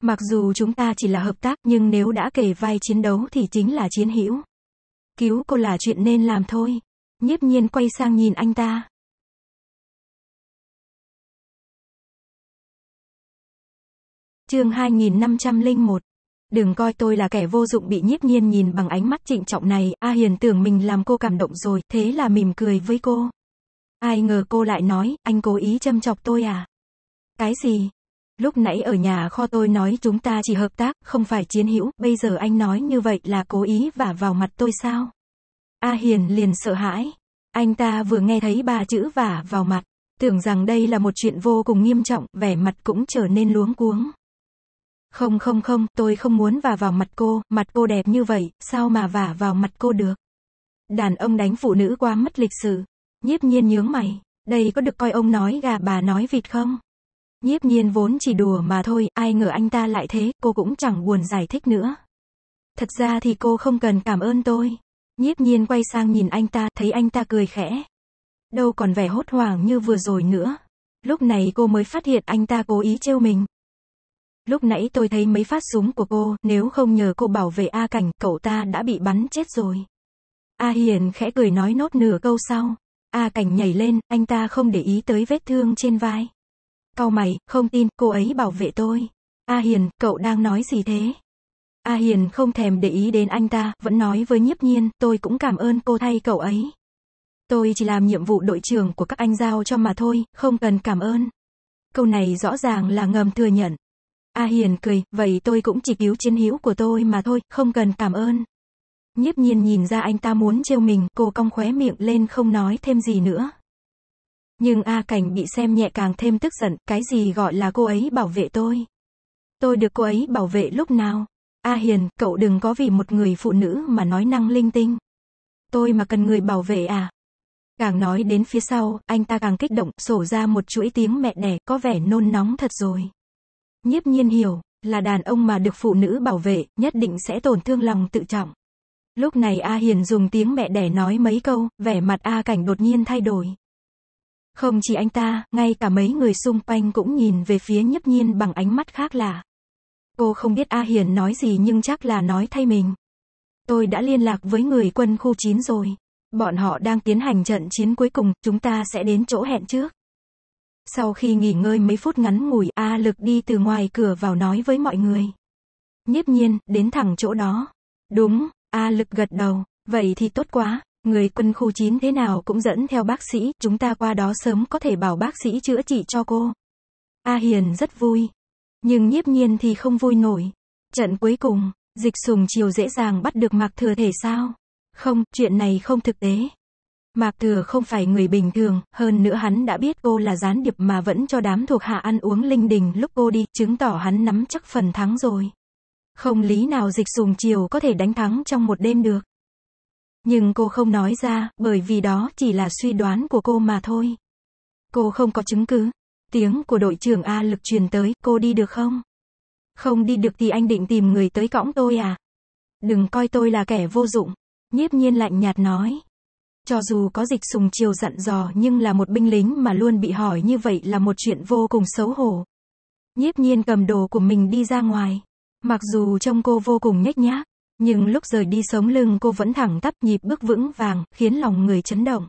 Mặc dù chúng ta chỉ là hợp tác, nhưng nếu đã kể vai chiến đấu thì chính là chiến hữu. Cứu cô là chuyện nên làm thôi. Nhiếp nhiên quay sang nhìn anh ta. Chương 2501 Đừng coi tôi là kẻ vô dụng bị nhiếp nhiên nhìn bằng ánh mắt trịnh trọng này, A Hiền tưởng mình làm cô cảm động rồi, thế là mỉm cười với cô. Ai ngờ cô lại nói, anh cố ý châm chọc tôi à? Cái gì? Lúc nãy ở nhà kho tôi nói chúng ta chỉ hợp tác, không phải chiến hữu, bây giờ anh nói như vậy là cố ý vả vào mặt tôi sao? A Hiền liền sợ hãi. Anh ta vừa nghe thấy ba chữ vả vào mặt, tưởng rằng đây là một chuyện vô cùng nghiêm trọng, vẻ mặt cũng trở nên luống cuống. Không không không, tôi không muốn vả vào mặt cô, mặt cô đẹp như vậy, sao mà vả vào mặt cô được? Đàn ông đánh phụ nữ quá mất lịch sự. Nhiếp nhiên nhướng mày, đây có được coi ông nói gà bà nói vịt không? Nhiếp nhiên vốn chỉ đùa mà thôi, ai ngờ anh ta lại thế, cô cũng chẳng buồn giải thích nữa. Thật ra thì cô không cần cảm ơn tôi. Nhiếp nhiên quay sang nhìn anh ta, thấy anh ta cười khẽ. Đâu còn vẻ hốt hoảng như vừa rồi nữa. Lúc này cô mới phát hiện anh ta cố ý trêu mình. Lúc nãy tôi thấy mấy phát súng của cô, nếu không nhờ cô bảo vệ A Cảnh, cậu ta đã bị bắn chết rồi. A Hiền khẽ cười nói nốt nửa câu sau. A à, cảnh nhảy lên, anh ta không để ý tới vết thương trên vai. Cau mày, không tin, cô ấy bảo vệ tôi. A Hiền, cậu đang nói gì thế? A Hiền không thèm để ý đến anh ta, vẫn nói với nhiếp nhiên, tôi cũng cảm ơn cô thay cậu ấy. Tôi chỉ làm nhiệm vụ đội trưởng của các anh giao cho mà thôi, không cần cảm ơn. Câu này rõ ràng là ngầm thừa nhận. A Hiền cười, vậy tôi cũng chỉ cứu chiến hữu của tôi mà thôi, không cần cảm ơn. Nhiếp nhiên nhìn ra anh ta muốn trêu mình, cô cong khóe miệng lên không nói thêm gì nữa. Nhưng A Cảnh bị xem nhẹ càng thêm tức giận, cái gì gọi là cô ấy bảo vệ tôi? Tôi được cô ấy bảo vệ lúc nào? A Hiền, cậu đừng có vì một người phụ nữ mà nói năng linh tinh. Tôi mà cần người bảo vệ à? Càng nói đến phía sau, anh ta càng kích động, sổ ra một chuỗi tiếng mẹ đẻ, có vẻ nôn nóng thật rồi. Nhiếp nhiên hiểu, là đàn ông mà được phụ nữ bảo vệ, nhất định sẽ tổn thương lòng tự trọng. Lúc này A Hiền dùng tiếng mẹ đẻ nói mấy câu, vẻ mặt A Cảnh đột nhiên thay đổi. Không chỉ anh ta, ngay cả mấy người xung quanh cũng nhìn về phía nhiếp nhiên bằng ánh mắt khác lạ. Cô không biết A Hiền nói gì nhưng chắc là nói thay mình. Tôi đã liên lạc với người quân khu 9 rồi. Bọn họ đang tiến hành trận chiến cuối cùng, chúng ta sẽ đến chỗ hẹn trước. Sau khi nghỉ ngơi mấy phút ngắn ngủi, A Lực đi từ ngoài cửa vào nói với mọi người. Nhiếp nhiên, đến thẳng chỗ đó. Đúng, A lực gật đầu, vậy thì tốt quá, người quân khu 9 thế nào cũng dẫn theo bác sĩ, chúng ta qua đó sớm có thể bảo bác sĩ chữa trị cho cô. A Hiền rất vui, nhưng nhiếp nhiên thì không vui nổi. Trận cuối cùng, dịch sùng chiều dễ dàng bắt được Mạc Thừa thể sao? Không, chuyện này không thực tế. Mạc Thừa không phải người bình thường, hơn nữa hắn đã biết cô là gián điệp mà vẫn cho đám thuộc hạ ăn uống linh đình lúc cô đi, chứng tỏ hắn nắm chắc phần thắng rồi. Không lý nào dịch sùng chiều có thể đánh thắng trong một đêm được. Nhưng cô không nói ra, bởi vì đó chỉ là suy đoán của cô mà thôi. Cô không có chứng cứ. Tiếng của đội trưởng A lực truyền tới, cô đi được không? Không đi được thì anh định tìm người tới cõng tôi à? Đừng coi tôi là kẻ vô dụng. Nhiếp nhiên lạnh nhạt nói. Cho dù có dịch sùng chiều dặn dò nhưng là một binh lính mà luôn bị hỏi như vậy là một chuyện vô cùng xấu hổ. Nhiếp nhiên cầm đồ của mình đi ra ngoài. Mặc dù trông cô vô cùng nhếch nhác, nhưng lúc rời đi sống lưng cô vẫn thẳng tắp nhịp bước vững vàng, khiến lòng người chấn động.